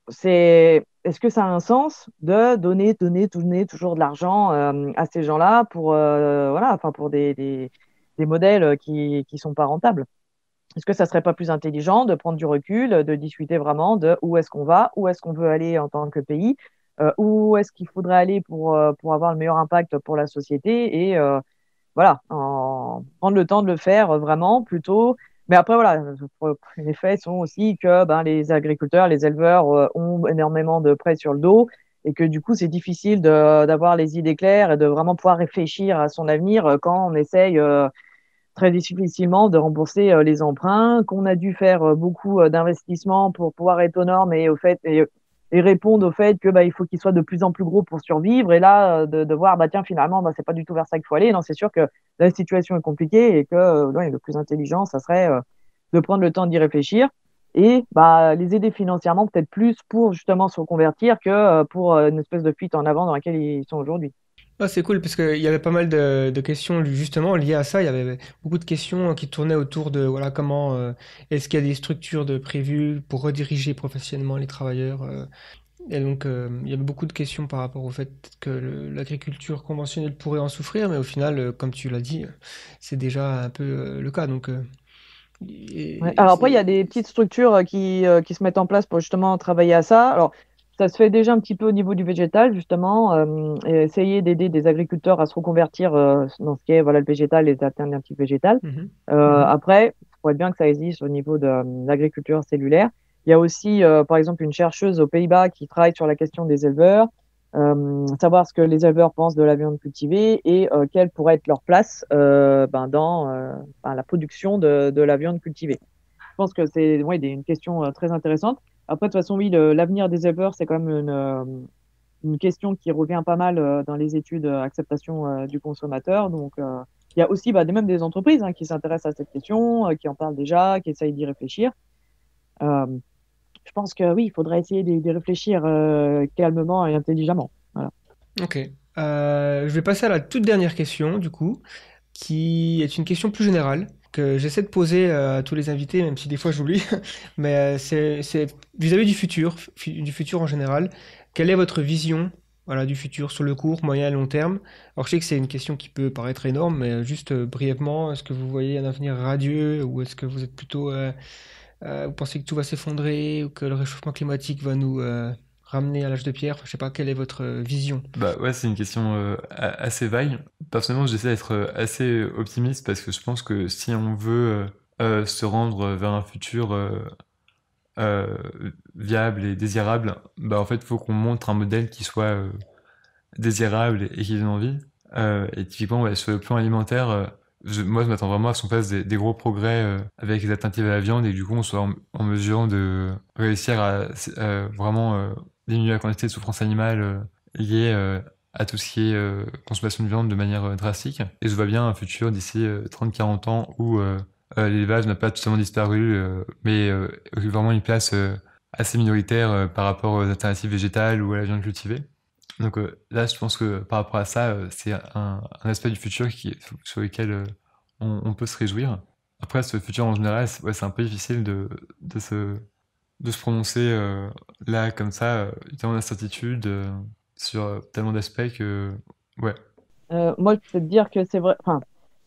c'est est-ce que ça a un sens de donner, donner, donner toujours de l'argent euh, à ces gens-là pour, euh, voilà, enfin, pour des, modèles qui ne sont pas rentables Est-ce que ça ne serait pas plus intelligent de prendre du recul, de discuter vraiment de où est-ce qu'on va, où est-ce qu'on veut aller en tant que pays, où est-ce qu'il faudrait aller pour, pour avoir le meilleur impact pour la société et voilà, en, prendre le temps de le faire euh, vraiment plutôt. Mais après, voilà, les faits sont aussi que ben, les agriculteurs, les éleveurs euh, ont énormément de prêts sur le dos et que du coup, c'est difficile d'avoir les idées claires et de vraiment pouvoir réfléchir à son avenir euh, quand on essaye très difficilement de rembourser les emprunts, qu'on a dû faire beaucoup d'investissements pour pouvoir être aux normes et au fait, et, et répondre au fait que bah, il faut qu'ils soient de plus en plus gros pour survivre. Et là, euh, de, de voir, bah tiens, finalement, bah, c'est pas du tout vers ça qu'il faut aller. Non, c'est sûr que la situation est compliquée et que euh, le plus intelligent, ça serait euh, de prendre le temps d'y réfléchir et bah, les aider financièrement peut-être plus pour justement se reconvertir que pour une espèce de fuite en avant dans laquelle ils sont aujourd'hui. Ah, c'est cool parce qu'il y avait pas mal de, questions justement liées à ça. Il y avait beaucoup de questions hein, qui tournaient autour de voilà comment euh, est-ce qu'il y a des structures de prévues pour rediriger professionnellement les travailleurs. Euh. et donc euh, il y avait beaucoup de questions par rapport au fait que l'agriculture conventionnelle pourrait en souffrir, mais au final, comme tu l'as dit, c'est déjà un peu le cas. Donc Alors après, il y a des petites structures qui, qui, se mettent en place pour justement travailler à ça. Alors, ça se fait déjà un petit peu au niveau du végétal, justement, euh, essayer d'aider des agriculteurs à se reconvertir euh, dans ce qui est voilà, le végétal et les alternatives végétales. Mhm. Euh, mhm. Après, il faut être bien que ça existe au niveau de, l'agriculture cellulaire. Il y a aussi, par exemple, une chercheuse aux Pays-Bas qui travaille sur la question des éleveurs, savoir ce que les éleveurs pensent de la viande cultivée et quelle pourrait être leur place ben, dans la production de, la viande cultivée. Je pense que c'est une question très intéressante. Après, de toute façon, oui, l'avenir des éleveurs, c'est quand même une, euh, une, question qui revient pas mal euh, dans les études euh, acceptation du consommateur. Donc, il y a aussi bah, même des entreprises hein, qui s'intéressent à cette question, qui en parlent déjà, qui essayent d'y réfléchir. je pense que oui, il faudrait essayer d'y réfléchir calmement et intelligemment. Voilà. Ok. je vais passer à la toute dernière question, du coup, qui est une question plus générale j'essaie de poser à euh, tous les invités, même si des fois j'oublie, [laughs] mais euh, c'est vis-à-vis du futur, du futur en général. Quelle est votre vision voilà, du futur sur le court, moyen et long terme Alors je sais que c'est une question qui peut paraître énorme, mais euh, juste brièvement, est-ce que vous voyez un avenir radieux ou est-ce que vous êtes plutôt... vous pensez que tout va s'effondrer ou que le réchauffement climatique va nous, ramener à l'âge de pierre Je sais pas, quelle est votre vision Bah ouais, c'est une question euh, assez vague. Personnellement, j'essaie d'être euh, assez optimiste parce que je pense que si on veut euh, se rendre vers un futur viable et désirable, bah en fait, faut qu'on montre un modèle qui soit désirable et, qui donne envie. et typiquement, sur le plan alimentaire, je, moi, je m'attends vraiment à ce qu'on fasse des, gros progrès avec les alternatives à la viande et que, du coup, on soit en, mesure de réussir à, vraiment diminuer la quantité de souffrance animale euh, liée euh, à tout ce qui est euh, consommation de viande de manière drastique. Et je vois bien un futur d'ici 30-40 ans où l'élevage n'a pas totalement disparu, mais occupe vraiment une place assez minoritaire par rapport aux alternatives végétales ou à la viande cultivée. Donc là, je pense que par rapport à ça, c'est un, aspect du futur qui, sur lequel on, peut se réjouir. Après, ce futur en général, c'est un peu difficile de se de se prononcer euh, là, comme ça, euh, tellement en incertitude euh, sur tellement d'aspects que. Ouais. moi, je peux te dire que c'est vrai. Enfin,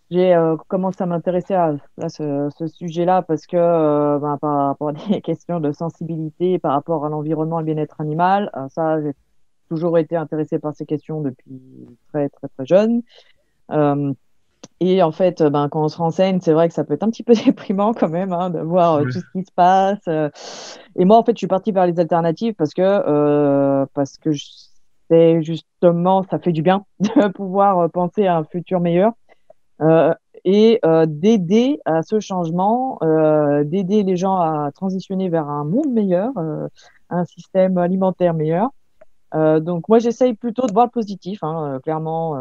j'ai commencé à m'intéresser à, ce, sujet-là parce que ben, par rapport à des [laughs] questions de sensibilité, par rapport à l'environnement et bien-être animal, ça, j'ai toujours été intéressé par ces questions depuis très, très, très jeune. Et en fait, euh, ben, quand on se renseigne, c'est vrai que ça peut être un petit peu [laughs] déprimant quand même hein, de voir euh, tout ce qui se passe. Euh. Et moi, en fait, je suis partie vers les alternatives parce que, parce que c'est justement, ça fait du bien [laughs] de pouvoir penser à un futur meilleur et d'aider à ce changement, d'aider les gens à transitionner vers un monde meilleur, un système alimentaire meilleur. donc moi, j'essaye plutôt de voir le positif, hein, clairement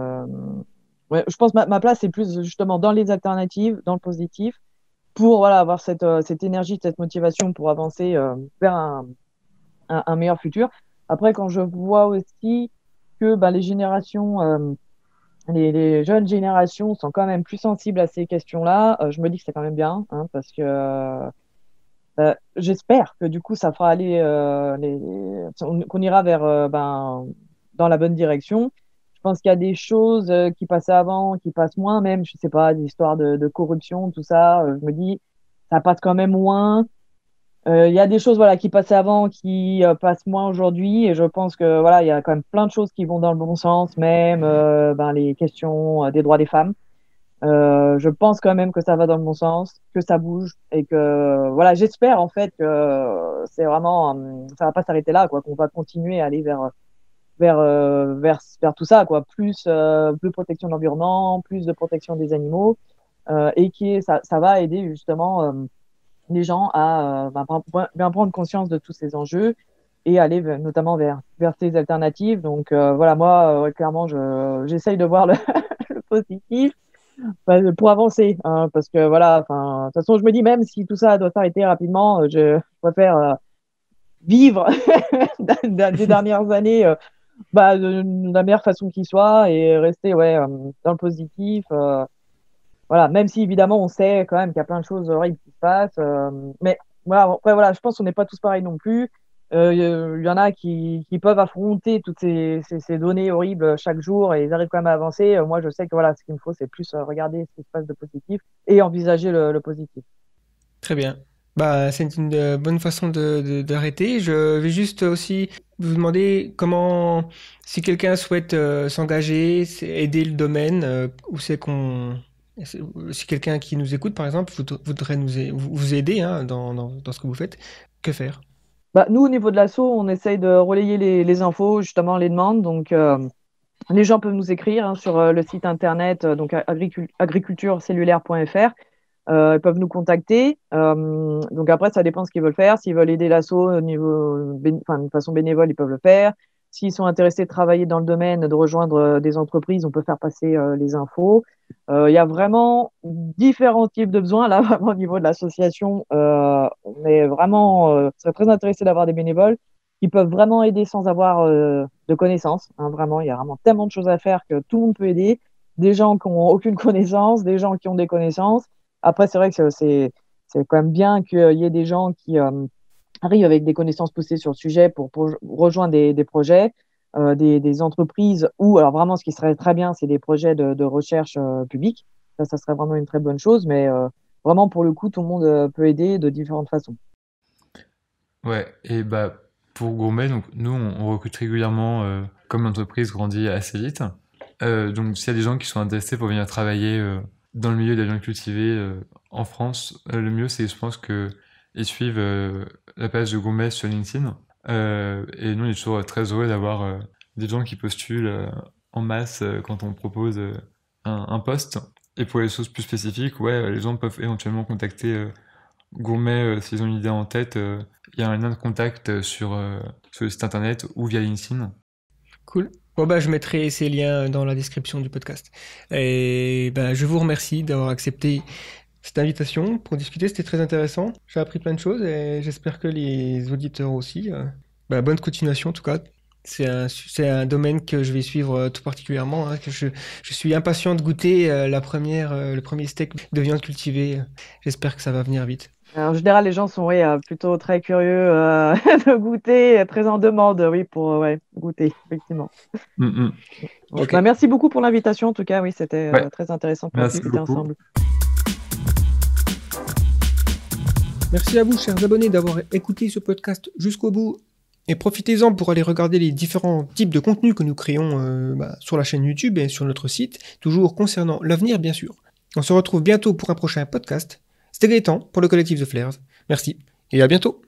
Ouais, je pense ma, ma place est plus justement dans les alternatives, dans le positif, pour voilà, avoir cette, euh, cette énergie, cette motivation pour avancer euh, vers un, un, meilleur futur. Après, quand je vois aussi que bah, les générations, euh, les, jeunes générations sont quand même plus sensibles à ces questions-là, je me dis que c'est quand même bien, hein, parce que j'espère que du coup, ça fera aller, qu'on ira vers ben, dans la bonne direction je pense qu'il y a des choses euh, qui passaient avant, qui passent moins, même, je sais pas, des histoires de, corruption, tout ça. Euh, je me dis, ça passe quand même moins. Euh, il y a des choses voilà, qui passaient avant, qui passent moins aujourd'hui. Et je pense que voilà, il y a quand même plein de choses qui vont dans le bon sens, même ben, les questions des droits des femmes. je pense quand même que ça va dans le bon sens, que ça bouge et que voilà, j'espère en fait que c'est vraiment, hum, ça va pas s'arrêter là, quoi, qu'on va continuer à aller vers vers, euh, vers, vers, tout ça, quoi. Plus, euh, plus protection de l'environnement, plus de protection des animaux, euh, et qui ça, ça va aider justement euh, les gens à bah, bien prendre conscience de tous ces enjeux et aller notamment vers, vers ces alternatives. Donc voilà, moi, clairement, j'essaye de voir le, [laughs] positif pour avancer, hein, parce que voilà, de toute façon, je me dis même si tout ça doit s'arrêter rapidement, je, préfère vivre [laughs] des dernières années bah, de, la meilleure façon qu'il soit et rester ouais, euh, dans le positif. Euh, voilà, même si évidemment on sait quand même qu'il y a plein de choses horribles qui se passent. Euh, mais voilà, après, voilà, je pense qu'on n'est pas tous pareils non plus. Il y en a qui, qui peuvent affronter toutes ces, ces, données horribles chaque jour et ils arrivent quand même à avancer. moi, je sais que voilà, ce qu'il me faut, c'est plus regarder ce qui se passe de positif et envisager le, le positif. Très bien. Bah, c'est une euh, bonne façon d'arrêter. De, je vais juste aussi vous demander comment, si quelqu'un souhaite euh, s'engager, aider le domaine, euh, ou c'est Si quelqu'un qui nous écoute, par exemple, voudrait nous vous aider hein, dans, dans, ce que vous faites, que faire bah, Nous, au niveau de l'assaut, on essaye de relayer les, infos, justement les demandes. Donc, les gens peuvent nous écrire hein, sur le site internet, donc agriculturecellulaire.fr. Euh, ils peuvent nous contacter. Euh, donc après, ça dépend ce qu'ils veulent faire. S'ils veulent aider l'asso au niveau, enfin, de façon bénévole, ils peuvent le faire. S'ils sont intéressés de travailler dans le domaine, de rejoindre euh, des entreprises, on peut faire passer euh, les infos. Euh, il y a vraiment différents types de besoins. Là, [laughs] vraiment au niveau de l'association, on vraiment serait très intéressé d'avoir des bénévoles qui peuvent vraiment aider sans avoir de connaissances. Hein, vraiment, il y a vraiment tellement de choses à faire que tout le monde peut aider. Des gens qui n'ont aucune connaissance, des gens qui ont des connaissances. Après, c'est vrai que c'est quand même bien qu'il y ait des gens qui euh, arrivent avec des connaissances poussées sur le sujet pour, rejoindre des, projets, euh, des, entreprises ou alors vraiment ce qui serait très bien, c'est des projets de, recherche euh, publique. Ça, ça serait vraiment une très bonne chose, mais vraiment pour le coup, tout le monde peut aider de différentes façons. Ouais, et bah pour Gourmet, donc nous on, on recrute régulièrement, comme l'entreprise grandit assez vite. donc s'il y a des gens qui sont intéressés pour venir travailler dans le milieu des viandes cultivées euh, en France, euh, le mieux, c'est, je pense, qu'ils suivent euh, la page de Gourmet sur LinkedIn. et nous, on est toujours très heureux d'avoir des gens qui postulent en masse quand on propose un, poste. Et pour les choses plus spécifiques, ouais, les gens peuvent éventuellement contacter Gourmet s'ils ont une idée en tête. Il y a un lien de contact sur, sur le site internet ou via LinkedIn. Cool. Bah, je mettrai ces liens dans la description du podcast. Et bah, je vous remercie d'avoir accepté cette invitation pour discuter. C'était très intéressant. J'ai appris plein de choses et j'espère que les auditeurs aussi. Euh, bah, bonne continuation en tout cas. C'est un, un, domaine que je vais suivre euh, tout particulièrement. Hein, que je, je, suis impatient de goûter euh, la première, le premier steak de viande cultivée. J'espère que ça va venir vite. En général, les gens sont euh, plutôt très curieux euh, [laughs] de goûter, euh, très en demande, oui, pour goûter, effectivement. Mm, mm. Bah, merci beaucoup pour l'invitation, en tout cas, oui, c'était très intéressant pour discuter ensemble. Merci à vous, chers abonnés, d'avoir écouté ce podcast jusqu'au bout. Et profitez-en pour aller regarder les différents types de contenus que nous créons bah, sur la chaîne YouTube et sur notre site, toujours concernant l'avenir, bien sûr. On se retrouve bientôt pour un prochain podcast. C'était Gaëtan pour le collectif The Flares. Merci et à bientôt